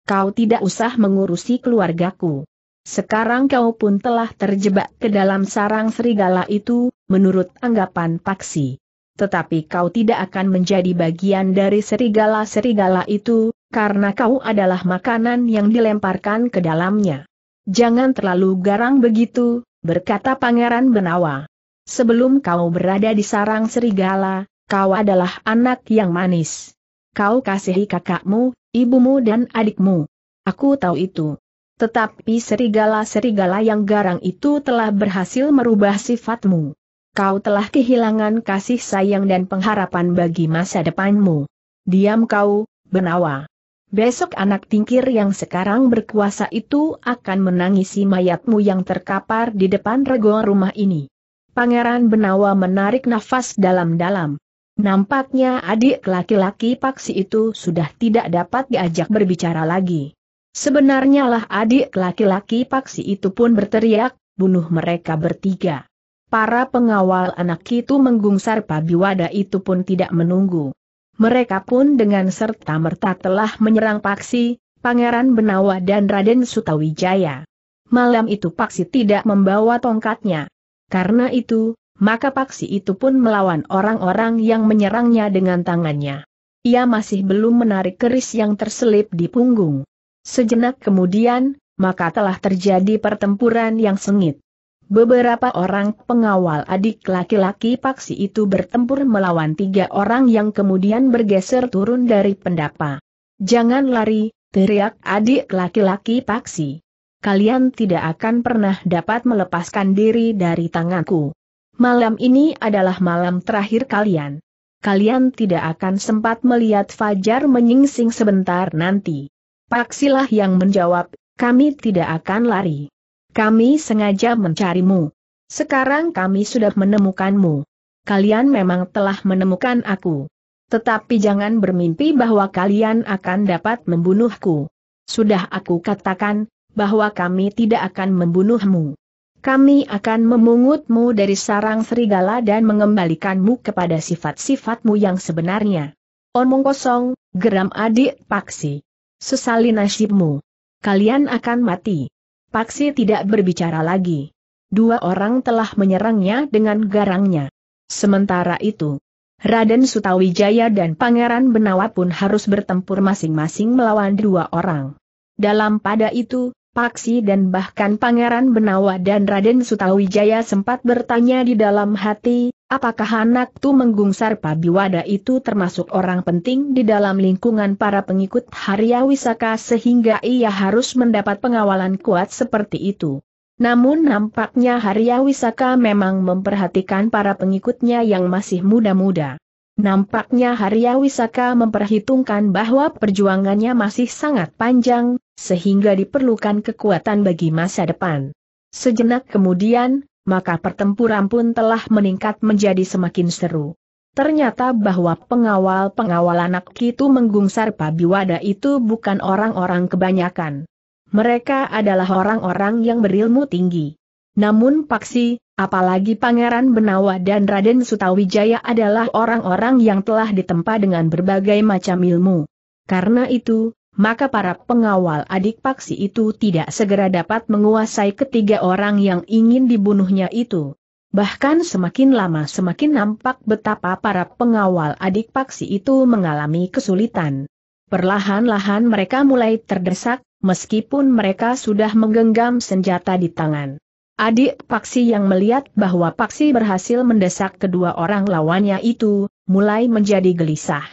Kau tidak usah mengurusi keluargaku. Sekarang kau pun telah terjebak ke dalam sarang serigala itu, menurut anggapan Paksi. Tetapi kau tidak akan menjadi bagian dari serigala-serigala itu, karena kau adalah makanan yang dilemparkan ke dalamnya. Jangan terlalu garang begitu, berkata Pangeran Benawa. Sebelum kau berada di sarang serigala, kau adalah anak yang manis. Kau kasihi kakakmu, ibumu dan adikmu. Aku tahu itu. Tetapi serigala-serigala yang garang itu telah berhasil merubah sifatmu. Kau telah kehilangan kasih sayang dan pengharapan bagi masa depanmu. Diam kau, Benawa. Besok anak tingkir yang sekarang berkuasa itu akan menangisi mayatmu yang terkapar di depan regol rumah ini. Pangeran Benawa menarik nafas dalam-dalam. Nampaknya adik laki-laki Paksi itu sudah tidak dapat diajak berbicara lagi. Sebenarnya lah adik laki-laki Paksi itu pun berteriak, bunuh mereka bertiga. Para pengawal anak itu menggungsar Pabiwada itu pun tidak menunggu. Mereka pun dengan serta-merta telah menyerang Paksi, Pangeran Benawa dan Raden Sutawijaya. Malam itu Paksi tidak membawa tongkatnya. Karena itu, maka paksi itu pun melawan orang-orang yang menyerangnya dengan tangannya. Ia masih belum menarik keris yang terselip di punggung. Sejenak kemudian, maka telah terjadi pertempuran yang sengit. Beberapa orang pengawal adik laki-laki paksi itu bertempur melawan tiga orang yang kemudian bergeser turun dari pendapa. Jangan lari, teriak adik laki-laki paksi kalian tidak akan pernah dapat melepaskan diri dari tanganku. Malam ini adalah malam terakhir kalian. Kalian tidak akan sempat melihat Fajar menyingsing sebentar nanti. Paksilah yang menjawab, kami tidak akan lari. Kami sengaja mencarimu. Sekarang kami sudah menemukanmu. Kalian memang telah menemukan aku. Tetapi jangan bermimpi bahwa kalian akan dapat membunuhku. Sudah aku katakan, bahwa kami tidak akan membunuhmu. Kami akan memungutmu dari sarang serigala dan mengembalikanmu kepada sifat-sifatmu yang sebenarnya. Omong kosong, geram adik Paksi. Sesali nasibmu. Kalian akan mati. Paksi tidak berbicara lagi. Dua orang telah menyerangnya dengan garangnya. Sementara itu, Raden Sutawijaya dan Pangeran Benawa pun harus bertempur masing-masing melawan dua orang. Dalam pada itu, Paksi dan bahkan Pangeran Benawa dan Raden Sutawijaya sempat bertanya di dalam hati, apakah anak tu menggungsar Pabiwada itu termasuk orang penting di dalam lingkungan para pengikut Harya Wisaka sehingga ia harus mendapat pengawalan kuat seperti itu. Namun nampaknya Harya Wisaka memang memperhatikan para pengikutnya yang masih muda-muda. Nampaknya Harya Wisaka memperhitungkan bahwa perjuangannya masih sangat panjang, sehingga diperlukan kekuatan bagi masa depan. Sejenak kemudian, maka pertempuran pun telah meningkat menjadi semakin seru. Ternyata bahwa pengawal-pengawal anak itu menggungsar Pabiwada itu bukan orang-orang kebanyakan. Mereka adalah orang-orang yang berilmu tinggi. Namun Paksi, Apalagi Pangeran Benawa dan Raden Sutawijaya adalah orang-orang yang telah ditempa dengan berbagai macam ilmu. Karena itu, maka para pengawal adik paksi itu tidak segera dapat menguasai ketiga orang yang ingin dibunuhnya itu. Bahkan semakin lama semakin nampak betapa para pengawal adik paksi itu mengalami kesulitan. Perlahan-lahan mereka mulai terdesak, meskipun mereka sudah menggenggam senjata di tangan. Adik Paksi yang melihat bahwa Paksi berhasil mendesak kedua orang lawannya itu, mulai menjadi gelisah.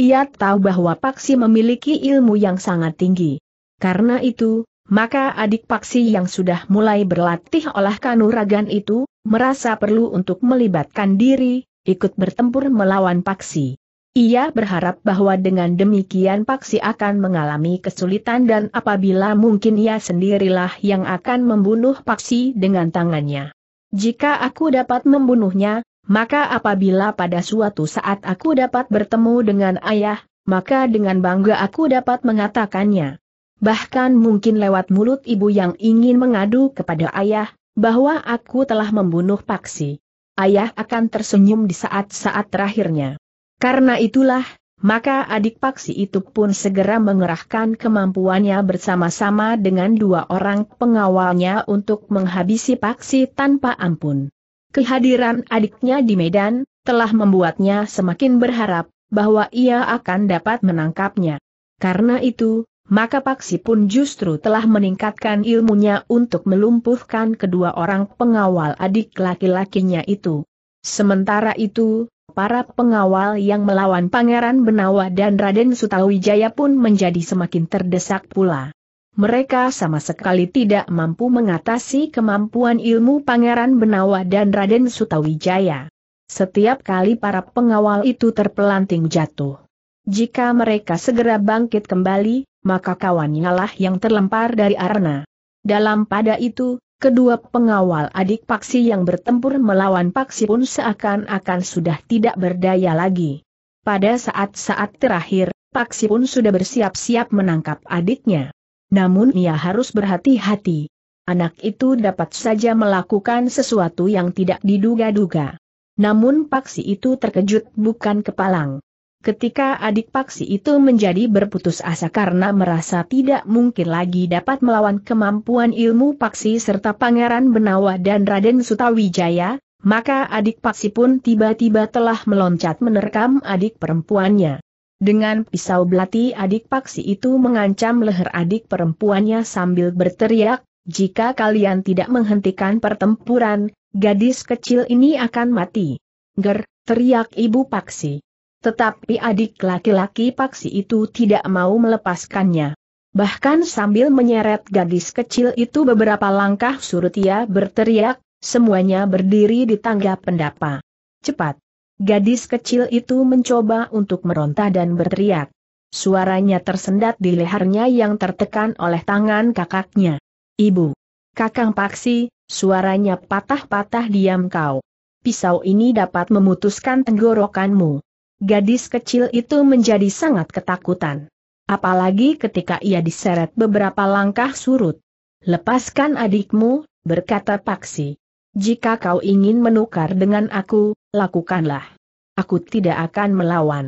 Ia tahu bahwa Paksi memiliki ilmu yang sangat tinggi. Karena itu, maka adik Paksi yang sudah mulai berlatih olah kanuragan itu, merasa perlu untuk melibatkan diri, ikut bertempur melawan Paksi. Ia berharap bahwa dengan demikian Paksi akan mengalami kesulitan dan apabila mungkin ia sendirilah yang akan membunuh Paksi dengan tangannya. Jika aku dapat membunuhnya, maka apabila pada suatu saat aku dapat bertemu dengan ayah, maka dengan bangga aku dapat mengatakannya. Bahkan mungkin lewat mulut ibu yang ingin mengadu kepada ayah, bahwa aku telah membunuh Paksi. Ayah akan tersenyum di saat-saat terakhirnya. Karena itulah, maka adik paksi itu pun segera mengerahkan kemampuannya bersama-sama dengan dua orang pengawalnya untuk menghabisi paksi tanpa ampun. Kehadiran adiknya di Medan, telah membuatnya semakin berharap, bahwa ia akan dapat menangkapnya. Karena itu, maka Paksi pun justru telah meningkatkan ilmunya untuk melumpuhkan kedua orang pengawal adik laki-lakinya itu. Sementara itu, Para pengawal yang melawan Pangeran Benawa dan Raden Sutawijaya pun menjadi semakin terdesak pula. Mereka sama sekali tidak mampu mengatasi kemampuan ilmu Pangeran Benawa dan Raden Sutawijaya. Setiap kali para pengawal itu terpelanting jatuh. Jika mereka segera bangkit kembali, maka kawannya lah yang terlempar dari arena. Dalam pada itu, Kedua pengawal adik Paksi yang bertempur melawan Paksi pun seakan-akan sudah tidak berdaya lagi. Pada saat-saat terakhir, Paksi pun sudah bersiap-siap menangkap adiknya. Namun ia harus berhati-hati. Anak itu dapat saja melakukan sesuatu yang tidak diduga-duga. Namun Paksi itu terkejut bukan kepalang. Ketika adik paksi itu menjadi berputus asa karena merasa tidak mungkin lagi dapat melawan kemampuan ilmu paksi serta Pangeran Benawa dan Raden Sutawijaya, maka adik paksi pun tiba-tiba telah meloncat menerkam adik perempuannya. Dengan pisau belati adik paksi itu mengancam leher adik perempuannya sambil berteriak, jika kalian tidak menghentikan pertempuran, gadis kecil ini akan mati. Ger, teriak ibu paksi. Tetapi adik laki-laki paksi itu tidak mau melepaskannya. Bahkan sambil menyeret gadis kecil itu beberapa langkah surut ia berteriak, semuanya berdiri di tangga pendapa. Cepat! Gadis kecil itu mencoba untuk meronta dan berteriak. Suaranya tersendat di lehernya yang tertekan oleh tangan kakaknya. Ibu! Kakang Paksi, suaranya patah-patah diam kau. Pisau ini dapat memutuskan tenggorokanmu gadis kecil itu menjadi sangat ketakutan. Apalagi ketika ia diseret beberapa langkah surut. Lepaskan adikmu, berkata Paksi. Jika kau ingin menukar dengan aku, lakukanlah. Aku tidak akan melawan.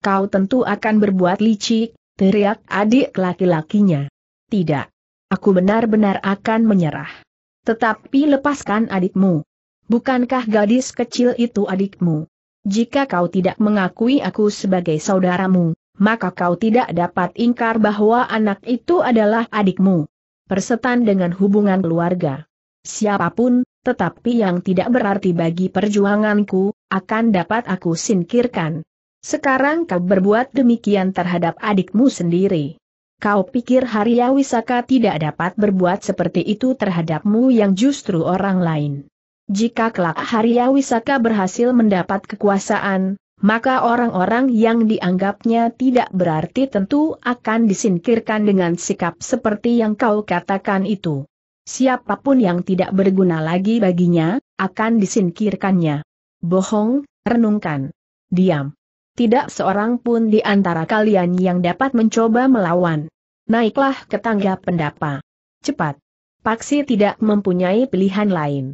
Kau tentu akan berbuat licik, teriak adik laki-lakinya. Tidak. Aku benar-benar akan menyerah. Tetapi lepaskan adikmu. Bukankah gadis kecil itu adikmu? Jika kau tidak mengakui aku sebagai saudaramu, maka kau tidak dapat ingkar bahwa anak itu adalah adikmu. Persetan dengan hubungan keluarga. Siapapun, tetapi yang tidak berarti bagi perjuanganku, akan dapat aku singkirkan. Sekarang kau berbuat demikian terhadap adikmu sendiri. Kau pikir Harya Wisaka tidak dapat berbuat seperti itu terhadapmu yang justru orang lain. Jika kelak Arya Wisaka berhasil mendapat kekuasaan, maka orang-orang yang dianggapnya tidak berarti tentu akan disingkirkan dengan sikap seperti yang kau katakan itu. Siapapun yang tidak berguna lagi baginya, akan disingkirkannya. Bohong, renungkan. Diam. Tidak seorang pun di antara kalian yang dapat mencoba melawan. Naiklah ke tangga pendapa. Cepat. Paksi tidak mempunyai pilihan lain.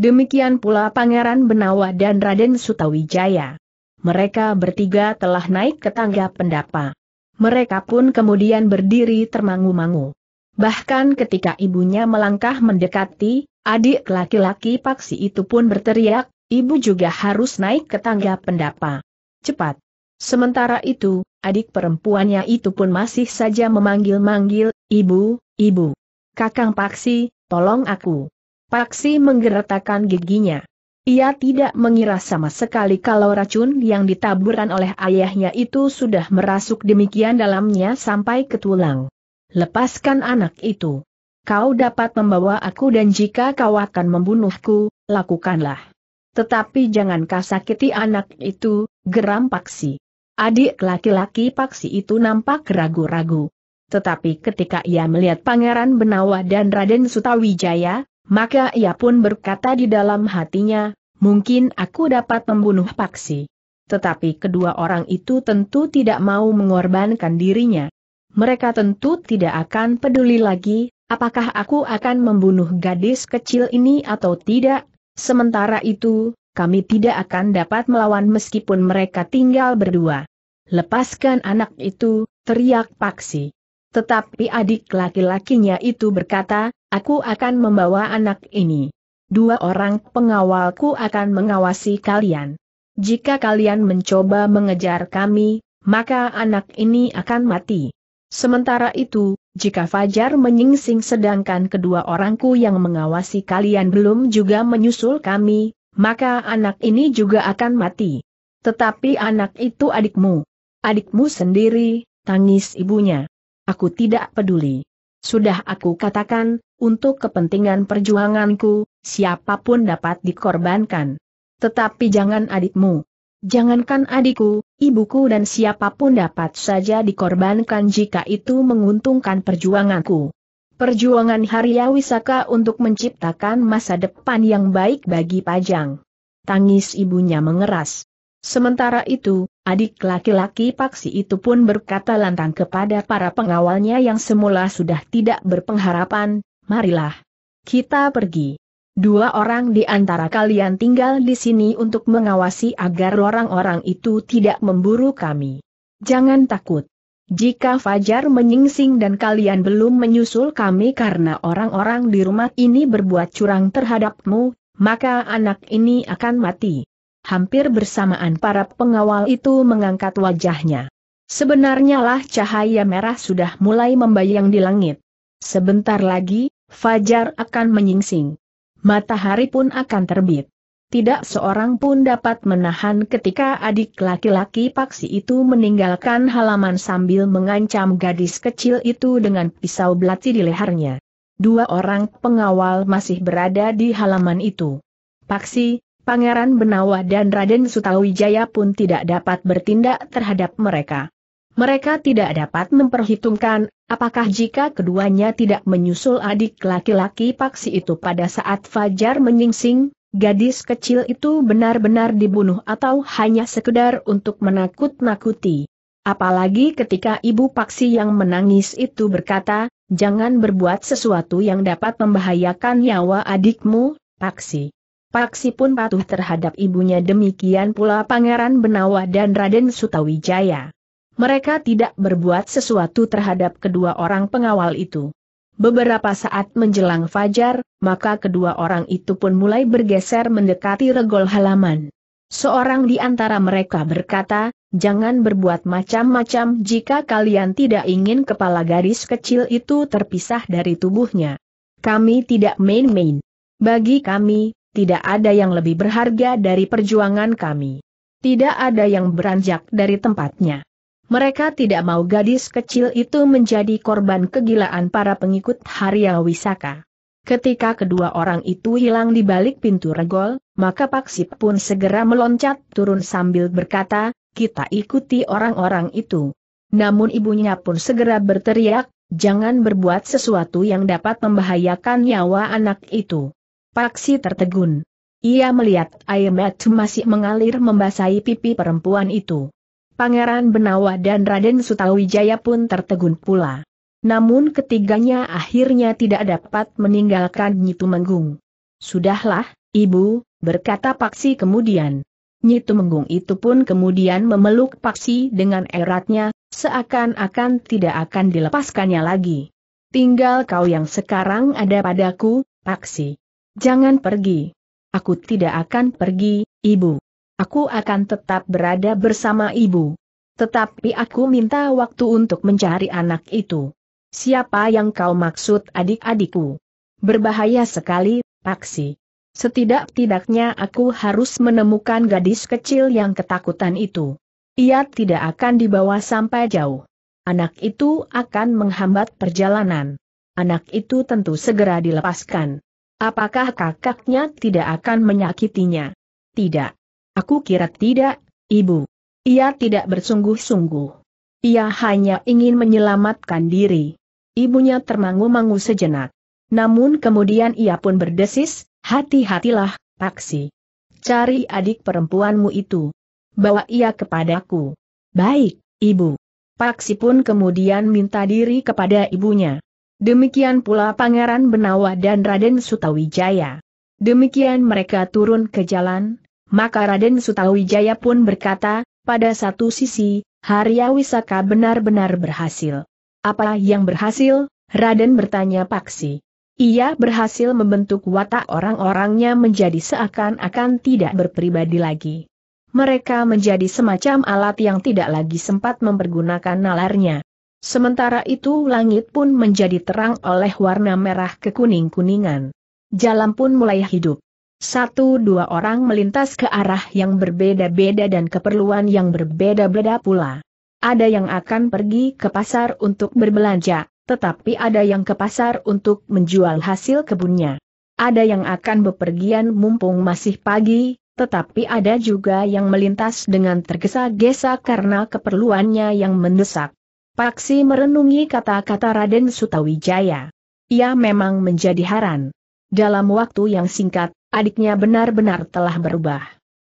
Demikian pula Pangeran Benawa dan Raden Sutawijaya. Mereka bertiga telah naik ke tangga pendapa. Mereka pun kemudian berdiri termangu-mangu. Bahkan ketika ibunya melangkah mendekati, adik laki-laki paksi itu pun berteriak, ibu juga harus naik ke tangga pendapa. Cepat. Sementara itu, adik perempuannya itu pun masih saja memanggil-manggil, ibu, ibu. Kakang paksi, tolong aku. Paksi menggeretakan giginya. Ia tidak mengira sama sekali kalau racun yang ditaburan oleh ayahnya itu sudah merasuk demikian dalamnya sampai ke tulang. Lepaskan anak itu. Kau dapat membawa aku dan jika kau akan membunuhku, lakukanlah. Tetapi jangan kau sakiti anak itu, geram Paksi. Adik laki-laki Paksi itu nampak ragu-ragu. Tetapi ketika ia melihat Pangeran Benawa dan Raden Sutawijaya, maka ia pun berkata di dalam hatinya, mungkin aku dapat membunuh Paksi. Tetapi kedua orang itu tentu tidak mau mengorbankan dirinya. Mereka tentu tidak akan peduli lagi, apakah aku akan membunuh gadis kecil ini atau tidak. Sementara itu, kami tidak akan dapat melawan meskipun mereka tinggal berdua. Lepaskan anak itu, teriak Paksi. Tetapi adik laki-lakinya itu berkata, Aku akan membawa anak ini. Dua orang pengawalku akan mengawasi kalian. Jika kalian mencoba mengejar kami, maka anak ini akan mati. Sementara itu, jika Fajar menyingsing sedangkan kedua orangku yang mengawasi kalian belum juga menyusul kami, maka anak ini juga akan mati. Tetapi anak itu adikmu. Adikmu sendiri, tangis ibunya. Aku tidak peduli. Sudah aku katakan, untuk kepentingan perjuanganku, siapapun dapat dikorbankan. Tetapi jangan adikmu. Jangankan adikku, ibuku dan siapapun dapat saja dikorbankan jika itu menguntungkan perjuanganku. Perjuangan Harya Wisaka untuk menciptakan masa depan yang baik bagi Pajang. Tangis ibunya mengeras. Sementara itu, adik laki-laki Paksi itu pun berkata lantang kepada para pengawalnya yang semula sudah tidak berpengharapan, marilah. Kita pergi. Dua orang di antara kalian tinggal di sini untuk mengawasi agar orang-orang itu tidak memburu kami. Jangan takut. Jika Fajar menyingsing dan kalian belum menyusul kami karena orang-orang di rumah ini berbuat curang terhadapmu, maka anak ini akan mati. Hampir bersamaan para pengawal itu mengangkat wajahnya. Sebenarnya lah cahaya merah sudah mulai membayang di langit. Sebentar lagi, Fajar akan menyingsing. Matahari pun akan terbit. Tidak seorang pun dapat menahan ketika adik laki-laki paksi itu meninggalkan halaman sambil mengancam gadis kecil itu dengan pisau belati di lehernya. Dua orang pengawal masih berada di halaman itu. Paksi, Pangeran Benawa dan Raden Sutawijaya pun tidak dapat bertindak terhadap mereka. Mereka tidak dapat memperhitungkan, apakah jika keduanya tidak menyusul adik laki-laki paksi itu pada saat Fajar menyingsing, gadis kecil itu benar-benar dibunuh atau hanya sekedar untuk menakut-nakuti. Apalagi ketika ibu paksi yang menangis itu berkata, jangan berbuat sesuatu yang dapat membahayakan nyawa adikmu, paksi. Paksi pun patuh terhadap ibunya demikian pula Pangeran Benawa dan Raden Sutawijaya mereka tidak berbuat sesuatu terhadap kedua orang pengawal itu. Beberapa saat menjelang fajar, maka kedua orang itu pun mulai bergeser mendekati regol halaman. Seorang di antara mereka berkata, jangan berbuat macam-macam jika kalian tidak ingin kepala garis kecil itu terpisah dari tubuhnya. Kami tidak main-main. Bagi kami, tidak ada yang lebih berharga dari perjuangan kami. Tidak ada yang beranjak dari tempatnya. Mereka tidak mau gadis kecil itu menjadi korban kegilaan para pengikut Harya Wisaka. Ketika kedua orang itu hilang di balik pintu regol, maka Paksip pun segera meloncat turun sambil berkata, kita ikuti orang-orang itu. Namun ibunya pun segera berteriak, jangan berbuat sesuatu yang dapat membahayakan nyawa anak itu. Paksi tertegun. Ia melihat air mata masih mengalir membasahi pipi perempuan itu. Pangeran Benawa dan Raden Sutawijaya pun tertegun pula. Namun ketiganya akhirnya tidak dapat meninggalkan Nyi Tumenggung. Sudahlah, Ibu, berkata Paksi kemudian. Nyi Tumenggung itu pun kemudian memeluk Paksi dengan eratnya, seakan-akan tidak akan dilepaskannya lagi. Tinggal kau yang sekarang ada padaku, Paksi. Jangan pergi. Aku tidak akan pergi, Ibu. Aku akan tetap berada bersama ibu. Tetapi aku minta waktu untuk mencari anak itu. Siapa yang kau maksud adik-adikku? Berbahaya sekali, Paksi. Setidak-tidaknya aku harus menemukan gadis kecil yang ketakutan itu. Ia tidak akan dibawa sampai jauh. Anak itu akan menghambat perjalanan. Anak itu tentu segera dilepaskan. Apakah kakaknya tidak akan menyakitinya? Tidak. Aku kira tidak, Ibu. Ia tidak bersungguh-sungguh. Ia hanya ingin menyelamatkan diri. Ibunya termangu-mangu sejenak. Namun kemudian ia pun berdesis, hati-hatilah, Paksi. Cari adik perempuanmu itu. Bawa ia kepadaku. Baik, Ibu. Paksi pun kemudian minta diri kepada ibunya. Demikian pula Pangeran Benawa dan Raden Sutawijaya. Demikian mereka turun ke jalan, maka Raden Sutawijaya pun berkata, pada satu sisi, Harya Wisaka benar-benar berhasil. Apa yang berhasil? Raden bertanya Paksi. Ia berhasil membentuk watak orang-orangnya menjadi seakan-akan tidak berpribadi lagi. Mereka menjadi semacam alat yang tidak lagi sempat mempergunakan nalarnya. Sementara itu langit pun menjadi terang oleh warna merah kekuning-kuningan. Jalan pun mulai hidup. Satu dua orang melintas ke arah yang berbeda-beda dan keperluan yang berbeda-beda pula. Ada yang akan pergi ke pasar untuk berbelanja, tetapi ada yang ke pasar untuk menjual hasil kebunnya. Ada yang akan bepergian mumpung masih pagi, tetapi ada juga yang melintas dengan tergesa-gesa karena keperluannya yang mendesak. Paksi merenungi kata-kata Raden Sutawijaya. Ia memang menjadi haran. Dalam waktu yang singkat, adiknya benar-benar telah berubah.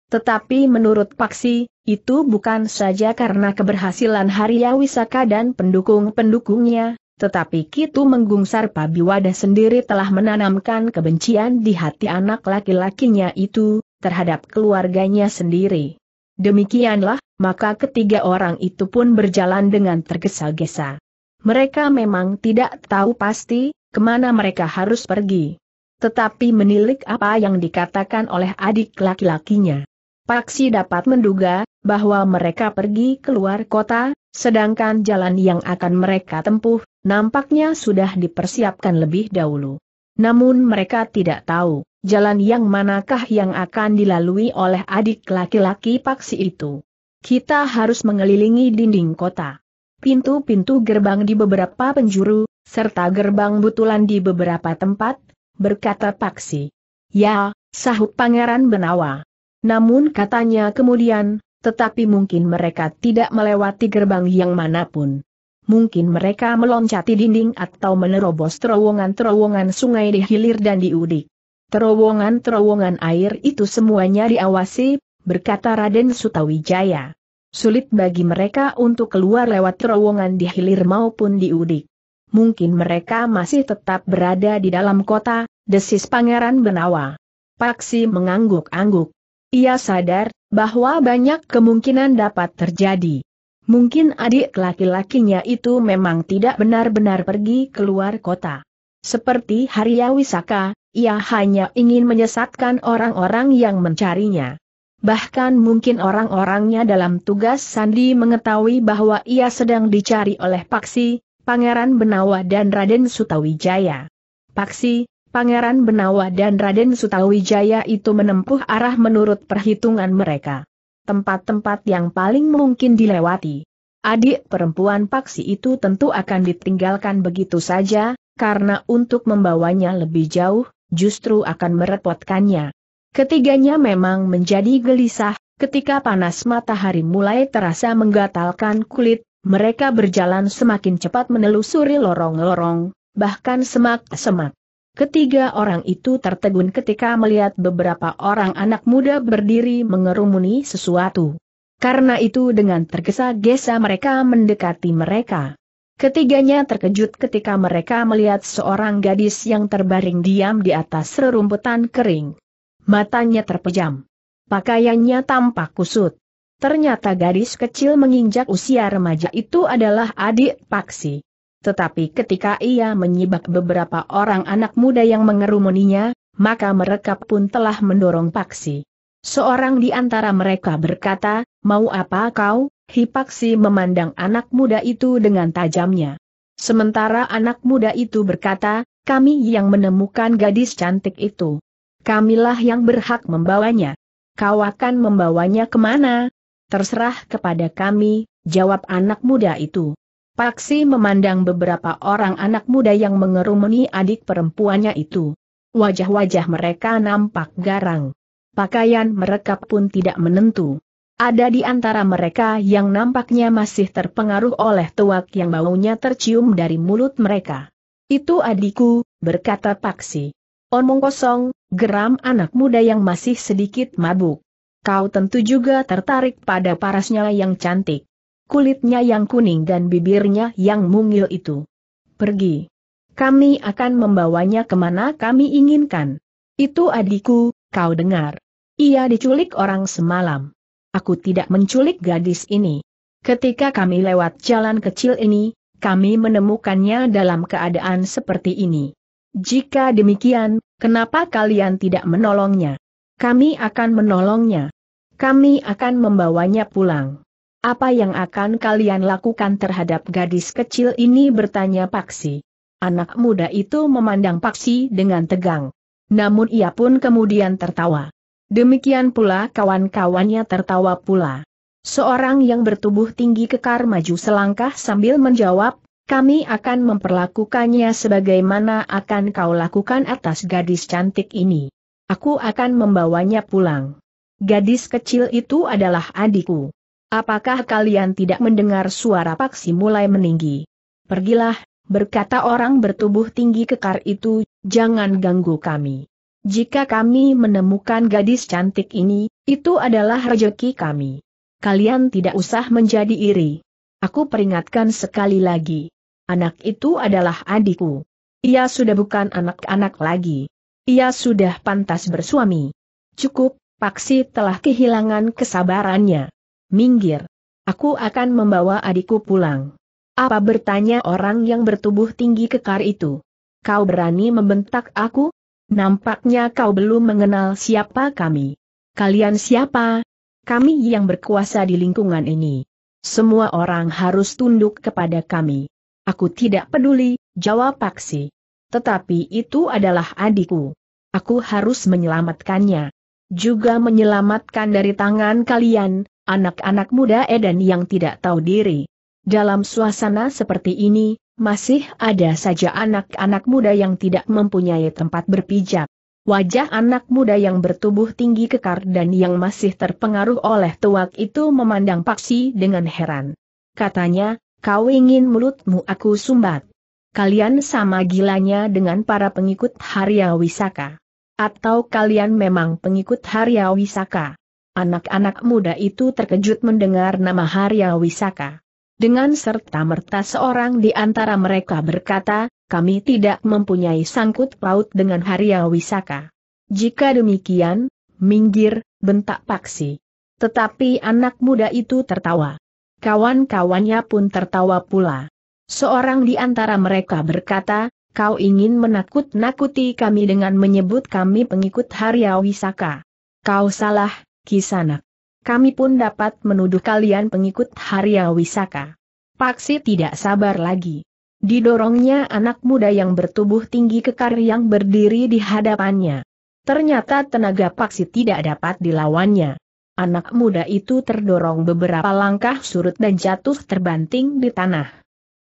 Tetapi menurut Paksi, itu bukan saja karena keberhasilan Harya Wisaka dan pendukung-pendukungnya, tetapi Kitu menggungsar Pabiwada sendiri telah menanamkan kebencian di hati anak laki-lakinya itu, terhadap keluarganya sendiri. Demikianlah, maka ketiga orang itu pun berjalan dengan tergesa-gesa. Mereka memang tidak tahu pasti, kemana mereka harus pergi tetapi menilik apa yang dikatakan oleh adik laki-lakinya. Paksi dapat menduga bahwa mereka pergi keluar kota, sedangkan jalan yang akan mereka tempuh nampaknya sudah dipersiapkan lebih dahulu. Namun mereka tidak tahu jalan yang manakah yang akan dilalui oleh adik laki-laki Paksi itu. Kita harus mengelilingi dinding kota. Pintu-pintu gerbang di beberapa penjuru, serta gerbang butulan di beberapa tempat, berkata Paksi. Ya, sahut Pangeran Benawa. Namun katanya kemudian, tetapi mungkin mereka tidak melewati gerbang yang manapun. Mungkin mereka meloncati dinding atau menerobos terowongan-terowongan sungai di hilir dan di udik. Terowongan-terowongan air itu semuanya diawasi, berkata Raden Sutawijaya. Sulit bagi mereka untuk keluar lewat terowongan di hilir maupun di udik mungkin mereka masih tetap berada di dalam kota, desis Pangeran Benawa. Paksi mengangguk-angguk. Ia sadar bahwa banyak kemungkinan dapat terjadi. Mungkin adik laki-lakinya itu memang tidak benar-benar pergi keluar kota. Seperti Harya Wisaka, ia hanya ingin menyesatkan orang-orang yang mencarinya. Bahkan mungkin orang-orangnya dalam tugas Sandi mengetahui bahwa ia sedang dicari oleh Paksi, Pangeran Benawa dan Raden Sutawijaya. Paksi, Pangeran Benawa dan Raden Sutawijaya itu menempuh arah menurut perhitungan mereka. Tempat-tempat yang paling mungkin dilewati. Adik perempuan Paksi itu tentu akan ditinggalkan begitu saja, karena untuk membawanya lebih jauh, justru akan merepotkannya. Ketiganya memang menjadi gelisah, ketika panas matahari mulai terasa menggatalkan kulit, mereka berjalan semakin cepat menelusuri lorong-lorong, bahkan semak-semak. Ketiga orang itu tertegun ketika melihat beberapa orang anak muda berdiri mengerumuni sesuatu. Karena itu dengan tergesa-gesa mereka mendekati mereka. Ketiganya terkejut ketika mereka melihat seorang gadis yang terbaring diam di atas rerumputan kering. Matanya terpejam. Pakaiannya tampak kusut. Ternyata gadis kecil menginjak usia remaja itu adalah adik Paksi. Tetapi ketika ia menyibak beberapa orang anak muda yang mengerumuninya, maka mereka pun telah mendorong Paksi. Seorang di antara mereka berkata, mau apa kau? Hipaksi memandang anak muda itu dengan tajamnya. Sementara anak muda itu berkata, kami yang menemukan gadis cantik itu. Kamilah yang berhak membawanya. Kau akan membawanya kemana, Terserah kepada kami, jawab anak muda itu. Paksi memandang beberapa orang anak muda yang mengerumuni adik perempuannya itu. Wajah-wajah mereka nampak garang. Pakaian mereka pun tidak menentu. Ada di antara mereka yang nampaknya masih terpengaruh oleh tuak yang baunya tercium dari mulut mereka. Itu adikku, berkata Paksi. Omong kosong, geram anak muda yang masih sedikit mabuk kau tentu juga tertarik pada parasnya yang cantik. Kulitnya yang kuning dan bibirnya yang mungil itu. Pergi. Kami akan membawanya kemana kami inginkan. Itu adikku, kau dengar. Ia diculik orang semalam. Aku tidak menculik gadis ini. Ketika kami lewat jalan kecil ini, kami menemukannya dalam keadaan seperti ini. Jika demikian, kenapa kalian tidak menolongnya? Kami akan menolongnya. Kami akan membawanya pulang. Apa yang akan kalian lakukan terhadap gadis kecil ini bertanya Paksi. Anak muda itu memandang Paksi dengan tegang. Namun ia pun kemudian tertawa. Demikian pula kawan-kawannya tertawa pula. Seorang yang bertubuh tinggi kekar maju selangkah sambil menjawab, kami akan memperlakukannya sebagaimana akan kau lakukan atas gadis cantik ini. Aku akan membawanya pulang. Gadis kecil itu adalah adikku. Apakah kalian tidak mendengar suara paksi mulai meninggi? Pergilah, berkata orang bertubuh tinggi kekar itu, jangan ganggu kami. Jika kami menemukan gadis cantik ini, itu adalah rejeki kami. Kalian tidak usah menjadi iri. Aku peringatkan sekali lagi. Anak itu adalah adikku. Ia sudah bukan anak-anak lagi. Ia sudah pantas bersuami. Cukup, Paksi telah kehilangan kesabarannya. Minggir. Aku akan membawa adikku pulang. Apa bertanya orang yang bertubuh tinggi kekar itu? Kau berani membentak aku? Nampaknya kau belum mengenal siapa kami. Kalian siapa? Kami yang berkuasa di lingkungan ini. Semua orang harus tunduk kepada kami. Aku tidak peduli, jawab Paksi. Tetapi itu adalah adikku. Aku harus menyelamatkannya. Juga menyelamatkan dari tangan kalian, anak-anak muda Eden yang tidak tahu diri. Dalam suasana seperti ini, masih ada saja anak-anak muda yang tidak mempunyai tempat berpijak. Wajah anak muda yang bertubuh tinggi kekar dan yang masih terpengaruh oleh tuak itu memandang Paksi dengan heran. Katanya, kau ingin mulutmu aku sumbat kalian sama gilanya dengan para pengikut Harya Wisaka. Atau kalian memang pengikut Harya Wisaka. Anak-anak muda itu terkejut mendengar nama Harya Wisaka. Dengan serta-merta seorang di antara mereka berkata, kami tidak mempunyai sangkut paut dengan Harya Wisaka. Jika demikian, minggir, bentak paksi. Tetapi anak muda itu tertawa. Kawan-kawannya pun tertawa pula. Seorang di antara mereka berkata, kau ingin menakut-nakuti kami dengan menyebut kami pengikut Harya Wisaka. Kau salah, Kisanak. Kami pun dapat menuduh kalian pengikut Harya Wisaka. Paksi tidak sabar lagi. Didorongnya anak muda yang bertubuh tinggi kekar yang berdiri di hadapannya. Ternyata tenaga Paksi tidak dapat dilawannya. Anak muda itu terdorong beberapa langkah surut dan jatuh terbanting di tanah.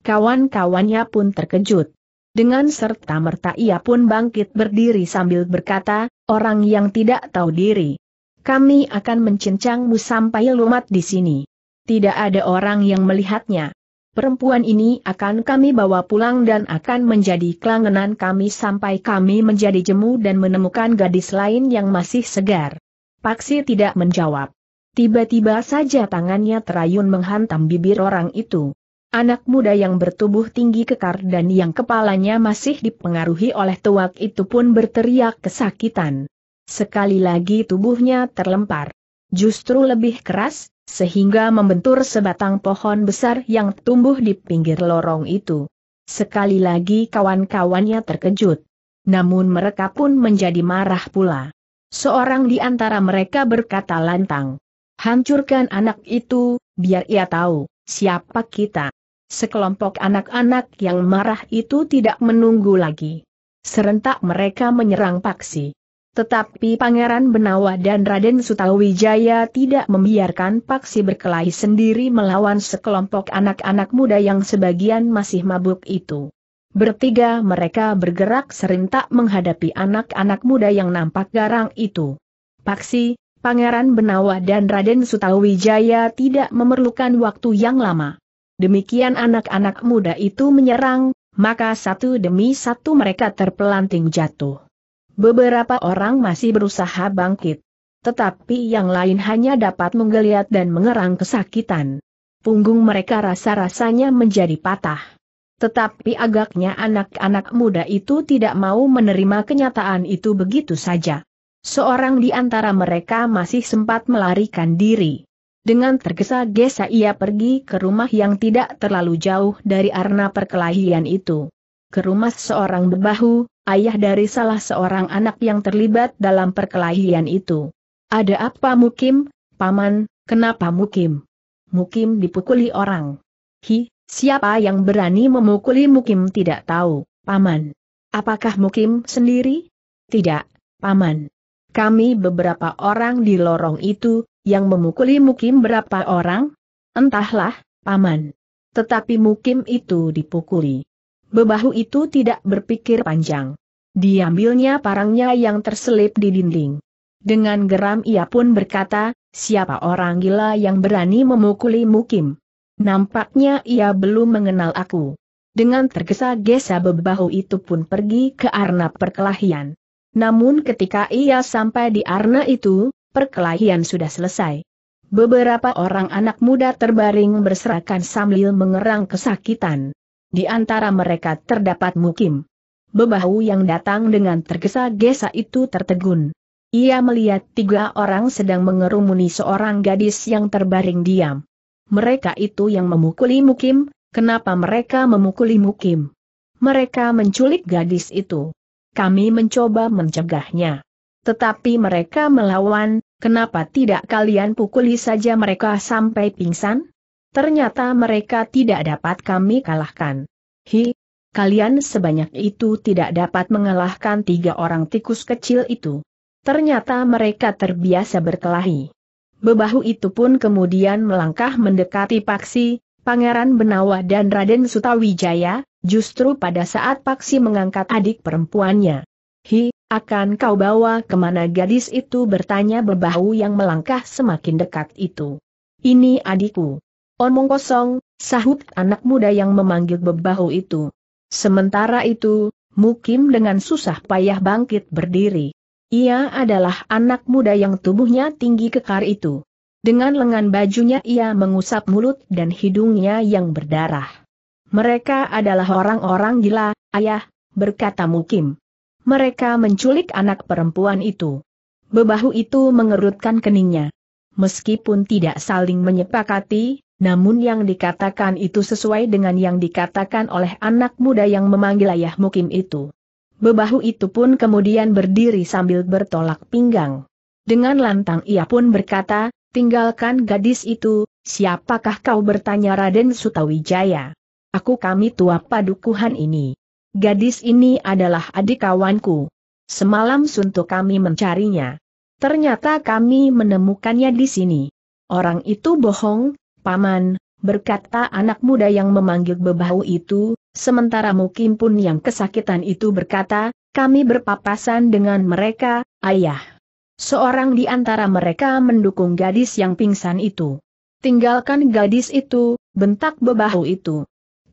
Kawan-kawannya pun terkejut. Dengan serta-merta ia pun bangkit berdiri sambil berkata, orang yang tidak tahu diri. Kami akan mencincangmu sampai lumat di sini. Tidak ada orang yang melihatnya. Perempuan ini akan kami bawa pulang dan akan menjadi kelangenan kami sampai kami menjadi jemu dan menemukan gadis lain yang masih segar. Paksi tidak menjawab. Tiba-tiba saja tangannya terayun menghantam bibir orang itu. Anak muda yang bertubuh tinggi kekar dan yang kepalanya masih dipengaruhi oleh tuak itu pun berteriak kesakitan. Sekali lagi tubuhnya terlempar. Justru lebih keras, sehingga membentur sebatang pohon besar yang tumbuh di pinggir lorong itu. Sekali lagi kawan-kawannya terkejut. Namun mereka pun menjadi marah pula. Seorang di antara mereka berkata lantang. Hancurkan anak itu, biar ia tahu, siapa kita. Sekelompok anak-anak yang marah itu tidak menunggu lagi. Serentak mereka menyerang Paksi. Tetapi Pangeran Benawa dan Raden Sutawijaya tidak membiarkan Paksi berkelahi sendiri melawan sekelompok anak-anak muda yang sebagian masih mabuk itu. Bertiga mereka bergerak serentak menghadapi anak-anak muda yang nampak garang itu. Paksi, Pangeran Benawa dan Raden Sutawijaya tidak memerlukan waktu yang lama demikian anak-anak muda itu menyerang, maka satu demi satu mereka terpelanting jatuh. Beberapa orang masih berusaha bangkit. Tetapi yang lain hanya dapat menggeliat dan mengerang kesakitan. Punggung mereka rasa-rasanya menjadi patah. Tetapi agaknya anak-anak muda itu tidak mau menerima kenyataan itu begitu saja. Seorang di antara mereka masih sempat melarikan diri. Dengan tergesa-gesa ia pergi ke rumah yang tidak terlalu jauh dari arena perkelahian itu. Ke rumah seorang bebahu, ayah dari salah seorang anak yang terlibat dalam perkelahian itu. Ada apa Mukim, Paman, kenapa Mukim? Mukim dipukuli orang. Hi, siapa yang berani memukuli Mukim tidak tahu, Paman. Apakah Mukim sendiri? Tidak, Paman. Kami beberapa orang di lorong itu, yang memukuli Mukim berapa orang? Entahlah, Paman. Tetapi Mukim itu dipukuli. Bebahu itu tidak berpikir panjang. Diambilnya parangnya yang terselip di dinding. Dengan geram ia pun berkata, siapa orang gila yang berani memukuli Mukim? Nampaknya ia belum mengenal aku. Dengan tergesa-gesa bebahu itu pun pergi ke arna perkelahian. Namun ketika ia sampai di arna itu, perkelahian sudah selesai. Beberapa orang anak muda terbaring berserakan sambil mengerang kesakitan. Di antara mereka terdapat Mukim. Bebahu yang datang dengan tergesa-gesa itu tertegun. Ia melihat tiga orang sedang mengerumuni seorang gadis yang terbaring diam. Mereka itu yang memukuli Mukim, kenapa mereka memukuli Mukim? Mereka menculik gadis itu. Kami mencoba mencegahnya. Tetapi mereka melawan, Kenapa tidak kalian pukuli saja mereka sampai pingsan? Ternyata mereka tidak dapat kami kalahkan. Hi, kalian sebanyak itu tidak dapat mengalahkan tiga orang tikus kecil itu. Ternyata mereka terbiasa berkelahi. Bebahu itu pun kemudian melangkah mendekati Paksi, Pangeran Benawa dan Raden Sutawijaya, justru pada saat Paksi mengangkat adik perempuannya. Hi, akan kau bawa kemana gadis itu bertanya bebahu yang melangkah semakin dekat itu. Ini adikku. Omong kosong, sahut anak muda yang memanggil bebahu itu. Sementara itu, Mukim dengan susah payah bangkit berdiri. Ia adalah anak muda yang tubuhnya tinggi kekar itu. Dengan lengan bajunya ia mengusap mulut dan hidungnya yang berdarah. Mereka adalah orang-orang gila, ayah, berkata Mukim. Mereka menculik anak perempuan itu. Bebahu itu mengerutkan keningnya. Meskipun tidak saling menyepakati, namun yang dikatakan itu sesuai dengan yang dikatakan oleh anak muda yang memanggil ayah mukim itu. Bebahu itu pun kemudian berdiri sambil bertolak pinggang. Dengan lantang ia pun berkata, tinggalkan gadis itu, siapakah kau bertanya Raden Sutawijaya? Aku kami tua padukuhan ini gadis ini adalah adik kawanku. Semalam suntuk kami mencarinya. Ternyata kami menemukannya di sini. Orang itu bohong, paman, berkata anak muda yang memanggil bebahu itu, sementara Mukim pun yang kesakitan itu berkata, kami berpapasan dengan mereka, ayah. Seorang di antara mereka mendukung gadis yang pingsan itu. Tinggalkan gadis itu, bentak bebahu itu.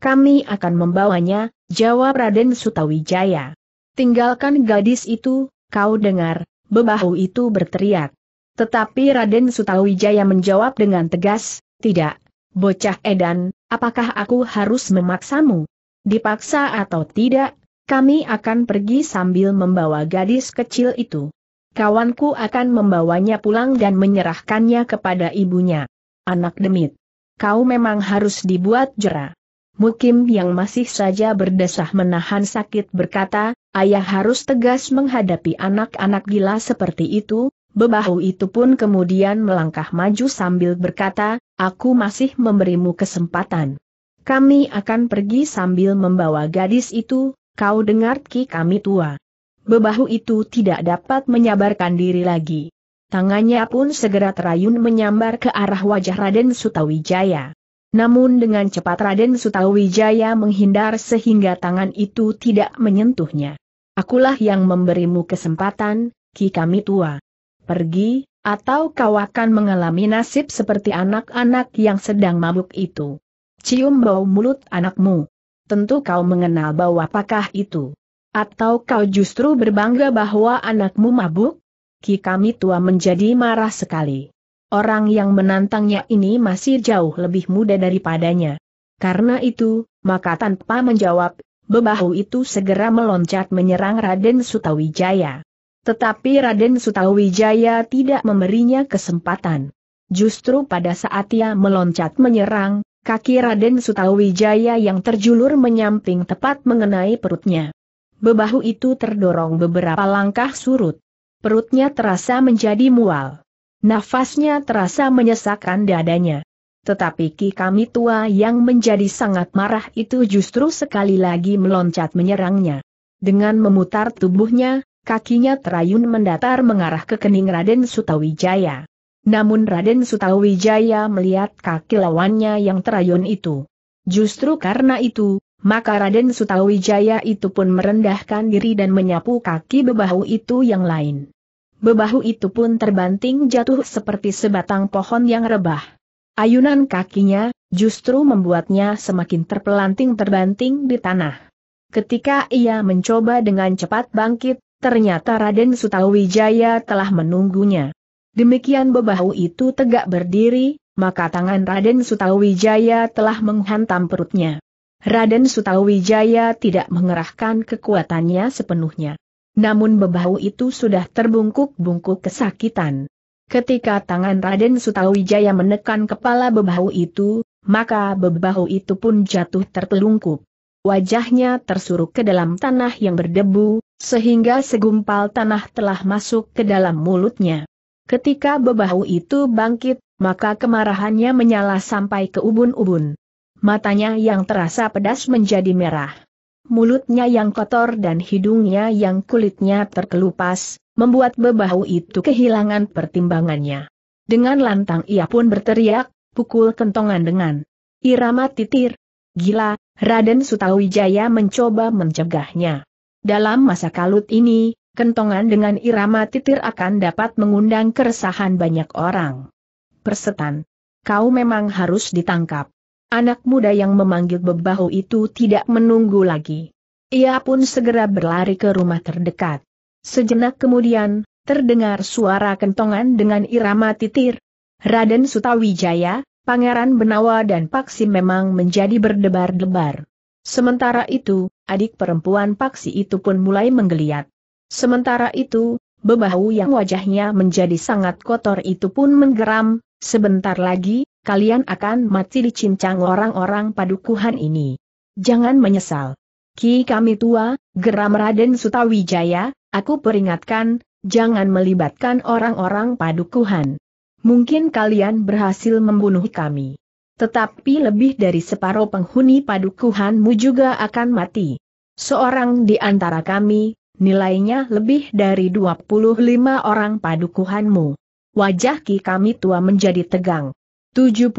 Kami akan membawanya, jawab Raden Sutawijaya. Tinggalkan gadis itu, kau dengar, bebahu itu berteriak. Tetapi Raden Sutawijaya menjawab dengan tegas, tidak, bocah edan, apakah aku harus memaksamu? Dipaksa atau tidak, kami akan pergi sambil membawa gadis kecil itu. Kawanku akan membawanya pulang dan menyerahkannya kepada ibunya. Anak demit. Kau memang harus dibuat jerah. Mukim yang masih saja berdesah menahan sakit berkata, ayah harus tegas menghadapi anak-anak gila seperti itu, bebahu itu pun kemudian melangkah maju sambil berkata, aku masih memberimu kesempatan. Kami akan pergi sambil membawa gadis itu, kau dengar ki kami tua. Bebahu itu tidak dapat menyabarkan diri lagi. Tangannya pun segera terayun menyambar ke arah wajah Raden Sutawijaya. Namun dengan cepat Raden Sutawijaya menghindar sehingga tangan itu tidak menyentuhnya. Akulah yang memberimu kesempatan, Ki kami tua. Pergi, atau kau akan mengalami nasib seperti anak-anak yang sedang mabuk itu. Cium bau mulut anakmu. Tentu kau mengenal bau apakah itu. Atau kau justru berbangga bahwa anakmu mabuk? Ki kami tua menjadi marah sekali. Orang yang menantangnya ini masih jauh lebih muda daripadanya. Karena itu, maka tanpa menjawab, bebahu itu segera meloncat menyerang Raden Sutawijaya. Tetapi Raden Sutawijaya tidak memberinya kesempatan. Justru pada saat ia meloncat menyerang, kaki Raden Sutawijaya yang terjulur menyamping tepat mengenai perutnya. Bebahu itu terdorong beberapa langkah surut. Perutnya terasa menjadi mual. Nafasnya terasa menyesakkan dadanya. Tetapi Ki Kami Tua yang menjadi sangat marah itu justru sekali lagi meloncat menyerangnya. Dengan memutar tubuhnya, kakinya terayun mendatar mengarah ke kening Raden Sutawijaya. Namun Raden Sutawijaya melihat kaki lawannya yang terayun itu. Justru karena itu, maka Raden Sutawijaya itu pun merendahkan diri dan menyapu kaki bebahu itu yang lain bebahu itu pun terbanting jatuh seperti sebatang pohon yang rebah. Ayunan kakinya, justru membuatnya semakin terpelanting terbanting di tanah. Ketika ia mencoba dengan cepat bangkit, ternyata Raden Sutawijaya telah menunggunya. Demikian bebahu itu tegak berdiri, maka tangan Raden Sutawijaya telah menghantam perutnya. Raden Sutawijaya tidak mengerahkan kekuatannya sepenuhnya. Namun bebahu itu sudah terbungkuk-bungkuk kesakitan. Ketika tangan Raden Sutawijaya menekan kepala bebahu itu, maka bebahu itu pun jatuh tertelungkup. Wajahnya tersuruk ke dalam tanah yang berdebu, sehingga segumpal tanah telah masuk ke dalam mulutnya. Ketika bebahu itu bangkit, maka kemarahannya menyala sampai ke ubun-ubun. Matanya yang terasa pedas menjadi merah mulutnya yang kotor dan hidungnya yang kulitnya terkelupas, membuat bebahu itu kehilangan pertimbangannya. Dengan lantang ia pun berteriak, pukul kentongan dengan irama titir. Gila, Raden Sutawijaya mencoba mencegahnya. Dalam masa kalut ini, kentongan dengan irama titir akan dapat mengundang keresahan banyak orang. Persetan, kau memang harus ditangkap. Anak muda yang memanggil bebahu itu tidak menunggu lagi. Ia pun segera berlari ke rumah terdekat. Sejenak kemudian, terdengar suara kentongan dengan irama titir. Raden Sutawijaya, Pangeran Benawa dan Paksi memang menjadi berdebar-debar. Sementara itu, adik perempuan Paksi itu pun mulai menggeliat. Sementara itu, bebahu yang wajahnya menjadi sangat kotor itu pun menggeram, sebentar lagi, kalian akan mati dicincang orang-orang padukuhan ini. Jangan menyesal. Ki kami tua, geram Raden Sutawijaya, aku peringatkan, jangan melibatkan orang-orang padukuhan. Mungkin kalian berhasil membunuh kami. Tetapi lebih dari separuh penghuni padukuhanmu juga akan mati. Seorang di antara kami, nilainya lebih dari 25 orang padukuhanmu. Wajah Ki kami tua menjadi tegang. 75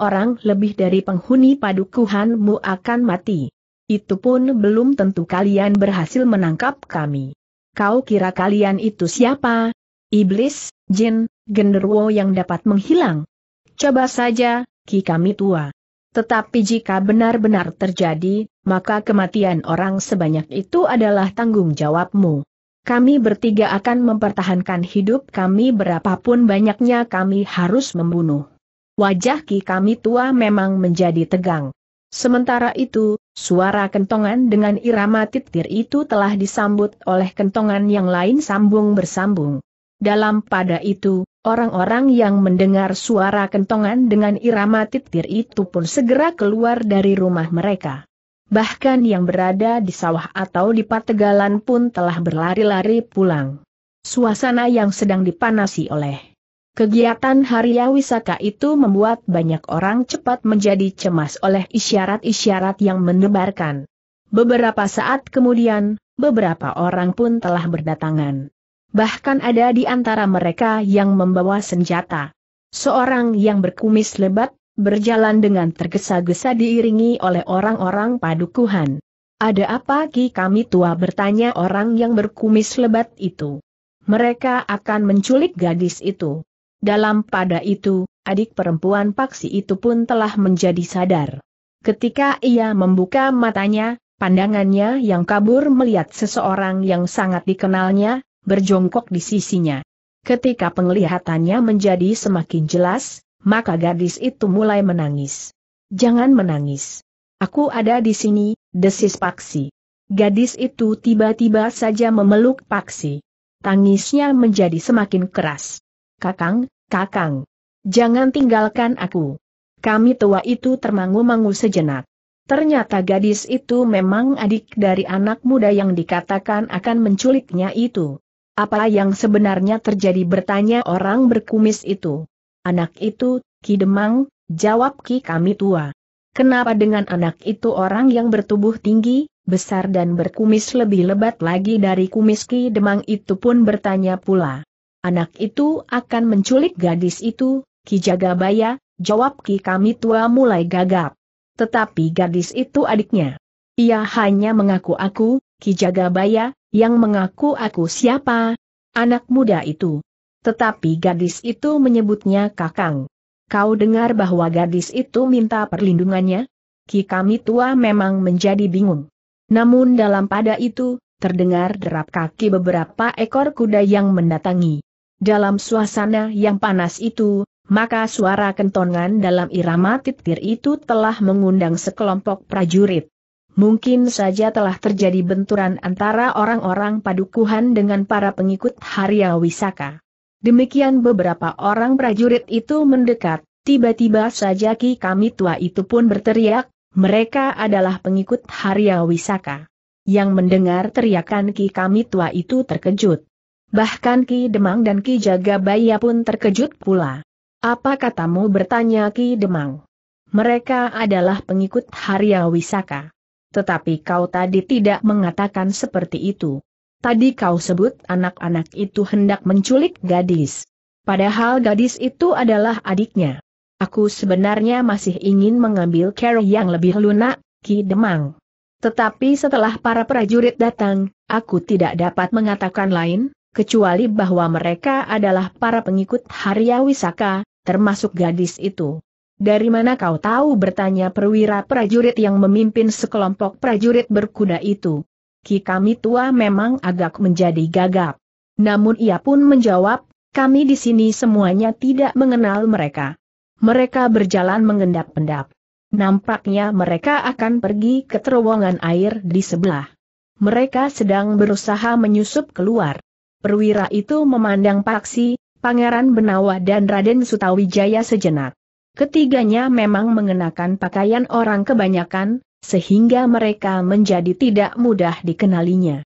orang lebih dari penghuni padukuhanmu akan mati. Itu pun belum tentu kalian berhasil menangkap kami. Kau kira kalian itu siapa? Iblis, jin, genderwo yang dapat menghilang. Coba saja, ki kami tua. Tetapi jika benar-benar terjadi, maka kematian orang sebanyak itu adalah tanggung jawabmu. Kami bertiga akan mempertahankan hidup kami berapapun banyaknya kami harus membunuh. Wajah Ki kami tua memang menjadi tegang. Sementara itu, suara kentongan dengan irama titir itu telah disambut oleh kentongan yang lain sambung bersambung. Dalam pada itu, orang-orang yang mendengar suara kentongan dengan irama titir itu pun segera keluar dari rumah mereka. Bahkan yang berada di sawah atau di pategalan pun telah berlari-lari pulang. Suasana yang sedang dipanasi oleh Kegiatan Haria Wisaka itu membuat banyak orang cepat menjadi cemas oleh isyarat-isyarat yang menebarkan. Beberapa saat kemudian, beberapa orang pun telah berdatangan. Bahkan ada di antara mereka yang membawa senjata. Seorang yang berkumis lebat, berjalan dengan tergesa-gesa diiringi oleh orang-orang padukuhan. Ada apa Ki kami tua bertanya orang yang berkumis lebat itu. Mereka akan menculik gadis itu. Dalam pada itu, adik perempuan Paksi itu pun telah menjadi sadar. Ketika ia membuka matanya, pandangannya yang kabur melihat seseorang yang sangat dikenalnya, berjongkok di sisinya. Ketika penglihatannya menjadi semakin jelas, maka gadis itu mulai menangis. Jangan menangis. Aku ada di sini, desis Paksi. Gadis itu tiba-tiba saja memeluk Paksi. Tangisnya menjadi semakin keras. Kakang, Kakang, jangan tinggalkan aku. Kami tua itu termangu-mangu sejenak. Ternyata gadis itu memang adik dari anak muda yang dikatakan akan menculiknya itu. Apa yang sebenarnya terjadi bertanya orang berkumis itu. Anak itu, Ki Demang, jawab Ki kami tua. Kenapa dengan anak itu orang yang bertubuh tinggi, besar dan berkumis lebih lebat lagi dari kumis Ki Demang itu pun bertanya pula. Anak itu akan menculik gadis itu, Ki Jagabaya, jawab Ki kami tua mulai gagap. Tetapi gadis itu adiknya. Ia hanya mengaku aku, Ki Jagabaya, yang mengaku aku siapa? Anak muda itu. Tetapi gadis itu menyebutnya kakang. Kau dengar bahwa gadis itu minta perlindungannya? Ki kami tua memang menjadi bingung. Namun dalam pada itu, terdengar derap kaki beberapa ekor kuda yang mendatangi. Dalam suasana yang panas itu, maka suara kentongan dalam irama titir itu telah mengundang sekelompok prajurit. Mungkin saja telah terjadi benturan antara orang-orang padukuhan dengan para pengikut Harya Wisaka. Demikian beberapa orang prajurit itu mendekat, tiba-tiba saja Ki Kami Tua itu pun berteriak, mereka adalah pengikut Harya Wisaka. Yang mendengar teriakan Ki Kami Tua itu terkejut. Bahkan Ki Demang dan Ki Jagabaya pun terkejut pula. Apa katamu bertanya Ki Demang? Mereka adalah pengikut Harya Wisaka. Tetapi kau tadi tidak mengatakan seperti itu. Tadi kau sebut anak-anak itu hendak menculik gadis. Padahal gadis itu adalah adiknya. Aku sebenarnya masih ingin mengambil care yang lebih lunak, Ki Demang. Tetapi setelah para prajurit datang, aku tidak dapat mengatakan lain, kecuali bahwa mereka adalah para pengikut Harya Wisaka, termasuk gadis itu. Dari mana kau tahu bertanya perwira prajurit yang memimpin sekelompok prajurit berkuda itu. Ki kami tua memang agak menjadi gagap. Namun ia pun menjawab, kami di sini semuanya tidak mengenal mereka. Mereka berjalan mengendap-endap. Nampaknya mereka akan pergi ke terowongan air di sebelah. Mereka sedang berusaha menyusup keluar. Perwira itu memandang Paksi, Pangeran Benawa dan Raden Sutawijaya sejenak. Ketiganya memang mengenakan pakaian orang kebanyakan, sehingga mereka menjadi tidak mudah dikenalinya.